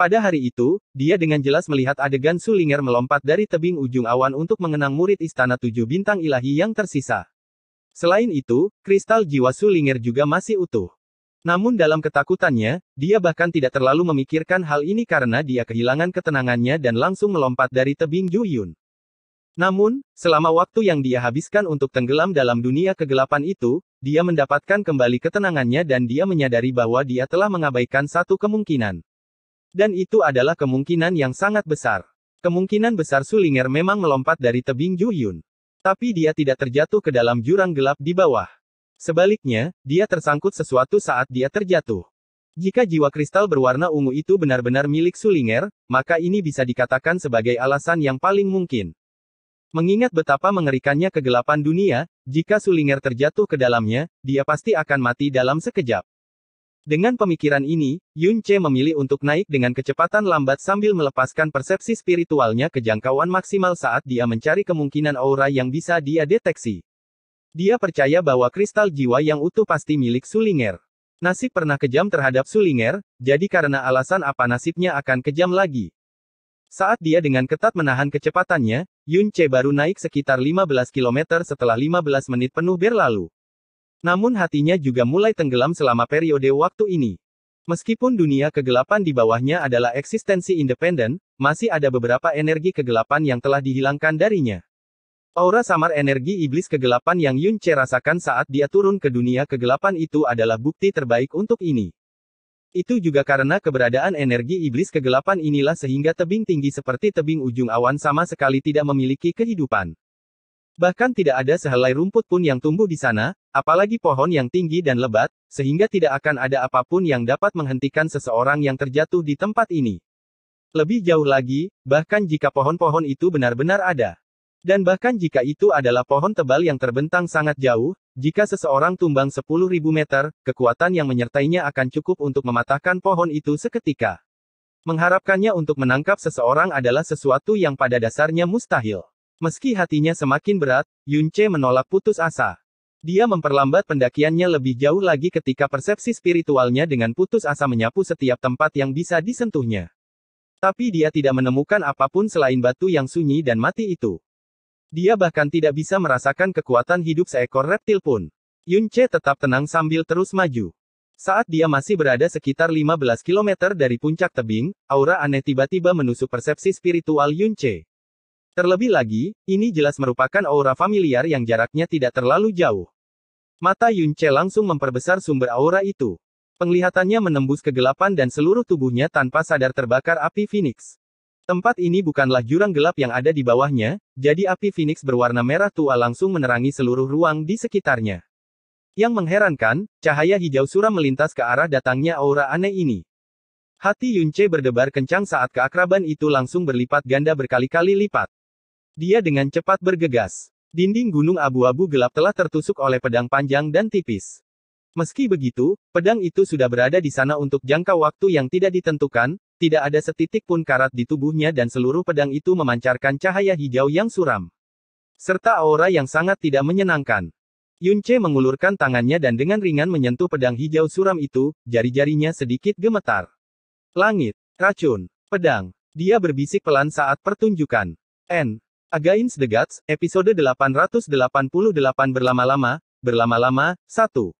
Pada hari itu, dia dengan jelas melihat adegan Sulinger melompat dari tebing ujung awan untuk mengenang murid Istana Tujuh Bintang Ilahi yang tersisa. Selain itu, kristal jiwa Sulinger juga masih utuh. Namun dalam ketakutannya, dia bahkan tidak terlalu memikirkan hal ini karena dia kehilangan ketenangannya dan langsung melompat dari tebing Juyun. Namun, selama waktu yang dia habiskan untuk tenggelam dalam dunia kegelapan itu, dia mendapatkan kembali ketenangannya dan dia menyadari bahwa dia telah mengabaikan satu kemungkinan. Dan itu adalah kemungkinan yang sangat besar. Kemungkinan besar Sulinger memang melompat dari tebing Juyun. Tapi dia tidak terjatuh ke dalam jurang gelap di bawah. Sebaliknya, dia tersangkut sesuatu saat dia terjatuh. Jika jiwa kristal berwarna ungu itu benar-benar milik Sulinger, maka ini bisa dikatakan sebagai alasan yang paling mungkin. Mengingat betapa mengerikannya kegelapan dunia, jika Sulinger terjatuh ke dalamnya, dia pasti akan mati dalam sekejap. Dengan pemikiran ini, Yun Che memilih untuk naik dengan kecepatan lambat sambil melepaskan persepsi spiritualnya ke jangkauan maksimal saat dia mencari kemungkinan aura yang bisa dia deteksi. Dia percaya bahwa kristal jiwa yang utuh pasti milik Sulinger. Nasib pernah kejam terhadap Sulinger, jadi karena alasan apa nasibnya akan kejam lagi. Saat dia dengan ketat menahan kecepatannya, Yun Che baru naik sekitar 15 km setelah 15 menit penuh berlalu. Namun hatinya juga mulai tenggelam selama periode waktu ini. Meskipun dunia kegelapan di bawahnya adalah eksistensi independen, masih ada beberapa energi kegelapan yang telah dihilangkan darinya. Aura samar energi iblis kegelapan yang Yun Che rasakan saat dia turun ke dunia kegelapan itu adalah bukti terbaik untuk ini. Itu juga karena keberadaan energi iblis kegelapan inilah sehingga tebing tinggi seperti tebing ujung awan sama sekali tidak memiliki kehidupan. Bahkan tidak ada sehelai rumput pun yang tumbuh di sana, apalagi pohon yang tinggi dan lebat, sehingga tidak akan ada apapun yang dapat menghentikan seseorang yang terjatuh di tempat ini. Lebih jauh lagi, bahkan jika pohon-pohon itu benar-benar ada. Dan bahkan jika itu adalah pohon tebal yang terbentang sangat jauh, jika seseorang tumbang 10.000 meter, kekuatan yang menyertainya akan cukup untuk mematahkan pohon itu seketika. Mengharapkannya untuk menangkap seseorang adalah sesuatu yang pada dasarnya mustahil. Meski hatinya semakin berat, Yunce menolak putus asa. Dia memperlambat pendakiannya lebih jauh lagi ketika persepsi spiritualnya dengan putus asa menyapu setiap tempat yang bisa disentuhnya. Tapi dia tidak menemukan apapun selain batu yang sunyi dan mati itu. Dia bahkan tidak bisa merasakan kekuatan hidup seekor reptil pun. Yun Che tetap tenang sambil terus maju. Saat dia masih berada sekitar 15 km dari puncak tebing, aura aneh tiba-tiba menusuk persepsi spiritual Yun Che. Terlebih lagi, ini jelas merupakan aura familiar yang jaraknya tidak terlalu jauh. Mata Yun Che langsung memperbesar sumber aura itu. Penglihatannya menembus kegelapan dan seluruh tubuhnya tanpa sadar terbakar api Phoenix. Tempat ini bukanlah jurang gelap yang ada di bawahnya, jadi api Phoenix berwarna merah tua langsung menerangi seluruh ruang di sekitarnya. Yang mengherankan, cahaya hijau suram melintas ke arah datangnya aura aneh ini. Hati Yunce berdebar kencang saat keakraban itu langsung berlipat ganda berkali-kali lipat. Dia dengan cepat bergegas. Dinding gunung abu-abu gelap telah tertusuk oleh pedang panjang dan tipis. Meski begitu, pedang itu sudah berada di sana untuk jangka waktu yang tidak ditentukan, tidak ada setitik pun karat di tubuhnya dan seluruh pedang itu memancarkan cahaya hijau yang suram. Serta aura yang sangat tidak menyenangkan. Yunche mengulurkan tangannya dan dengan ringan menyentuh pedang hijau suram itu, jari-jarinya sedikit gemetar. Langit, racun, pedang. Dia berbisik pelan saat pertunjukan. N. Against the Gods, episode 888 berlama-lama, berlama-lama, satu.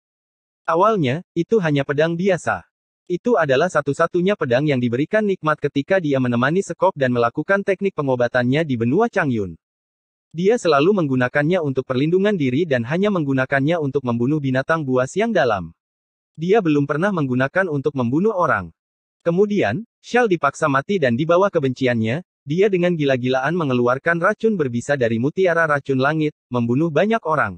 Awalnya, itu hanya pedang biasa. Itu adalah satu-satunya pedang yang diberikan nikmat ketika dia menemani Sekop dan melakukan teknik pengobatannya di benua Changyun. Dia selalu menggunakannya untuk perlindungan diri dan hanya menggunakannya untuk membunuh binatang buas yang dalam. Dia belum pernah menggunakan untuk membunuh orang. Kemudian, Shal dipaksa mati dan di bawah kebenciannya, dia dengan gila-gilaan mengeluarkan racun berbisa dari mutiara racun langit, membunuh banyak orang.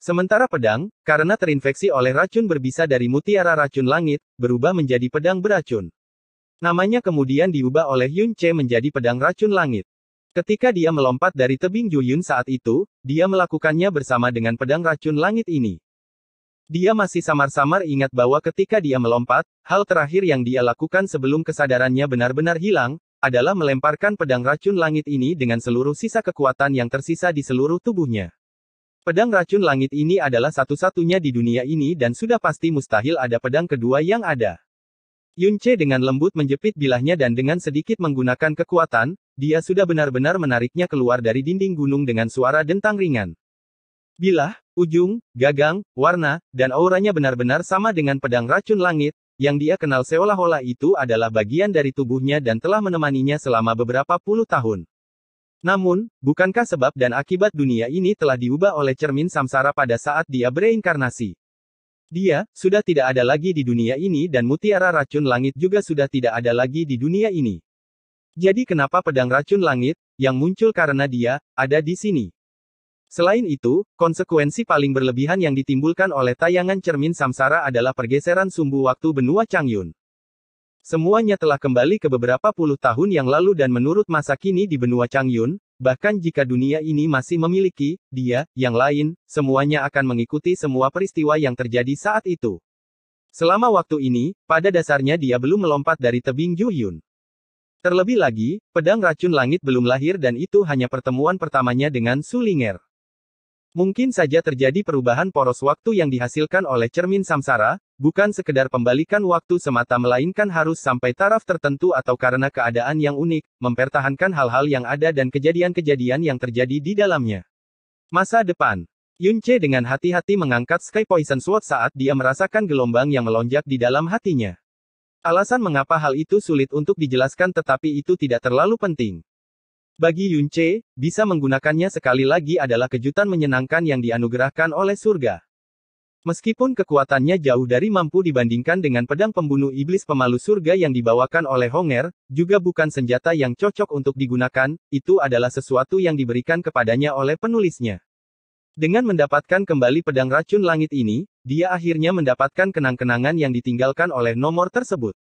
Sementara pedang, karena terinfeksi oleh racun berbisa dari mutiara racun langit, berubah menjadi pedang beracun. Namanya kemudian diubah oleh Yun Che menjadi pedang racun langit. Ketika dia melompat dari tebing Juyun saat itu, dia melakukannya bersama dengan pedang racun langit ini. Dia masih samar-samar ingat bahwa ketika dia melompat, hal terakhir yang dia lakukan sebelum kesadarannya benar-benar hilang, adalah melemparkan pedang racun langit ini dengan seluruh sisa kekuatan yang tersisa di seluruh tubuhnya. Pedang racun langit ini adalah satu-satunya di dunia ini dan sudah pasti mustahil ada pedang kedua yang ada. Yunce dengan lembut menjepit bilahnya dan dengan sedikit menggunakan kekuatan, dia sudah benar-benar menariknya keluar dari dinding gunung dengan suara dentang ringan. Bilah, ujung, gagang, warna, dan auranya benar-benar sama dengan pedang racun langit, yang dia kenal seolah-olah itu adalah bagian dari tubuhnya dan telah menemaninya selama beberapa puluh tahun. Namun, bukankah sebab dan akibat dunia ini telah diubah oleh cermin samsara pada saat dia bereinkarnasi? Dia sudah tidak ada lagi di dunia ini dan mutiara racun langit juga sudah tidak ada lagi di dunia ini. Jadi kenapa pedang racun langit, yang muncul karena dia, ada di sini? Selain itu, konsekuensi paling berlebihan yang ditimbulkan oleh tayangan cermin samsara adalah pergeseran sumbu waktu benua Changyun. Semuanya telah kembali ke beberapa puluh tahun yang lalu dan menurut masa kini di benua Changyun, bahkan jika dunia ini masih memiliki, dia, yang lain, semuanya akan mengikuti semua peristiwa yang terjadi saat itu. Selama waktu ini, pada dasarnya dia belum melompat dari tebing Juhyun. Terlebih lagi, pedang racun langit belum lahir dan itu hanya pertemuan pertamanya dengan Sulinger. Mungkin saja terjadi perubahan poros waktu yang dihasilkan oleh cermin samsara, Bukan sekedar pembalikan waktu semata melainkan harus sampai taraf tertentu atau karena keadaan yang unik, mempertahankan hal-hal yang ada dan kejadian-kejadian yang terjadi di dalamnya. Masa depan Yun Che dengan hati-hati mengangkat Sky Poison Sword saat dia merasakan gelombang yang melonjak di dalam hatinya. Alasan mengapa hal itu sulit untuk dijelaskan tetapi itu tidak terlalu penting. Bagi Yun Che, bisa menggunakannya sekali lagi adalah kejutan menyenangkan yang dianugerahkan oleh surga. Meskipun kekuatannya jauh dari mampu dibandingkan dengan pedang pembunuh iblis pemalu surga yang dibawakan oleh Honger, juga bukan senjata yang cocok untuk digunakan, itu adalah sesuatu yang diberikan kepadanya oleh penulisnya. Dengan mendapatkan kembali pedang racun langit ini, dia akhirnya mendapatkan kenang-kenangan yang ditinggalkan oleh nomor tersebut.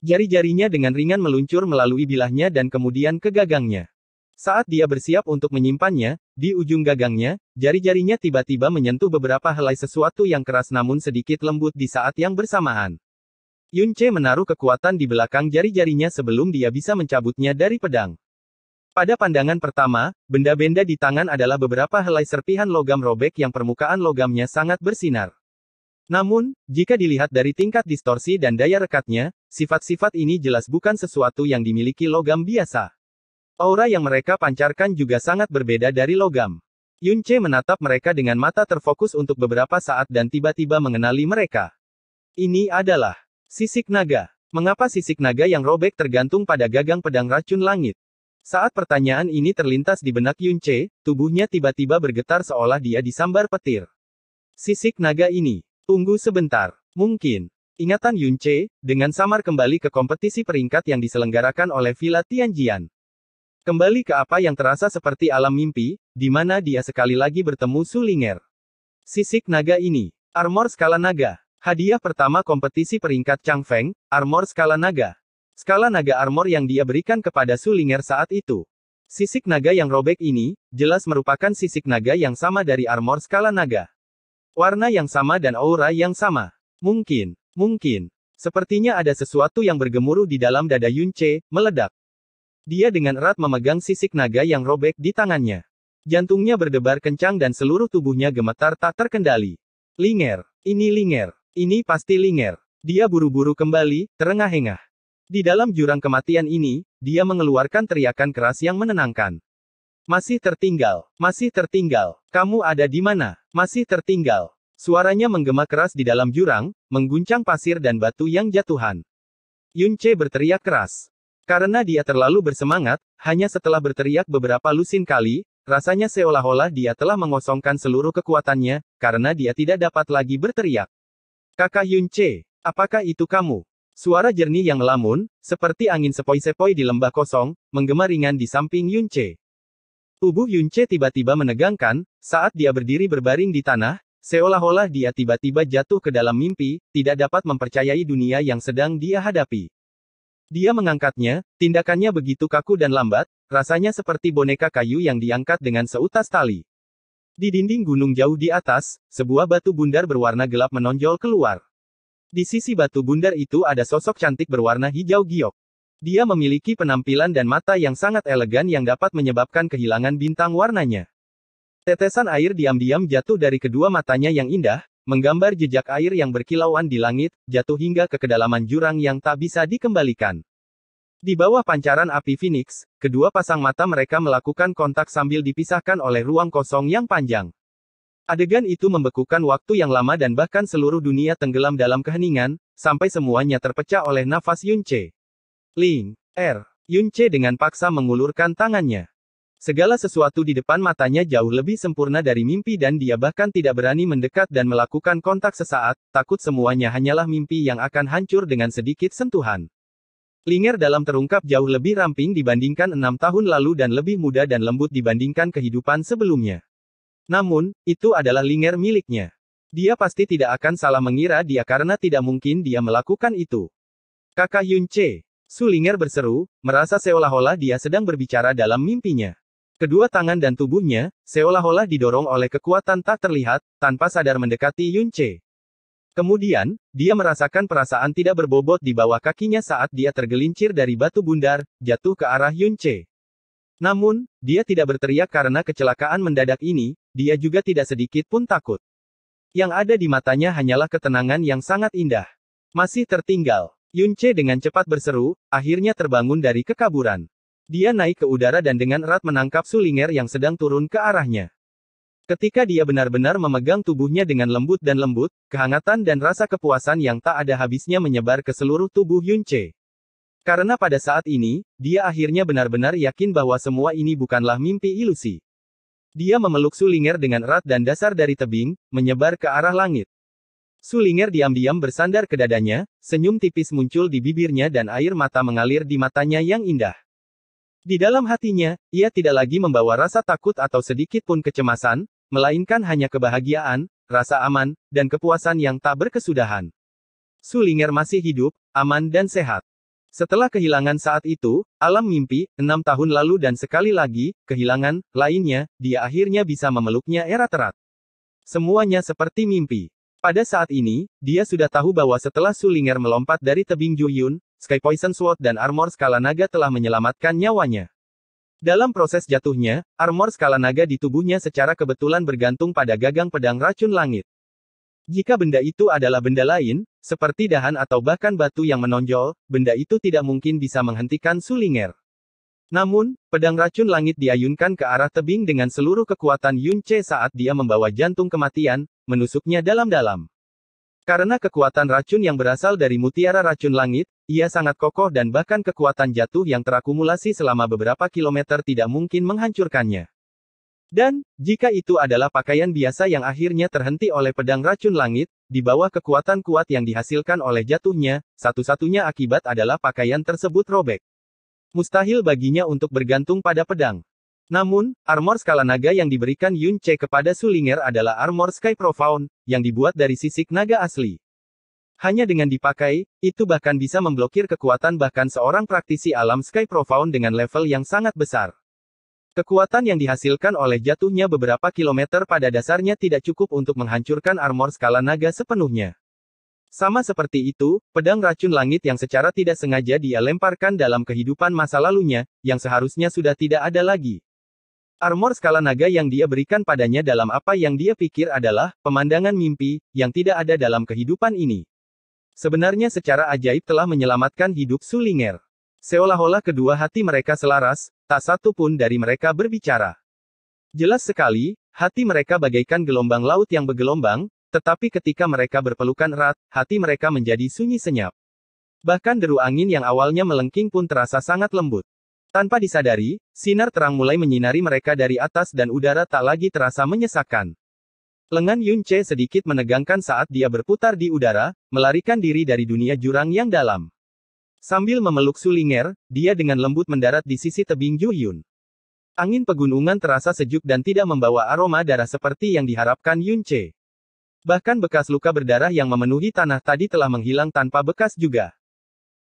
Jari-jarinya dengan ringan meluncur melalui bilahnya dan kemudian ke gagangnya. Saat dia bersiap untuk menyimpannya, di ujung gagangnya, jari-jarinya tiba-tiba menyentuh beberapa helai sesuatu yang keras namun sedikit lembut di saat yang bersamaan. Yun Che menaruh kekuatan di belakang jari-jarinya sebelum dia bisa mencabutnya dari pedang. Pada pandangan pertama, benda-benda di tangan adalah beberapa helai serpihan logam robek yang permukaan logamnya sangat bersinar. Namun, jika dilihat dari tingkat distorsi dan daya rekatnya, sifat-sifat ini jelas bukan sesuatu yang dimiliki logam biasa. Aura yang mereka pancarkan juga sangat berbeda dari logam. Yun Che menatap mereka dengan mata terfokus untuk beberapa saat dan tiba-tiba mengenali mereka. Ini adalah sisik naga. Mengapa sisik naga yang robek tergantung pada gagang pedang racun langit? Saat pertanyaan ini terlintas di benak Yun Che, tubuhnya tiba-tiba bergetar seolah dia disambar petir. Sisik naga ini, tunggu sebentar, mungkin, Ingatan Yun Che, dengan samar kembali ke kompetisi peringkat yang diselenggarakan oleh Villa Tianjian. Kembali ke apa yang terasa seperti alam mimpi, di mana dia sekali lagi bertemu Sulinger. Sisik naga ini. Armor skala naga. Hadiah pertama kompetisi peringkat Chang Feng, armor skala naga. Skala naga armor yang dia berikan kepada Sulinger saat itu. Sisik naga yang robek ini, jelas merupakan sisik naga yang sama dari armor skala naga. Warna yang sama dan aura yang sama. Mungkin, mungkin. Sepertinya ada sesuatu yang bergemuruh di dalam dada Yunce, meledak. Dia dengan erat memegang sisik naga yang robek di tangannya. Jantungnya berdebar kencang dan seluruh tubuhnya gemetar tak terkendali. Linger, ini Linger, ini pasti Linger. Dia buru-buru kembali, terengah-engah. Di dalam jurang kematian ini, dia mengeluarkan teriakan keras yang menenangkan. Masih tertinggal, masih tertinggal. Kamu ada di mana? Masih tertinggal. Suaranya menggema keras di dalam jurang, mengguncang pasir dan batu yang jatuhan. Yunce berteriak keras. Karena dia terlalu bersemangat, hanya setelah berteriak beberapa lusin kali, rasanya seolah-olah dia telah mengosongkan seluruh kekuatannya, karena dia tidak dapat lagi berteriak. Kakak Yun Che, apakah itu kamu? Suara jernih yang lamun, seperti angin sepoi-sepoi di lembah kosong, menggema ringan di samping Yun Che. Tubuh Yun Che tiba-tiba menegangkan, saat dia berdiri berbaring di tanah, Seolah-olah dia tiba-tiba jatuh ke dalam mimpi, tidak dapat mempercayai dunia yang sedang dia hadapi. Dia mengangkatnya, tindakannya begitu kaku dan lambat, rasanya seperti boneka kayu yang diangkat dengan seutas tali. Di dinding gunung jauh di atas, sebuah batu bundar berwarna gelap menonjol keluar. Di sisi batu bundar itu ada sosok cantik berwarna hijau giok. Dia memiliki penampilan dan mata yang sangat elegan yang dapat menyebabkan kehilangan bintang warnanya. Tetesan air diam-diam jatuh dari kedua matanya yang indah, Menggambar jejak air yang berkilauan di langit, jatuh hingga ke kedalaman jurang yang tak bisa dikembalikan. Di bawah pancaran api Phoenix, kedua pasang mata mereka melakukan kontak sambil dipisahkan oleh ruang kosong yang panjang. Adegan itu membekukan waktu yang lama dan bahkan seluruh dunia tenggelam dalam keheningan, sampai semuanya terpecah oleh nafas Yunce. Ling, R. Er, Yunce dengan paksa mengulurkan tangannya. Segala sesuatu di depan matanya jauh lebih sempurna dari mimpi dan dia bahkan tidak berani mendekat dan melakukan kontak sesaat, takut semuanya hanyalah mimpi yang akan hancur dengan sedikit sentuhan. Linger dalam terungkap jauh lebih ramping dibandingkan enam tahun lalu dan lebih muda dan lembut dibandingkan kehidupan sebelumnya. Namun, itu adalah Linger miliknya. Dia pasti tidak akan salah mengira dia karena tidak mungkin dia melakukan itu. Kakak Yun Che, Sulinger berseru, merasa seolah-olah dia sedang berbicara dalam mimpinya. Kedua tangan dan tubuhnya, seolah-olah didorong oleh kekuatan tak terlihat, tanpa sadar mendekati Yun Che. Kemudian, dia merasakan perasaan tidak berbobot di bawah kakinya saat dia tergelincir dari batu bundar, jatuh ke arah Yun Che. Namun, dia tidak berteriak karena kecelakaan mendadak ini, dia juga tidak sedikit pun takut. Yang ada di matanya hanyalah ketenangan yang sangat indah. Masih tertinggal, Yun Che dengan cepat berseru, akhirnya terbangun dari kekaburan. Dia naik ke udara dan dengan erat menangkap Sulinger yang sedang turun ke arahnya. Ketika dia benar-benar memegang tubuhnya dengan lembut dan lembut, kehangatan dan rasa kepuasan yang tak ada habisnya menyebar ke seluruh tubuh Yunche. Karena pada saat ini, dia akhirnya benar-benar yakin bahwa semua ini bukanlah mimpi ilusi. Dia memeluk Sulinger dengan erat dan dasar dari tebing, menyebar ke arah langit. Sulinger diam-diam bersandar ke dadanya, senyum tipis muncul di bibirnya dan air mata mengalir di matanya yang indah. Di dalam hatinya, ia tidak lagi membawa rasa takut atau sedikit pun kecemasan, melainkan hanya kebahagiaan, rasa aman, dan kepuasan yang tak berkesudahan. Sulinger masih hidup, aman dan sehat. Setelah kehilangan saat itu, alam mimpi, enam tahun lalu dan sekali lagi, kehilangan, lainnya, dia akhirnya bisa memeluknya erat erat. Semuanya seperti mimpi. Pada saat ini, dia sudah tahu bahwa setelah Sulinger melompat dari tebing Juyun, Sky Poison Sword dan Armor Skala Naga telah menyelamatkan nyawanya. Dalam proses jatuhnya, armor skala naga di tubuhnya secara kebetulan bergantung pada gagang pedang racun langit. Jika benda itu adalah benda lain, seperti dahan atau bahkan batu yang menonjol, benda itu tidak mungkin bisa menghentikan Sulinger. Namun, pedang racun langit diayunkan ke arah tebing dengan seluruh kekuatan Yunche saat dia membawa jantung kematian, menusuknya dalam-dalam. Karena kekuatan racun yang berasal dari mutiara racun langit, ia sangat kokoh dan bahkan kekuatan jatuh yang terakumulasi selama beberapa kilometer tidak mungkin menghancurkannya. Dan, jika itu adalah pakaian biasa yang akhirnya terhenti oleh pedang racun langit, di bawah kekuatan kuat yang dihasilkan oleh jatuhnya, satu-satunya akibat adalah pakaian tersebut robek. Mustahil baginya untuk bergantung pada pedang. Namun, armor skala naga yang diberikan Yun Che kepada Sulinger adalah armor Sky Profound, yang dibuat dari sisik naga asli. Hanya dengan dipakai, itu bahkan bisa memblokir kekuatan bahkan seorang praktisi alam Sky Profound dengan level yang sangat besar. Kekuatan yang dihasilkan oleh jatuhnya beberapa kilometer pada dasarnya tidak cukup untuk menghancurkan armor skala naga sepenuhnya. Sama seperti itu, pedang racun langit yang secara tidak sengaja dia lemparkan dalam kehidupan masa lalunya, yang seharusnya sudah tidak ada lagi. Armor skala naga yang dia berikan padanya dalam apa yang dia pikir adalah pemandangan mimpi yang tidak ada dalam kehidupan ini. Sebenarnya secara ajaib telah menyelamatkan hidup Sulinger. Seolah-olah kedua hati mereka selaras, tak satu pun dari mereka berbicara. Jelas sekali, hati mereka bagaikan gelombang laut yang bergelombang, tetapi ketika mereka berpelukan erat, hati mereka menjadi sunyi senyap. Bahkan deru angin yang awalnya melengking pun terasa sangat lembut. Tanpa disadari, sinar terang mulai menyinari mereka dari atas dan udara tak lagi terasa menyesakkan. Lengan Yun Che sedikit menegangkan saat dia berputar di udara, melarikan diri dari dunia jurang yang dalam. Sambil memeluk Sulinger, dia dengan lembut mendarat di sisi tebing Yun. Angin pegunungan terasa sejuk dan tidak membawa aroma darah seperti yang diharapkan Yun Che. Bahkan bekas luka berdarah yang memenuhi tanah tadi telah menghilang tanpa bekas juga.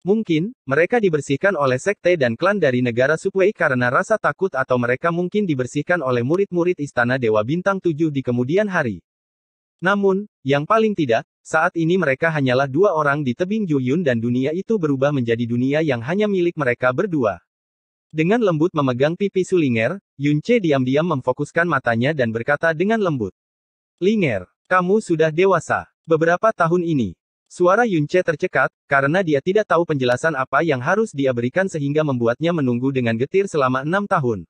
Mungkin, mereka dibersihkan oleh sekte dan klan dari negara Subway karena rasa takut atau mereka mungkin dibersihkan oleh murid-murid istana Dewa Bintang 7 di kemudian hari. Namun, yang paling tidak, saat ini mereka hanyalah dua orang di tebing Juyun dan dunia itu berubah menjadi dunia yang hanya milik mereka berdua. Dengan lembut memegang pipi Sulinger, Yunce diam-diam memfokuskan matanya dan berkata dengan lembut. Linger, kamu sudah dewasa. Beberapa tahun ini, Suara Yunche tercekat, karena dia tidak tahu penjelasan apa yang harus dia berikan sehingga membuatnya menunggu dengan getir selama enam tahun.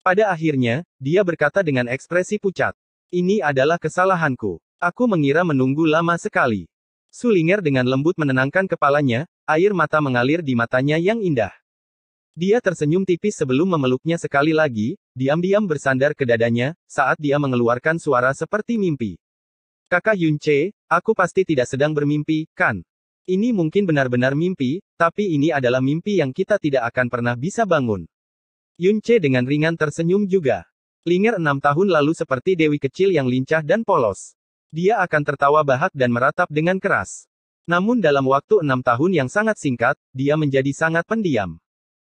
Pada akhirnya, dia berkata dengan ekspresi pucat. Ini adalah kesalahanku. Aku mengira menunggu lama sekali. Sulinger dengan lembut menenangkan kepalanya, air mata mengalir di matanya yang indah. Dia tersenyum tipis sebelum memeluknya sekali lagi, diam-diam bersandar ke dadanya, saat dia mengeluarkan suara seperti mimpi. Kakak Yun Che, aku pasti tidak sedang bermimpi, kan? Ini mungkin benar-benar mimpi, tapi ini adalah mimpi yang kita tidak akan pernah bisa bangun. Yun Che dengan ringan tersenyum juga. Linger enam tahun lalu seperti dewi kecil yang lincah dan polos. Dia akan tertawa bahak dan meratap dengan keras. Namun dalam waktu enam tahun yang sangat singkat, dia menjadi sangat pendiam.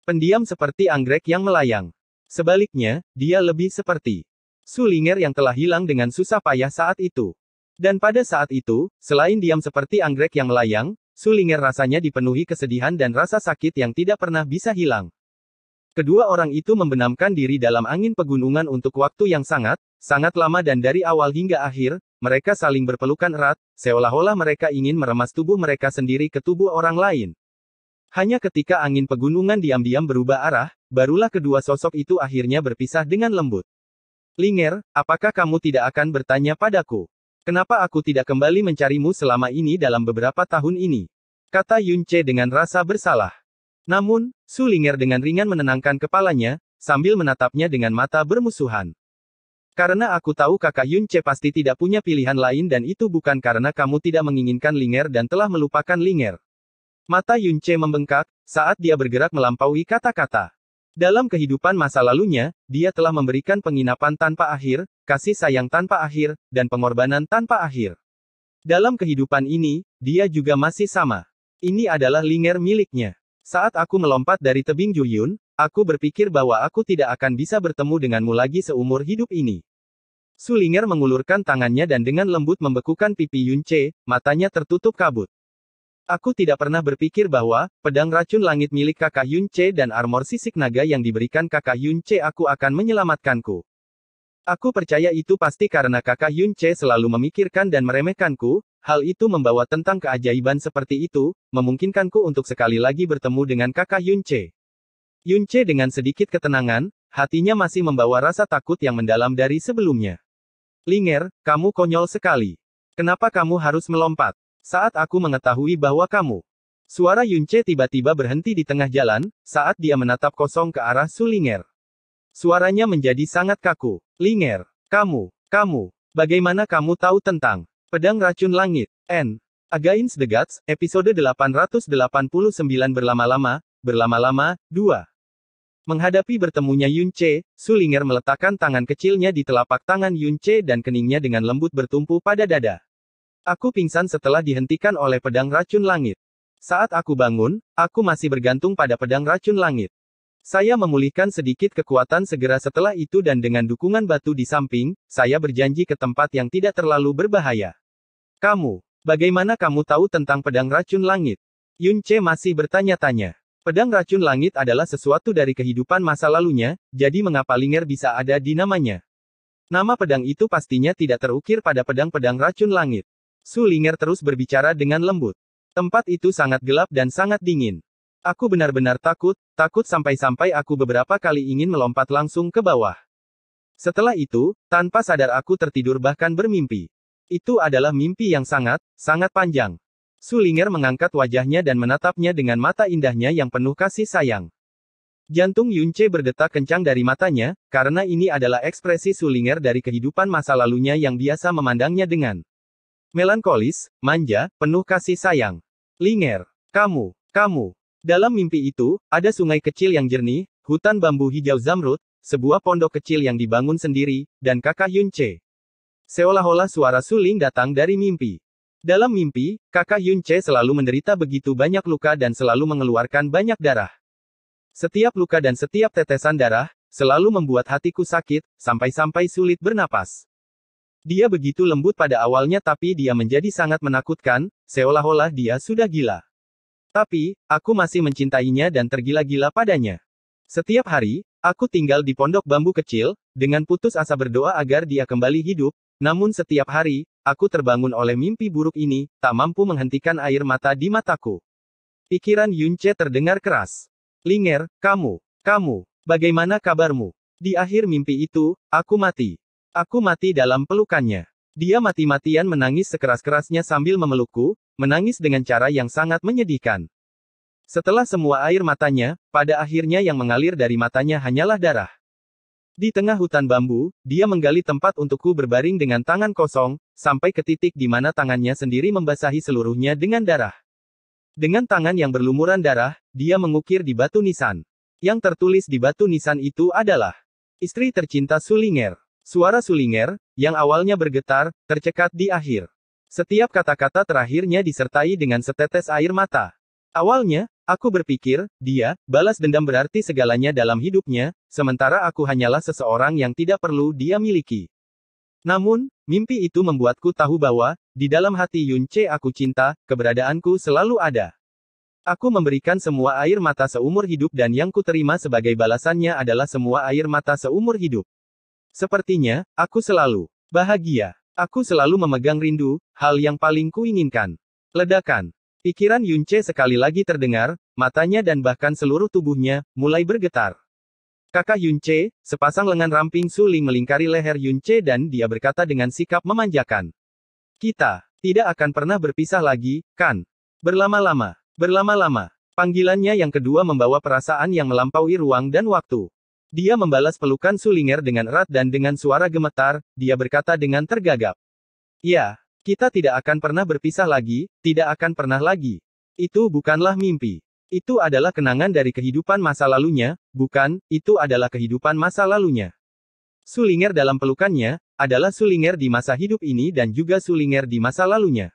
Pendiam seperti anggrek yang melayang. Sebaliknya, dia lebih seperti Su Ling'er yang telah hilang dengan susah payah saat itu. Dan pada saat itu, selain diam seperti anggrek yang melayang, Sulinger rasanya dipenuhi kesedihan dan rasa sakit yang tidak pernah bisa hilang. Kedua orang itu membenamkan diri dalam angin pegunungan untuk waktu yang sangat, sangat lama dan dari awal hingga akhir, mereka saling berpelukan erat, seolah-olah mereka ingin meremas tubuh mereka sendiri ke tubuh orang lain. Hanya ketika angin pegunungan diam-diam berubah arah, barulah kedua sosok itu akhirnya berpisah dengan lembut. Linger, apakah kamu tidak akan bertanya padaku? Kenapa aku tidak kembali mencarimu selama ini dalam beberapa tahun ini? Kata Yun Che dengan rasa bersalah. Namun, Su Linger dengan ringan menenangkan kepalanya, sambil menatapnya dengan mata bermusuhan. Karena aku tahu kakak Yun Che pasti tidak punya pilihan lain dan itu bukan karena kamu tidak menginginkan Linger dan telah melupakan Linger. Mata Yun Che membengkak, saat dia bergerak melampaui kata-kata. Dalam kehidupan masa lalunya, dia telah memberikan penginapan tanpa akhir, kasih sayang tanpa akhir, dan pengorbanan tanpa akhir. Dalam kehidupan ini, dia juga masih sama. Ini adalah linger miliknya. Saat aku melompat dari tebing Juyun, aku berpikir bahwa aku tidak akan bisa bertemu denganmu lagi seumur hidup ini. Sulinger mengulurkan tangannya dan dengan lembut membekukan pipi Yunce, matanya tertutup kabut. Aku tidak pernah berpikir bahwa, pedang racun langit milik kakak Yun Che dan armor sisik naga yang diberikan kakak Yun Che aku akan menyelamatkanku. Aku percaya itu pasti karena kakak Yun Che selalu memikirkan dan meremehkanku, hal itu membawa tentang keajaiban seperti itu, memungkinkanku untuk sekali lagi bertemu dengan kakak Yun Che. Yun Che dengan sedikit ketenangan, hatinya masih membawa rasa takut yang mendalam dari sebelumnya. Linger, kamu konyol sekali. Kenapa kamu harus melompat? Saat aku mengetahui bahwa kamu. Suara Yunce tiba-tiba berhenti di tengah jalan, saat dia menatap kosong ke arah Sulinger. Suaranya menjadi sangat kaku. Linger, kamu, kamu, bagaimana kamu tahu tentang pedang racun langit? N. Against the Gods, episode 889 berlama-lama, berlama-lama, 2. Menghadapi bertemunya Yun Che, Sulinger meletakkan tangan kecilnya di telapak tangan Yun dan keningnya dengan lembut bertumpu pada dada. Aku pingsan setelah dihentikan oleh pedang racun langit. Saat aku bangun, aku masih bergantung pada pedang racun langit. Saya memulihkan sedikit kekuatan segera setelah itu dan dengan dukungan batu di samping, saya berjanji ke tempat yang tidak terlalu berbahaya. Kamu, bagaimana kamu tahu tentang pedang racun langit? Yun Che masih bertanya-tanya. Pedang racun langit adalah sesuatu dari kehidupan masa lalunya, jadi mengapa Linger bisa ada di namanya? Nama pedang itu pastinya tidak terukir pada pedang-pedang racun langit. Sulinger terus berbicara dengan lembut. Tempat itu sangat gelap dan sangat dingin. Aku benar-benar takut, takut sampai-sampai aku beberapa kali ingin melompat langsung ke bawah. Setelah itu, tanpa sadar aku tertidur bahkan bermimpi. Itu adalah mimpi yang sangat, sangat panjang. Sulinger mengangkat wajahnya dan menatapnya dengan mata indahnya yang penuh kasih sayang. Jantung Yunce berdetak kencang dari matanya, karena ini adalah ekspresi Sulinger dari kehidupan masa lalunya yang biasa memandangnya dengan Melankolis, manja, penuh kasih sayang. Linger. Kamu. Kamu. Dalam mimpi itu, ada sungai kecil yang jernih, hutan bambu hijau zamrud, sebuah pondok kecil yang dibangun sendiri, dan kakak Yunce. Seolah-olah suara suling datang dari mimpi. Dalam mimpi, kakak Yunce selalu menderita begitu banyak luka dan selalu mengeluarkan banyak darah. Setiap luka dan setiap tetesan darah, selalu membuat hatiku sakit, sampai-sampai sulit bernapas. Dia begitu lembut pada awalnya tapi dia menjadi sangat menakutkan, seolah-olah dia sudah gila. Tapi, aku masih mencintainya dan tergila-gila padanya. Setiap hari, aku tinggal di pondok bambu kecil, dengan putus asa berdoa agar dia kembali hidup, namun setiap hari, aku terbangun oleh mimpi buruk ini, tak mampu menghentikan air mata di mataku. Pikiran Yunce terdengar keras. Linger, kamu, kamu, bagaimana kabarmu? Di akhir mimpi itu, aku mati. Aku mati dalam pelukannya. Dia mati-matian menangis sekeras-kerasnya sambil memelukku, menangis dengan cara yang sangat menyedihkan. Setelah semua air matanya, pada akhirnya yang mengalir dari matanya hanyalah darah. Di tengah hutan bambu, dia menggali tempat untukku berbaring dengan tangan kosong, sampai ke titik di mana tangannya sendiri membasahi seluruhnya dengan darah. Dengan tangan yang berlumuran darah, dia mengukir di batu nisan. Yang tertulis di batu nisan itu adalah Istri tercinta Sulinger. Suara Sulinger, yang awalnya bergetar, tercekat di akhir. Setiap kata-kata terakhirnya disertai dengan setetes air mata. Awalnya, aku berpikir, dia, balas dendam berarti segalanya dalam hidupnya, sementara aku hanyalah seseorang yang tidak perlu dia miliki. Namun, mimpi itu membuatku tahu bahwa, di dalam hati Yun Che aku cinta, keberadaanku selalu ada. Aku memberikan semua air mata seumur hidup dan yang kuterima sebagai balasannya adalah semua air mata seumur hidup. Sepertinya, aku selalu bahagia. Aku selalu memegang rindu, hal yang paling kuinginkan. Ledakan. Pikiran Yunce sekali lagi terdengar, matanya dan bahkan seluruh tubuhnya, mulai bergetar. Kakak Yunce, sepasang lengan ramping suling melingkari leher Yunce dan dia berkata dengan sikap memanjakan. Kita, tidak akan pernah berpisah lagi, kan? Berlama-lama, berlama-lama. Panggilannya yang kedua membawa perasaan yang melampaui ruang dan waktu. Dia membalas pelukan Sulinger dengan erat dan dengan suara gemetar, dia berkata dengan tergagap. Ya, kita tidak akan pernah berpisah lagi, tidak akan pernah lagi. Itu bukanlah mimpi. Itu adalah kenangan dari kehidupan masa lalunya, bukan, itu adalah kehidupan masa lalunya. Sulinger dalam pelukannya, adalah Sulinger di masa hidup ini dan juga Sulinger di masa lalunya.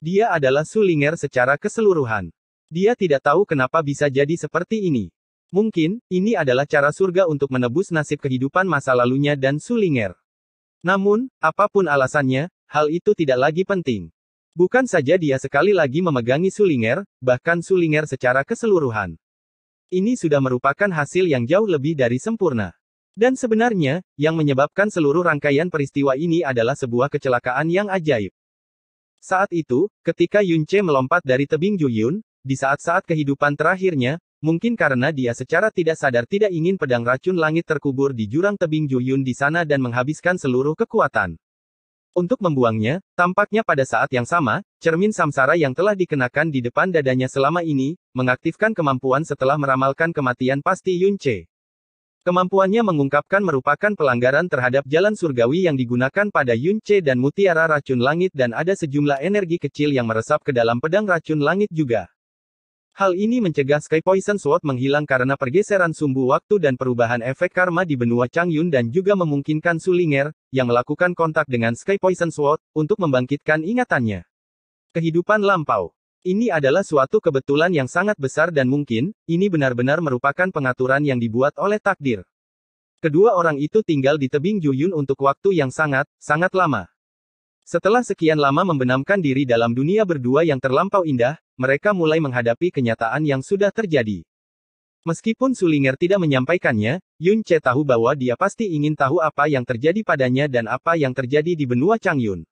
Dia adalah Sulinger secara keseluruhan. Dia tidak tahu kenapa bisa jadi seperti ini. Mungkin, ini adalah cara surga untuk menebus nasib kehidupan masa lalunya dan Sulinger. Namun, apapun alasannya, hal itu tidak lagi penting. Bukan saja dia sekali lagi memegangi Sulinger, bahkan Sulinger secara keseluruhan. Ini sudah merupakan hasil yang jauh lebih dari sempurna. Dan sebenarnya, yang menyebabkan seluruh rangkaian peristiwa ini adalah sebuah kecelakaan yang ajaib. Saat itu, ketika Yunche melompat dari tebing Juyun, di saat-saat kehidupan terakhirnya, Mungkin karena dia secara tidak sadar tidak ingin pedang racun langit terkubur di jurang tebing Juyun di sana dan menghabiskan seluruh kekuatan. Untuk membuangnya, tampaknya pada saat yang sama, cermin samsara yang telah dikenakan di depan dadanya selama ini, mengaktifkan kemampuan setelah meramalkan kematian pasti Yun Che. Kemampuannya mengungkapkan merupakan pelanggaran terhadap jalan surgawi yang digunakan pada Yun Che dan mutiara racun langit dan ada sejumlah energi kecil yang meresap ke dalam pedang racun langit juga. Hal ini mencegah Sky Poison Sword menghilang karena pergeseran sumbu waktu dan perubahan efek karma di benua Changyun dan juga memungkinkan Sulinger, yang melakukan kontak dengan Sky Poison Sword, untuk membangkitkan ingatannya. Kehidupan lampau. Ini adalah suatu kebetulan yang sangat besar dan mungkin, ini benar-benar merupakan pengaturan yang dibuat oleh takdir. Kedua orang itu tinggal di tebing Juyun untuk waktu yang sangat, sangat lama. Setelah sekian lama membenamkan diri dalam dunia berdua yang terlampau indah, mereka mulai menghadapi kenyataan yang sudah terjadi. Meskipun Sulinger tidak menyampaikannya, Yun Che tahu bahwa dia pasti ingin tahu apa yang terjadi padanya dan apa yang terjadi di benua Changyun.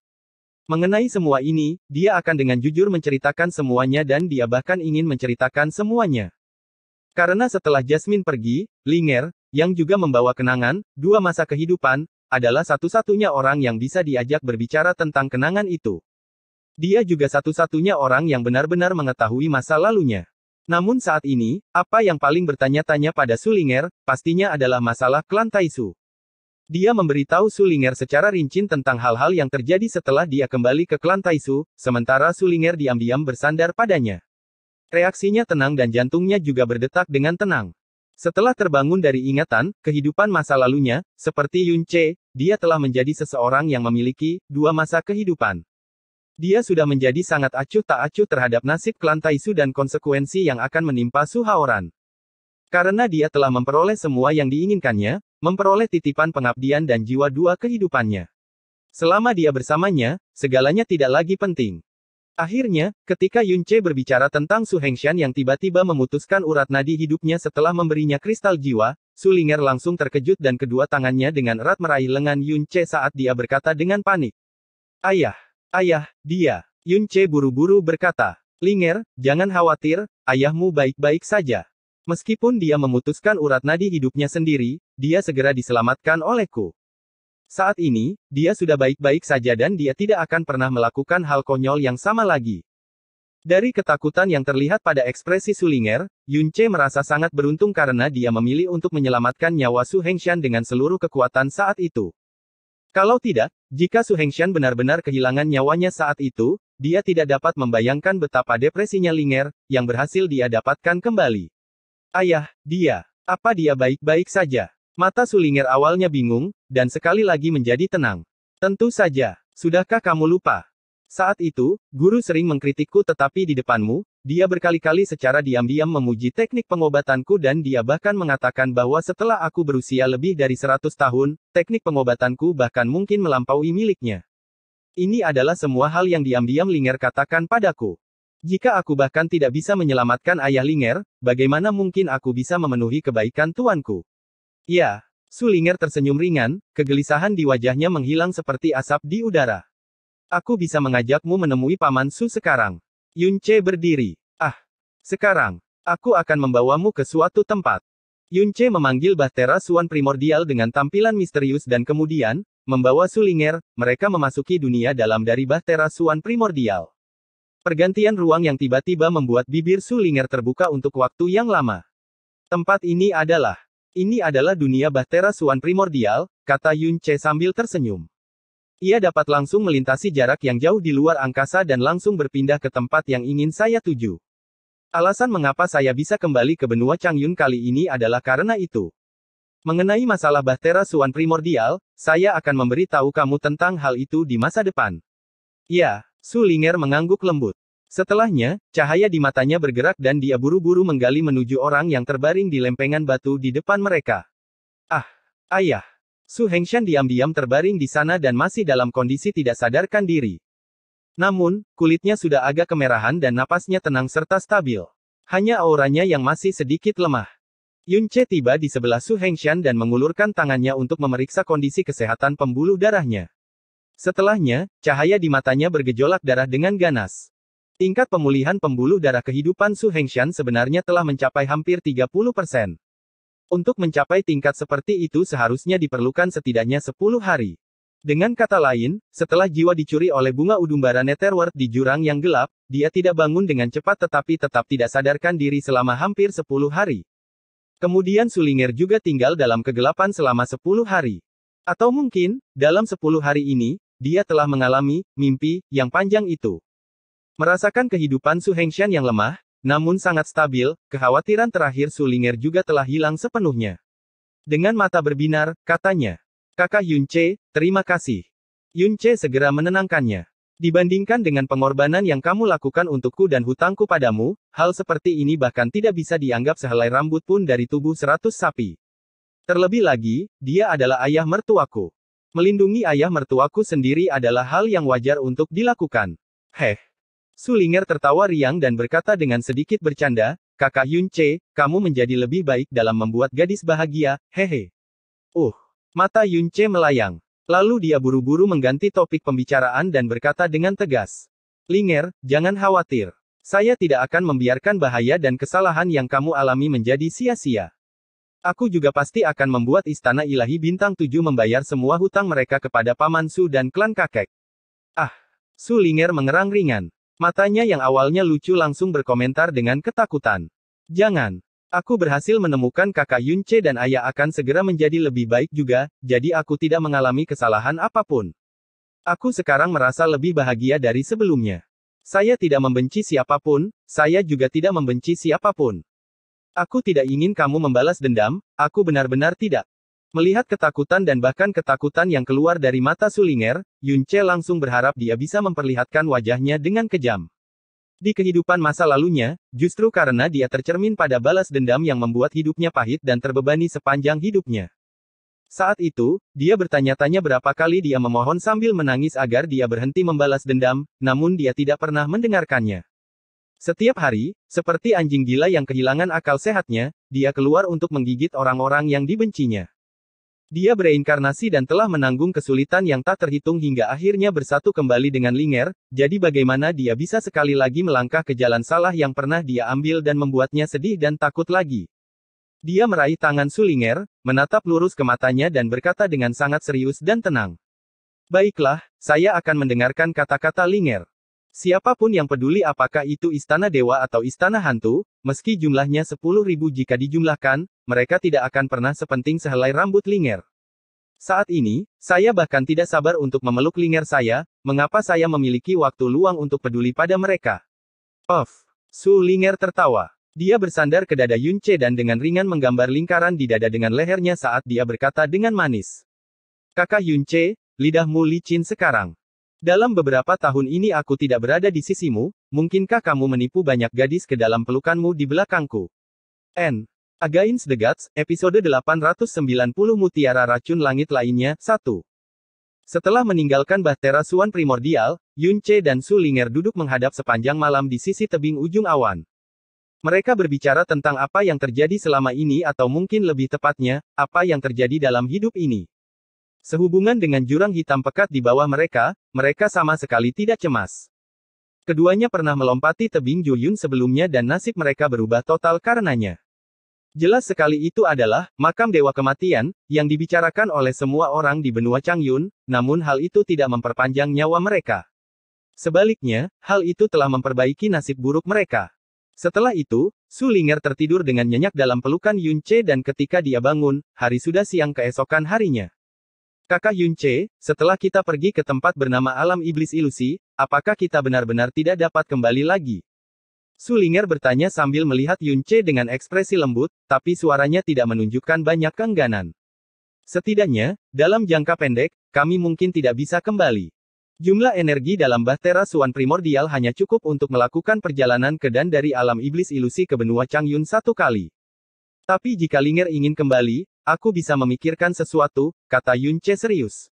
Mengenai semua ini, dia akan dengan jujur menceritakan semuanya dan dia bahkan ingin menceritakan semuanya. Karena setelah Jasmine pergi, Linger, yang juga membawa kenangan, dua masa kehidupan, adalah satu-satunya orang yang bisa diajak berbicara tentang kenangan itu. Dia juga satu-satunya orang yang benar-benar mengetahui masa lalunya. Namun saat ini, apa yang paling bertanya-tanya pada Sulinger, pastinya adalah masalah klan Taisu. Dia memberitahu Sulinger secara rinci tentang hal-hal yang terjadi setelah dia kembali ke klan Taisu, sementara Sulinger diam-diam bersandar padanya. Reaksinya tenang dan jantungnya juga berdetak dengan tenang. Setelah terbangun dari ingatan kehidupan masa lalunya, seperti Yun Che, dia telah menjadi seseorang yang memiliki dua masa kehidupan. Dia sudah menjadi sangat acuh tak acuh terhadap nasib klan Taisu dan konsekuensi yang akan menimpa Su Haoran. Karena dia telah memperoleh semua yang diinginkannya, memperoleh titipan pengabdian dan jiwa dua kehidupannya. Selama dia bersamanya, segalanya tidak lagi penting. Akhirnya, ketika Yunce berbicara tentang Su Hengshan yang tiba-tiba memutuskan urat nadi hidupnya setelah memberinya kristal jiwa, Su Linger langsung terkejut dan kedua tangannya dengan erat meraih lengan Yunce saat dia berkata dengan panik. Ayah, ayah, dia, Yunce buru-buru berkata, Linger, jangan khawatir, ayahmu baik-baik saja. Meskipun dia memutuskan urat nadi hidupnya sendiri, dia segera diselamatkan olehku. Saat ini, dia sudah baik-baik saja dan dia tidak akan pernah melakukan hal konyol yang sama lagi. Dari ketakutan yang terlihat pada ekspresi Sulinger, Che merasa sangat beruntung karena dia memilih untuk menyelamatkan nyawa Su Hengshan dengan seluruh kekuatan saat itu. Kalau tidak, jika Su Hengshan benar-benar kehilangan nyawanya saat itu, dia tidak dapat membayangkan betapa depresinya Linger, yang berhasil dia dapatkan kembali. Ayah, dia, apa dia baik-baik saja? Mata Sulinger awalnya bingung, dan sekali lagi menjadi tenang. Tentu saja, sudahkah kamu lupa? Saat itu, guru sering mengkritikku tetapi di depanmu, dia berkali-kali secara diam-diam memuji teknik pengobatanku dan dia bahkan mengatakan bahwa setelah aku berusia lebih dari 100 tahun, teknik pengobatanku bahkan mungkin melampaui miliknya. Ini adalah semua hal yang diam-diam Linger katakan padaku. Jika aku bahkan tidak bisa menyelamatkan ayah Linger, bagaimana mungkin aku bisa memenuhi kebaikan tuanku? Ya, Sulinger tersenyum ringan, kegelisahan di wajahnya menghilang seperti asap di udara. Aku bisa mengajakmu menemui Paman Su sekarang. Yunce berdiri. Ah, sekarang, aku akan membawamu ke suatu tempat. Yunce memanggil Bahtera Suan primordial dengan tampilan misterius dan kemudian, membawa Sulinger, mereka memasuki dunia dalam dari Bahtera Suan primordial. Pergantian ruang yang tiba-tiba membuat bibir Sulinger terbuka untuk waktu yang lama. Tempat ini adalah ini adalah dunia Bahtera Suan primordial, kata Yun Che sambil tersenyum. Ia dapat langsung melintasi jarak yang jauh di luar angkasa dan langsung berpindah ke tempat yang ingin saya tuju. Alasan mengapa saya bisa kembali ke benua Changyun kali ini adalah karena itu. Mengenai masalah Bahtera Suan primordial, saya akan memberi tahu kamu tentang hal itu di masa depan. Ya, Su Linger mengangguk lembut. Setelahnya, cahaya di matanya bergerak dan dia buru-buru menggali menuju orang yang terbaring di lempengan batu di depan mereka. Ah, ayah. Su Hengshan diam-diam terbaring di sana dan masih dalam kondisi tidak sadarkan diri. Namun, kulitnya sudah agak kemerahan dan napasnya tenang serta stabil. Hanya auranya yang masih sedikit lemah. Yun Che tiba di sebelah Su Hengshan dan mengulurkan tangannya untuk memeriksa kondisi kesehatan pembuluh darahnya. Setelahnya, cahaya di matanya bergejolak darah dengan ganas. Tingkat pemulihan pembuluh darah kehidupan Su Hengshan sebenarnya telah mencapai hampir 30 persen. Untuk mencapai tingkat seperti itu seharusnya diperlukan setidaknya 10 hari. Dengan kata lain, setelah jiwa dicuri oleh bunga udumbara Netherworld di jurang yang gelap, dia tidak bangun dengan cepat tetapi tetap tidak sadarkan diri selama hampir 10 hari. Kemudian Sulinger juga tinggal dalam kegelapan selama 10 hari. Atau mungkin, dalam 10 hari ini, dia telah mengalami mimpi yang panjang itu. Merasakan kehidupan Su Hengshan yang lemah, namun sangat stabil, kekhawatiran terakhir Su Ling'er juga telah hilang sepenuhnya. Dengan mata berbinar, katanya, Kakak Yun Che, terima kasih. Yun Che segera menenangkannya. Dibandingkan dengan pengorbanan yang kamu lakukan untukku dan hutangku padamu, hal seperti ini bahkan tidak bisa dianggap sehelai rambut pun dari tubuh seratus sapi. Terlebih lagi, dia adalah ayah mertuaku. Melindungi ayah mertuaku sendiri adalah hal yang wajar untuk dilakukan. Heh. Sulinger tertawa riang dan berkata dengan sedikit bercanda, kakak Yun Che, kamu menjadi lebih baik dalam membuat gadis bahagia, hehe. Uh, mata Yun Che melayang. Lalu dia buru-buru mengganti topik pembicaraan dan berkata dengan tegas. Linger, jangan khawatir. Saya tidak akan membiarkan bahaya dan kesalahan yang kamu alami menjadi sia-sia. Aku juga pasti akan membuat istana ilahi bintang tujuh membayar semua hutang mereka kepada Paman Su dan klan kakek. Ah, Su Linger mengerang ringan. Matanya yang awalnya lucu langsung berkomentar dengan ketakutan. Jangan. Aku berhasil menemukan kakak Yunce dan ayah akan segera menjadi lebih baik juga, jadi aku tidak mengalami kesalahan apapun. Aku sekarang merasa lebih bahagia dari sebelumnya. Saya tidak membenci siapapun, saya juga tidak membenci siapapun. Aku tidak ingin kamu membalas dendam, aku benar-benar tidak. Melihat ketakutan dan bahkan ketakutan yang keluar dari mata Sulinger, Yunce langsung berharap dia bisa memperlihatkan wajahnya dengan kejam. Di kehidupan masa lalunya, justru karena dia tercermin pada balas dendam yang membuat hidupnya pahit dan terbebani sepanjang hidupnya. Saat itu, dia bertanya-tanya berapa kali dia memohon sambil menangis agar dia berhenti membalas dendam, namun dia tidak pernah mendengarkannya. Setiap hari, seperti anjing gila yang kehilangan akal sehatnya, dia keluar untuk menggigit orang-orang yang dibencinya. Dia bereinkarnasi dan telah menanggung kesulitan yang tak terhitung hingga akhirnya bersatu kembali dengan Linger, jadi bagaimana dia bisa sekali lagi melangkah ke jalan salah yang pernah dia ambil dan membuatnya sedih dan takut lagi. Dia meraih tangan Sulinger, menatap lurus ke matanya dan berkata dengan sangat serius dan tenang. Baiklah, saya akan mendengarkan kata-kata Linger. Siapapun yang peduli apakah itu istana dewa atau istana hantu, meski jumlahnya 10.000 jika dijumlahkan, mereka tidak akan pernah sepenting sehelai rambut Linger. Saat ini, saya bahkan tidak sabar untuk memeluk Linger saya, mengapa saya memiliki waktu luang untuk peduli pada mereka. Of, Su Linger tertawa. Dia bersandar ke dada Yunce dan dengan ringan menggambar lingkaran di dada dengan lehernya saat dia berkata dengan manis. Kakak Yunce, lidahmu licin sekarang. Dalam beberapa tahun ini aku tidak berada di sisimu, mungkinkah kamu menipu banyak gadis ke dalam pelukanmu di belakangku? N. Against the Gods, episode 890 Mutiara Racun Langit lainnya, 1. Setelah meninggalkan Bahtera Suan Primordial, Yun Yunche dan Su Linger duduk menghadap sepanjang malam di sisi tebing ujung awan. Mereka berbicara tentang apa yang terjadi selama ini atau mungkin lebih tepatnya, apa yang terjadi dalam hidup ini. Sehubungan dengan jurang hitam pekat di bawah mereka, mereka sama sekali tidak cemas. Keduanya pernah melompati tebing Juyun sebelumnya dan nasib mereka berubah total karenanya. Jelas sekali itu adalah makam dewa kematian yang dibicarakan oleh semua orang di benua Changyun, namun hal itu tidak memperpanjang nyawa mereka. Sebaliknya, hal itu telah memperbaiki nasib buruk mereka. Setelah itu, Su Linger tertidur dengan nyenyak dalam pelukan Yun Che dan ketika dia bangun, hari sudah siang keesokan harinya. Kakak Yun Che, setelah kita pergi ke tempat bernama alam iblis ilusi, apakah kita benar-benar tidak dapat kembali lagi? Sulinger bertanya sambil melihat Yun Che dengan ekspresi lembut, tapi suaranya tidak menunjukkan banyak keengganan. Setidaknya, dalam jangka pendek, kami mungkin tidak bisa kembali. Jumlah energi dalam Bahtera Suan primordial hanya cukup untuk melakukan perjalanan ke dan dari alam iblis ilusi ke benua Changyun satu kali. Tapi jika Linger ingin kembali, Aku bisa memikirkan sesuatu, kata Yun Che serius.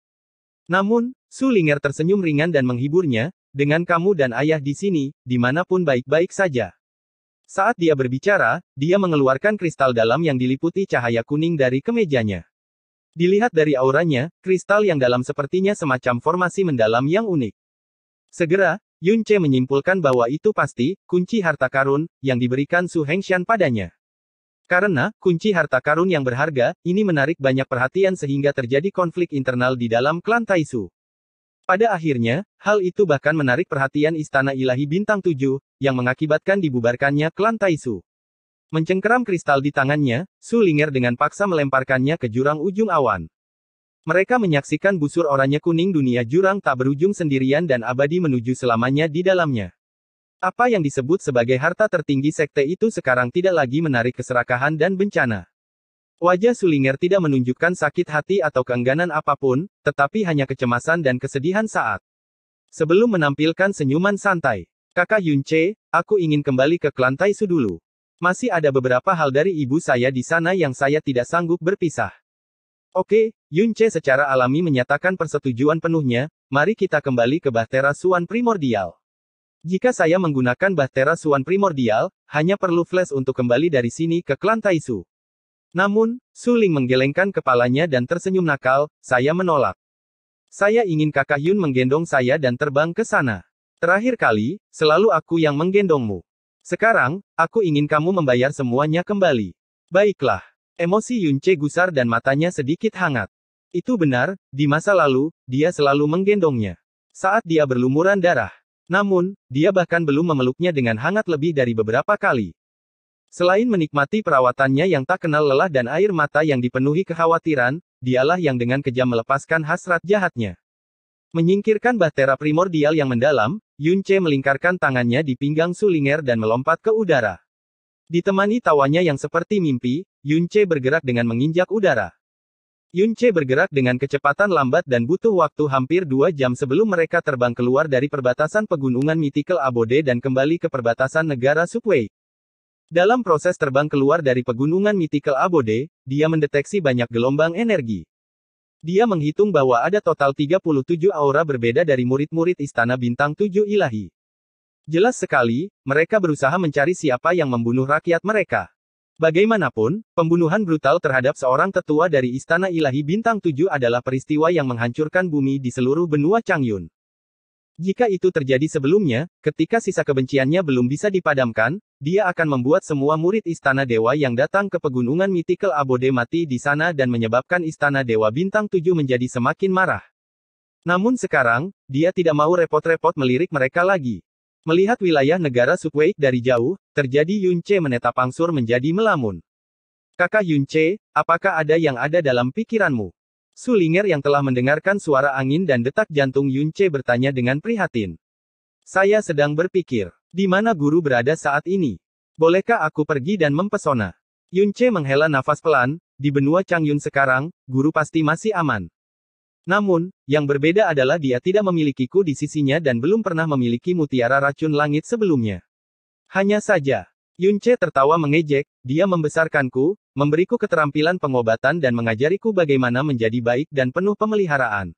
Namun, Su Ling'er tersenyum ringan dan menghiburnya, dengan kamu dan ayah di sini, dimanapun baik-baik saja. Saat dia berbicara, dia mengeluarkan kristal dalam yang diliputi cahaya kuning dari kemejanya. Dilihat dari auranya, kristal yang dalam sepertinya semacam formasi mendalam yang unik. Segera, Yun Che menyimpulkan bahwa itu pasti kunci harta karun yang diberikan Su Hengshan padanya. Karena, kunci harta karun yang berharga, ini menarik banyak perhatian sehingga terjadi konflik internal di dalam klan Taisu. Pada akhirnya, hal itu bahkan menarik perhatian Istana Ilahi Bintang 7, yang mengakibatkan dibubarkannya klan Taisu. Mencengkeram kristal di tangannya, Su Linger dengan paksa melemparkannya ke jurang ujung awan. Mereka menyaksikan busur oranye kuning dunia jurang tak berujung sendirian dan abadi menuju selamanya di dalamnya. Apa yang disebut sebagai harta tertinggi sekte itu sekarang tidak lagi menarik keserakahan dan bencana. Wajah Sulinger tidak menunjukkan sakit hati atau keengganan apapun, tetapi hanya kecemasan dan kesedihan saat. Sebelum menampilkan senyuman santai, kakak Yunce, aku ingin kembali ke Su dulu. Masih ada beberapa hal dari ibu saya di sana yang saya tidak sanggup berpisah. Oke, Yunce secara alami menyatakan persetujuan penuhnya, mari kita kembali ke Bahtera Suan Primordial. Jika saya menggunakan Bahtera Suan primordial, hanya perlu flash untuk kembali dari sini ke klan Taisu. Namun, Suling menggelengkan kepalanya dan tersenyum nakal, saya menolak. Saya ingin kakak Yun menggendong saya dan terbang ke sana. Terakhir kali, selalu aku yang menggendongmu. Sekarang, aku ingin kamu membayar semuanya kembali. Baiklah. Emosi Yunce gusar dan matanya sedikit hangat. Itu benar, di masa lalu, dia selalu menggendongnya. Saat dia berlumuran darah, namun, dia bahkan belum memeluknya dengan hangat lebih dari beberapa kali. Selain menikmati perawatannya yang tak kenal lelah dan air mata yang dipenuhi kekhawatiran, dialah yang dengan kejam melepaskan hasrat jahatnya. Menyingkirkan bahtera primordial yang mendalam, Yunce melingkarkan tangannya di pinggang Sulinger dan melompat ke udara. Ditemani tawanya yang seperti mimpi, Yunce bergerak dengan menginjak udara. Yunche bergerak dengan kecepatan lambat dan butuh waktu hampir dua jam sebelum mereka terbang keluar dari perbatasan pegunungan mitikal Abode dan kembali ke perbatasan negara Subway. Dalam proses terbang keluar dari pegunungan mitikal Abode, dia mendeteksi banyak gelombang energi. Dia menghitung bahwa ada total 37 aura berbeda dari murid-murid Istana Bintang 7 Ilahi. Jelas sekali, mereka berusaha mencari siapa yang membunuh rakyat mereka. Bagaimanapun, pembunuhan brutal terhadap seorang tetua dari Istana Ilahi Bintang 7 adalah peristiwa yang menghancurkan bumi di seluruh benua Changyun. Jika itu terjadi sebelumnya, ketika sisa kebenciannya belum bisa dipadamkan, dia akan membuat semua murid Istana Dewa yang datang ke pegunungan Mythical Abode mati di sana dan menyebabkan Istana Dewa Bintang 7 menjadi semakin marah. Namun sekarang, dia tidak mau repot-repot melirik mereka lagi. Melihat wilayah negara Subway dari jauh, terjadi Yun Che menetap Pangsur menjadi melamun. Kakak Yun apakah ada yang ada dalam pikiranmu? Sulinger yang telah mendengarkan suara angin dan detak jantung Yun bertanya dengan prihatin. Saya sedang berpikir, di mana guru berada saat ini? Bolehkah aku pergi dan mempesona? Yun menghela nafas pelan, di benua Changyun sekarang, guru pasti masih aman. Namun, yang berbeda adalah dia tidak memilikiku di sisinya dan belum pernah memiliki mutiara racun langit sebelumnya. Hanya saja, Yunche tertawa mengejek, dia membesarkanku, memberiku keterampilan pengobatan dan mengajariku bagaimana menjadi baik dan penuh pemeliharaan.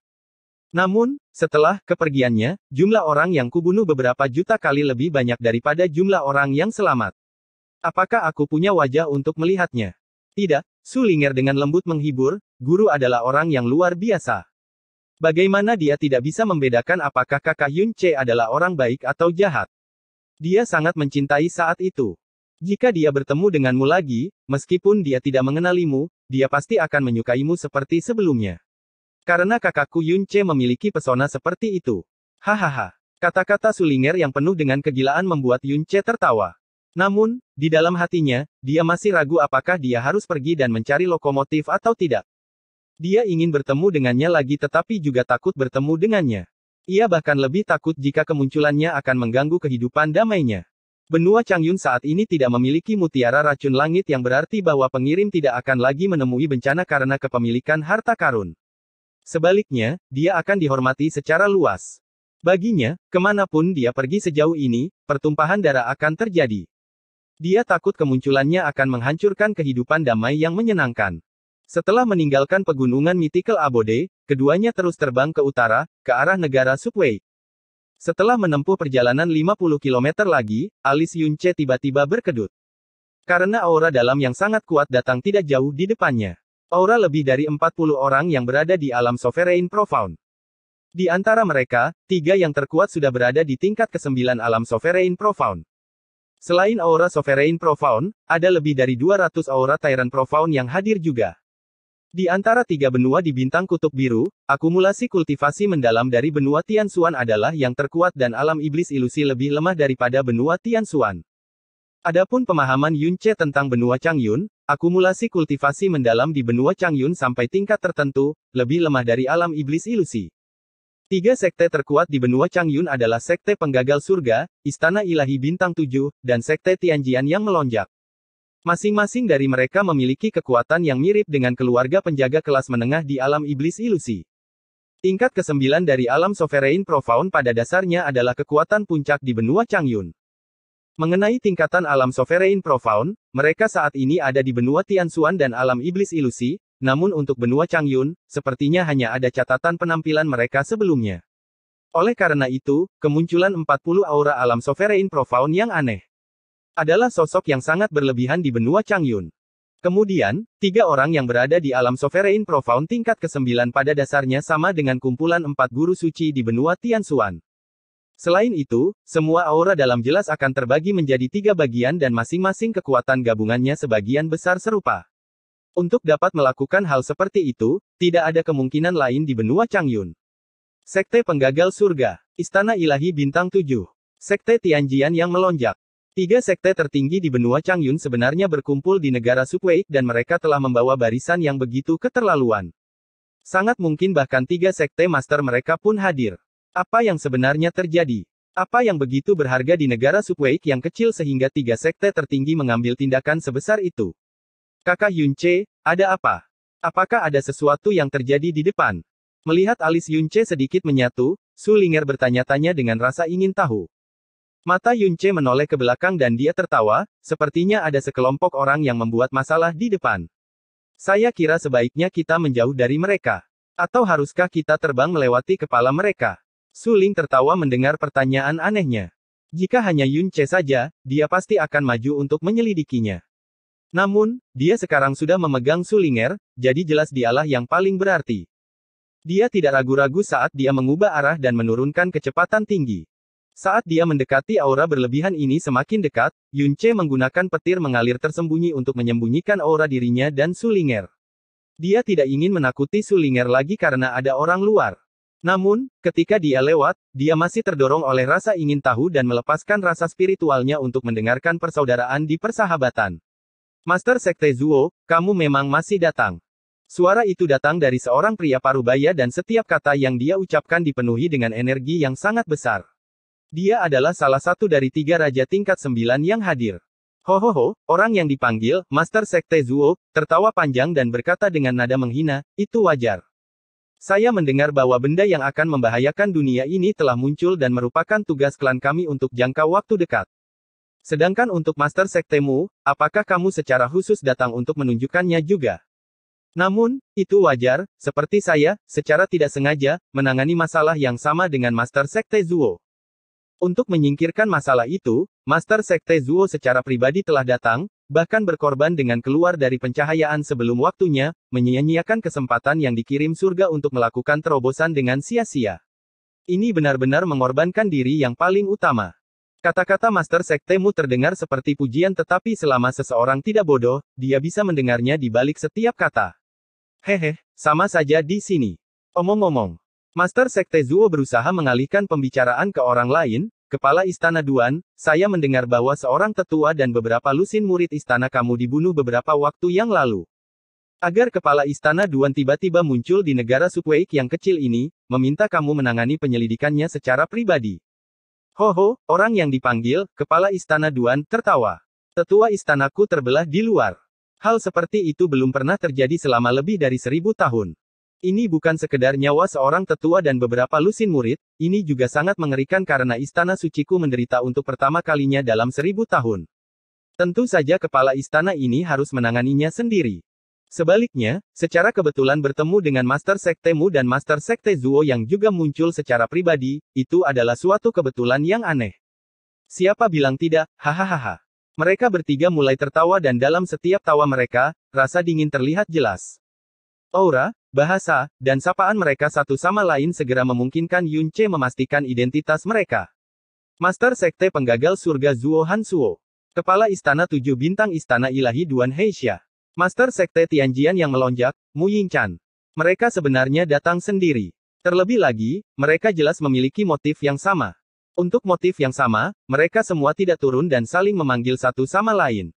Namun, setelah kepergiannya, jumlah orang yang kubunuh beberapa juta kali lebih banyak daripada jumlah orang yang selamat. Apakah aku punya wajah untuk melihatnya? Tidak, Sulinger dengan lembut menghibur, guru adalah orang yang luar biasa. Bagaimana dia tidak bisa membedakan apakah kakak Yun Che adalah orang baik atau jahat? Dia sangat mencintai saat itu. Jika dia bertemu denganmu lagi, meskipun dia tidak mengenalimu, dia pasti akan menyukaimu seperti sebelumnya. Karena kakakku Yun Che memiliki pesona seperti itu. Hahaha. Kata-kata Sulinger yang penuh dengan kegilaan membuat Yun Che tertawa. Namun, di dalam hatinya, dia masih ragu apakah dia harus pergi dan mencari lokomotif atau tidak. Dia ingin bertemu dengannya lagi tetapi juga takut bertemu dengannya. Ia bahkan lebih takut jika kemunculannya akan mengganggu kehidupan damainya. Benua Changyun saat ini tidak memiliki mutiara racun langit yang berarti bahwa pengirim tidak akan lagi menemui bencana karena kepemilikan harta karun. Sebaliknya, dia akan dihormati secara luas. Baginya, kemanapun dia pergi sejauh ini, pertumpahan darah akan terjadi. Dia takut kemunculannya akan menghancurkan kehidupan damai yang menyenangkan. Setelah meninggalkan pegunungan Mythical Abode, keduanya terus terbang ke utara, ke arah negara Subway. Setelah menempuh perjalanan 50 km lagi, alis Yunche tiba-tiba berkedut. Karena aura dalam yang sangat kuat datang tidak jauh di depannya. Aura lebih dari 40 orang yang berada di alam Sovereign Profound. Di antara mereka, tiga yang terkuat sudah berada di tingkat ke-9 alam Sovereign Profound. Selain aura Sovereign Profound, ada lebih dari 200 aura Tyrant Profound yang hadir juga. Di antara tiga benua di bintang kutub biru, akumulasi kultivasi mendalam dari benua Tian Tianxuan adalah yang terkuat dan alam iblis ilusi lebih lemah daripada benua Tian Tianxuan. Adapun pemahaman Yun Che tentang benua Chang Yun, akumulasi kultivasi mendalam di benua Chang Yun sampai tingkat tertentu, lebih lemah dari alam iblis ilusi. Tiga sekte terkuat di benua Chang Yun adalah sekte penggagal surga, istana ilahi bintang tujuh, dan sekte Tianjian yang melonjak. Masing-masing dari mereka memiliki kekuatan yang mirip dengan keluarga penjaga kelas menengah di alam iblis ilusi. Tingkat ke-9 dari alam sovereign profound pada dasarnya adalah kekuatan puncak di benua Changyun. Mengenai tingkatan alam sovereign profound, mereka saat ini ada di benua Tianxuan dan alam iblis ilusi, namun untuk benua Changyun, sepertinya hanya ada catatan penampilan mereka sebelumnya. Oleh karena itu, kemunculan 40 aura alam sovereign profound yang aneh adalah sosok yang sangat berlebihan di benua Changyun. Kemudian, tiga orang yang berada di alam sovereign profound tingkat ke-9 pada dasarnya sama dengan kumpulan empat guru suci di benua Tianxuan. Selain itu, semua aura dalam jelas akan terbagi menjadi tiga bagian dan masing-masing kekuatan gabungannya sebagian besar serupa. Untuk dapat melakukan hal seperti itu, tidak ada kemungkinan lain di benua Changyun. Sekte Penggagal Surga, Istana Ilahi Bintang 7, Sekte Tianjian yang melonjak, Tiga sekte tertinggi di benua Changyun sebenarnya berkumpul di negara Sukwei, dan mereka telah membawa barisan yang begitu keterlaluan. Sangat mungkin bahkan tiga sekte master mereka pun hadir. Apa yang sebenarnya terjadi? Apa yang begitu berharga di negara Sukwei yang kecil sehingga tiga sekte tertinggi mengambil tindakan sebesar itu? Kakak Yunce, ada apa? Apakah ada sesuatu yang terjadi di depan? Melihat alis Yunce sedikit menyatu, Su Linger bertanya-tanya dengan rasa ingin tahu. Mata Yunce menoleh ke belakang dan dia tertawa, sepertinya ada sekelompok orang yang membuat masalah di depan. Saya kira sebaiknya kita menjauh dari mereka. Atau haruskah kita terbang melewati kepala mereka? Suling tertawa mendengar pertanyaan anehnya. Jika hanya Yunce saja, dia pasti akan maju untuk menyelidikinya. Namun, dia sekarang sudah memegang Sulinger, jadi jelas dialah yang paling berarti. Dia tidak ragu-ragu saat dia mengubah arah dan menurunkan kecepatan tinggi. Saat dia mendekati aura berlebihan ini semakin dekat, Yunce menggunakan petir mengalir tersembunyi untuk menyembunyikan aura dirinya dan Sulinger. Dia tidak ingin menakuti Sulinger lagi karena ada orang luar. Namun, ketika dia lewat, dia masih terdorong oleh rasa ingin tahu dan melepaskan rasa spiritualnya untuk mendengarkan persaudaraan di persahabatan. Master Sekte Zuo, kamu memang masih datang. Suara itu datang dari seorang pria parubaya dan setiap kata yang dia ucapkan dipenuhi dengan energi yang sangat besar. Dia adalah salah satu dari tiga raja tingkat sembilan yang hadir. Hohoho, orang yang dipanggil, Master Sekte Zuo, tertawa panjang dan berkata dengan nada menghina, itu wajar. Saya mendengar bahwa benda yang akan membahayakan dunia ini telah muncul dan merupakan tugas klan kami untuk jangka waktu dekat. Sedangkan untuk Master Sektemu, apakah kamu secara khusus datang untuk menunjukkannya juga? Namun, itu wajar, seperti saya, secara tidak sengaja, menangani masalah yang sama dengan Master Sekte Zuo. Untuk menyingkirkan masalah itu, Master Sekte Zuo secara pribadi telah datang, bahkan berkorban dengan keluar dari pencahayaan sebelum waktunya, menyia-nyiakan kesempatan yang dikirim surga untuk melakukan terobosan dengan sia-sia. Ini benar-benar mengorbankan diri yang paling utama. Kata-kata Master Sekte Mu terdengar seperti pujian tetapi selama seseorang tidak bodoh, dia bisa mendengarnya di balik setiap kata. Hehe, sama saja di sini. Omong-omong, Master Sekte Zuo berusaha mengalihkan pembicaraan ke orang lain, Kepala Istana Duan, saya mendengar bahwa seorang tetua dan beberapa lusin murid istana kamu dibunuh beberapa waktu yang lalu. Agar kepala istana Duan tiba-tiba muncul di negara Sukweik yang kecil ini, meminta kamu menangani penyelidikannya secara pribadi. Hoho, orang yang dipanggil, kepala istana Duan, tertawa. Tetua istanaku terbelah di luar. Hal seperti itu belum pernah terjadi selama lebih dari seribu tahun. Ini bukan sekedar nyawa seorang tetua dan beberapa lusin murid, ini juga sangat mengerikan karena istana suciku menderita untuk pertama kalinya dalam seribu tahun. Tentu saja kepala istana ini harus menanganinya sendiri. Sebaliknya, secara kebetulan bertemu dengan Master Sekte Mu dan Master Sekte Zuo yang juga muncul secara pribadi, itu adalah suatu kebetulan yang aneh. Siapa bilang tidak, hahaha. Mereka bertiga mulai tertawa dan dalam setiap tawa mereka, rasa dingin terlihat jelas. Aura, Bahasa, dan sapaan mereka satu sama lain segera memungkinkan Yun Che memastikan identitas mereka. Master Sekte Penggagal Surga Zuo Han Suo. Kepala Istana Tujuh Bintang Istana Ilahi Duan Heisha. Master Sekte Tianjian yang melonjak, Mu Ying Chan. Mereka sebenarnya datang sendiri. Terlebih lagi, mereka jelas memiliki motif yang sama. Untuk motif yang sama, mereka semua tidak turun dan saling memanggil satu sama lain.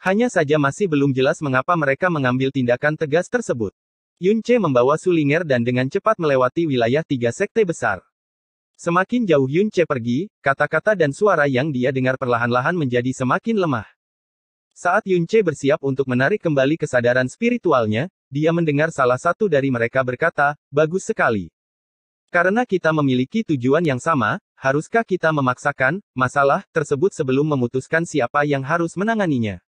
Hanya saja masih belum jelas mengapa mereka mengambil tindakan tegas tersebut. Yunce membawa Sulinger dan dengan cepat melewati wilayah tiga sekte besar. Semakin jauh Yunce pergi, kata-kata dan suara yang dia dengar perlahan-lahan menjadi semakin lemah. Saat Yunce bersiap untuk menarik kembali kesadaran spiritualnya, dia mendengar salah satu dari mereka berkata, bagus sekali. Karena kita memiliki tujuan yang sama, haruskah kita memaksakan masalah tersebut sebelum memutuskan siapa yang harus menanganinya?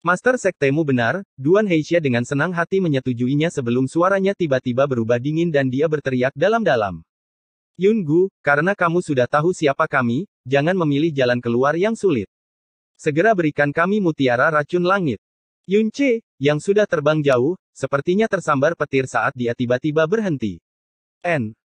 Master Sektemu benar, Duan Heisha dengan senang hati menyetujuinya sebelum suaranya tiba-tiba berubah dingin dan dia berteriak dalam-dalam. Yun Gu, karena kamu sudah tahu siapa kami, jangan memilih jalan keluar yang sulit. Segera berikan kami mutiara racun langit. Yun Che, yang sudah terbang jauh, sepertinya tersambar petir saat dia tiba-tiba berhenti. N.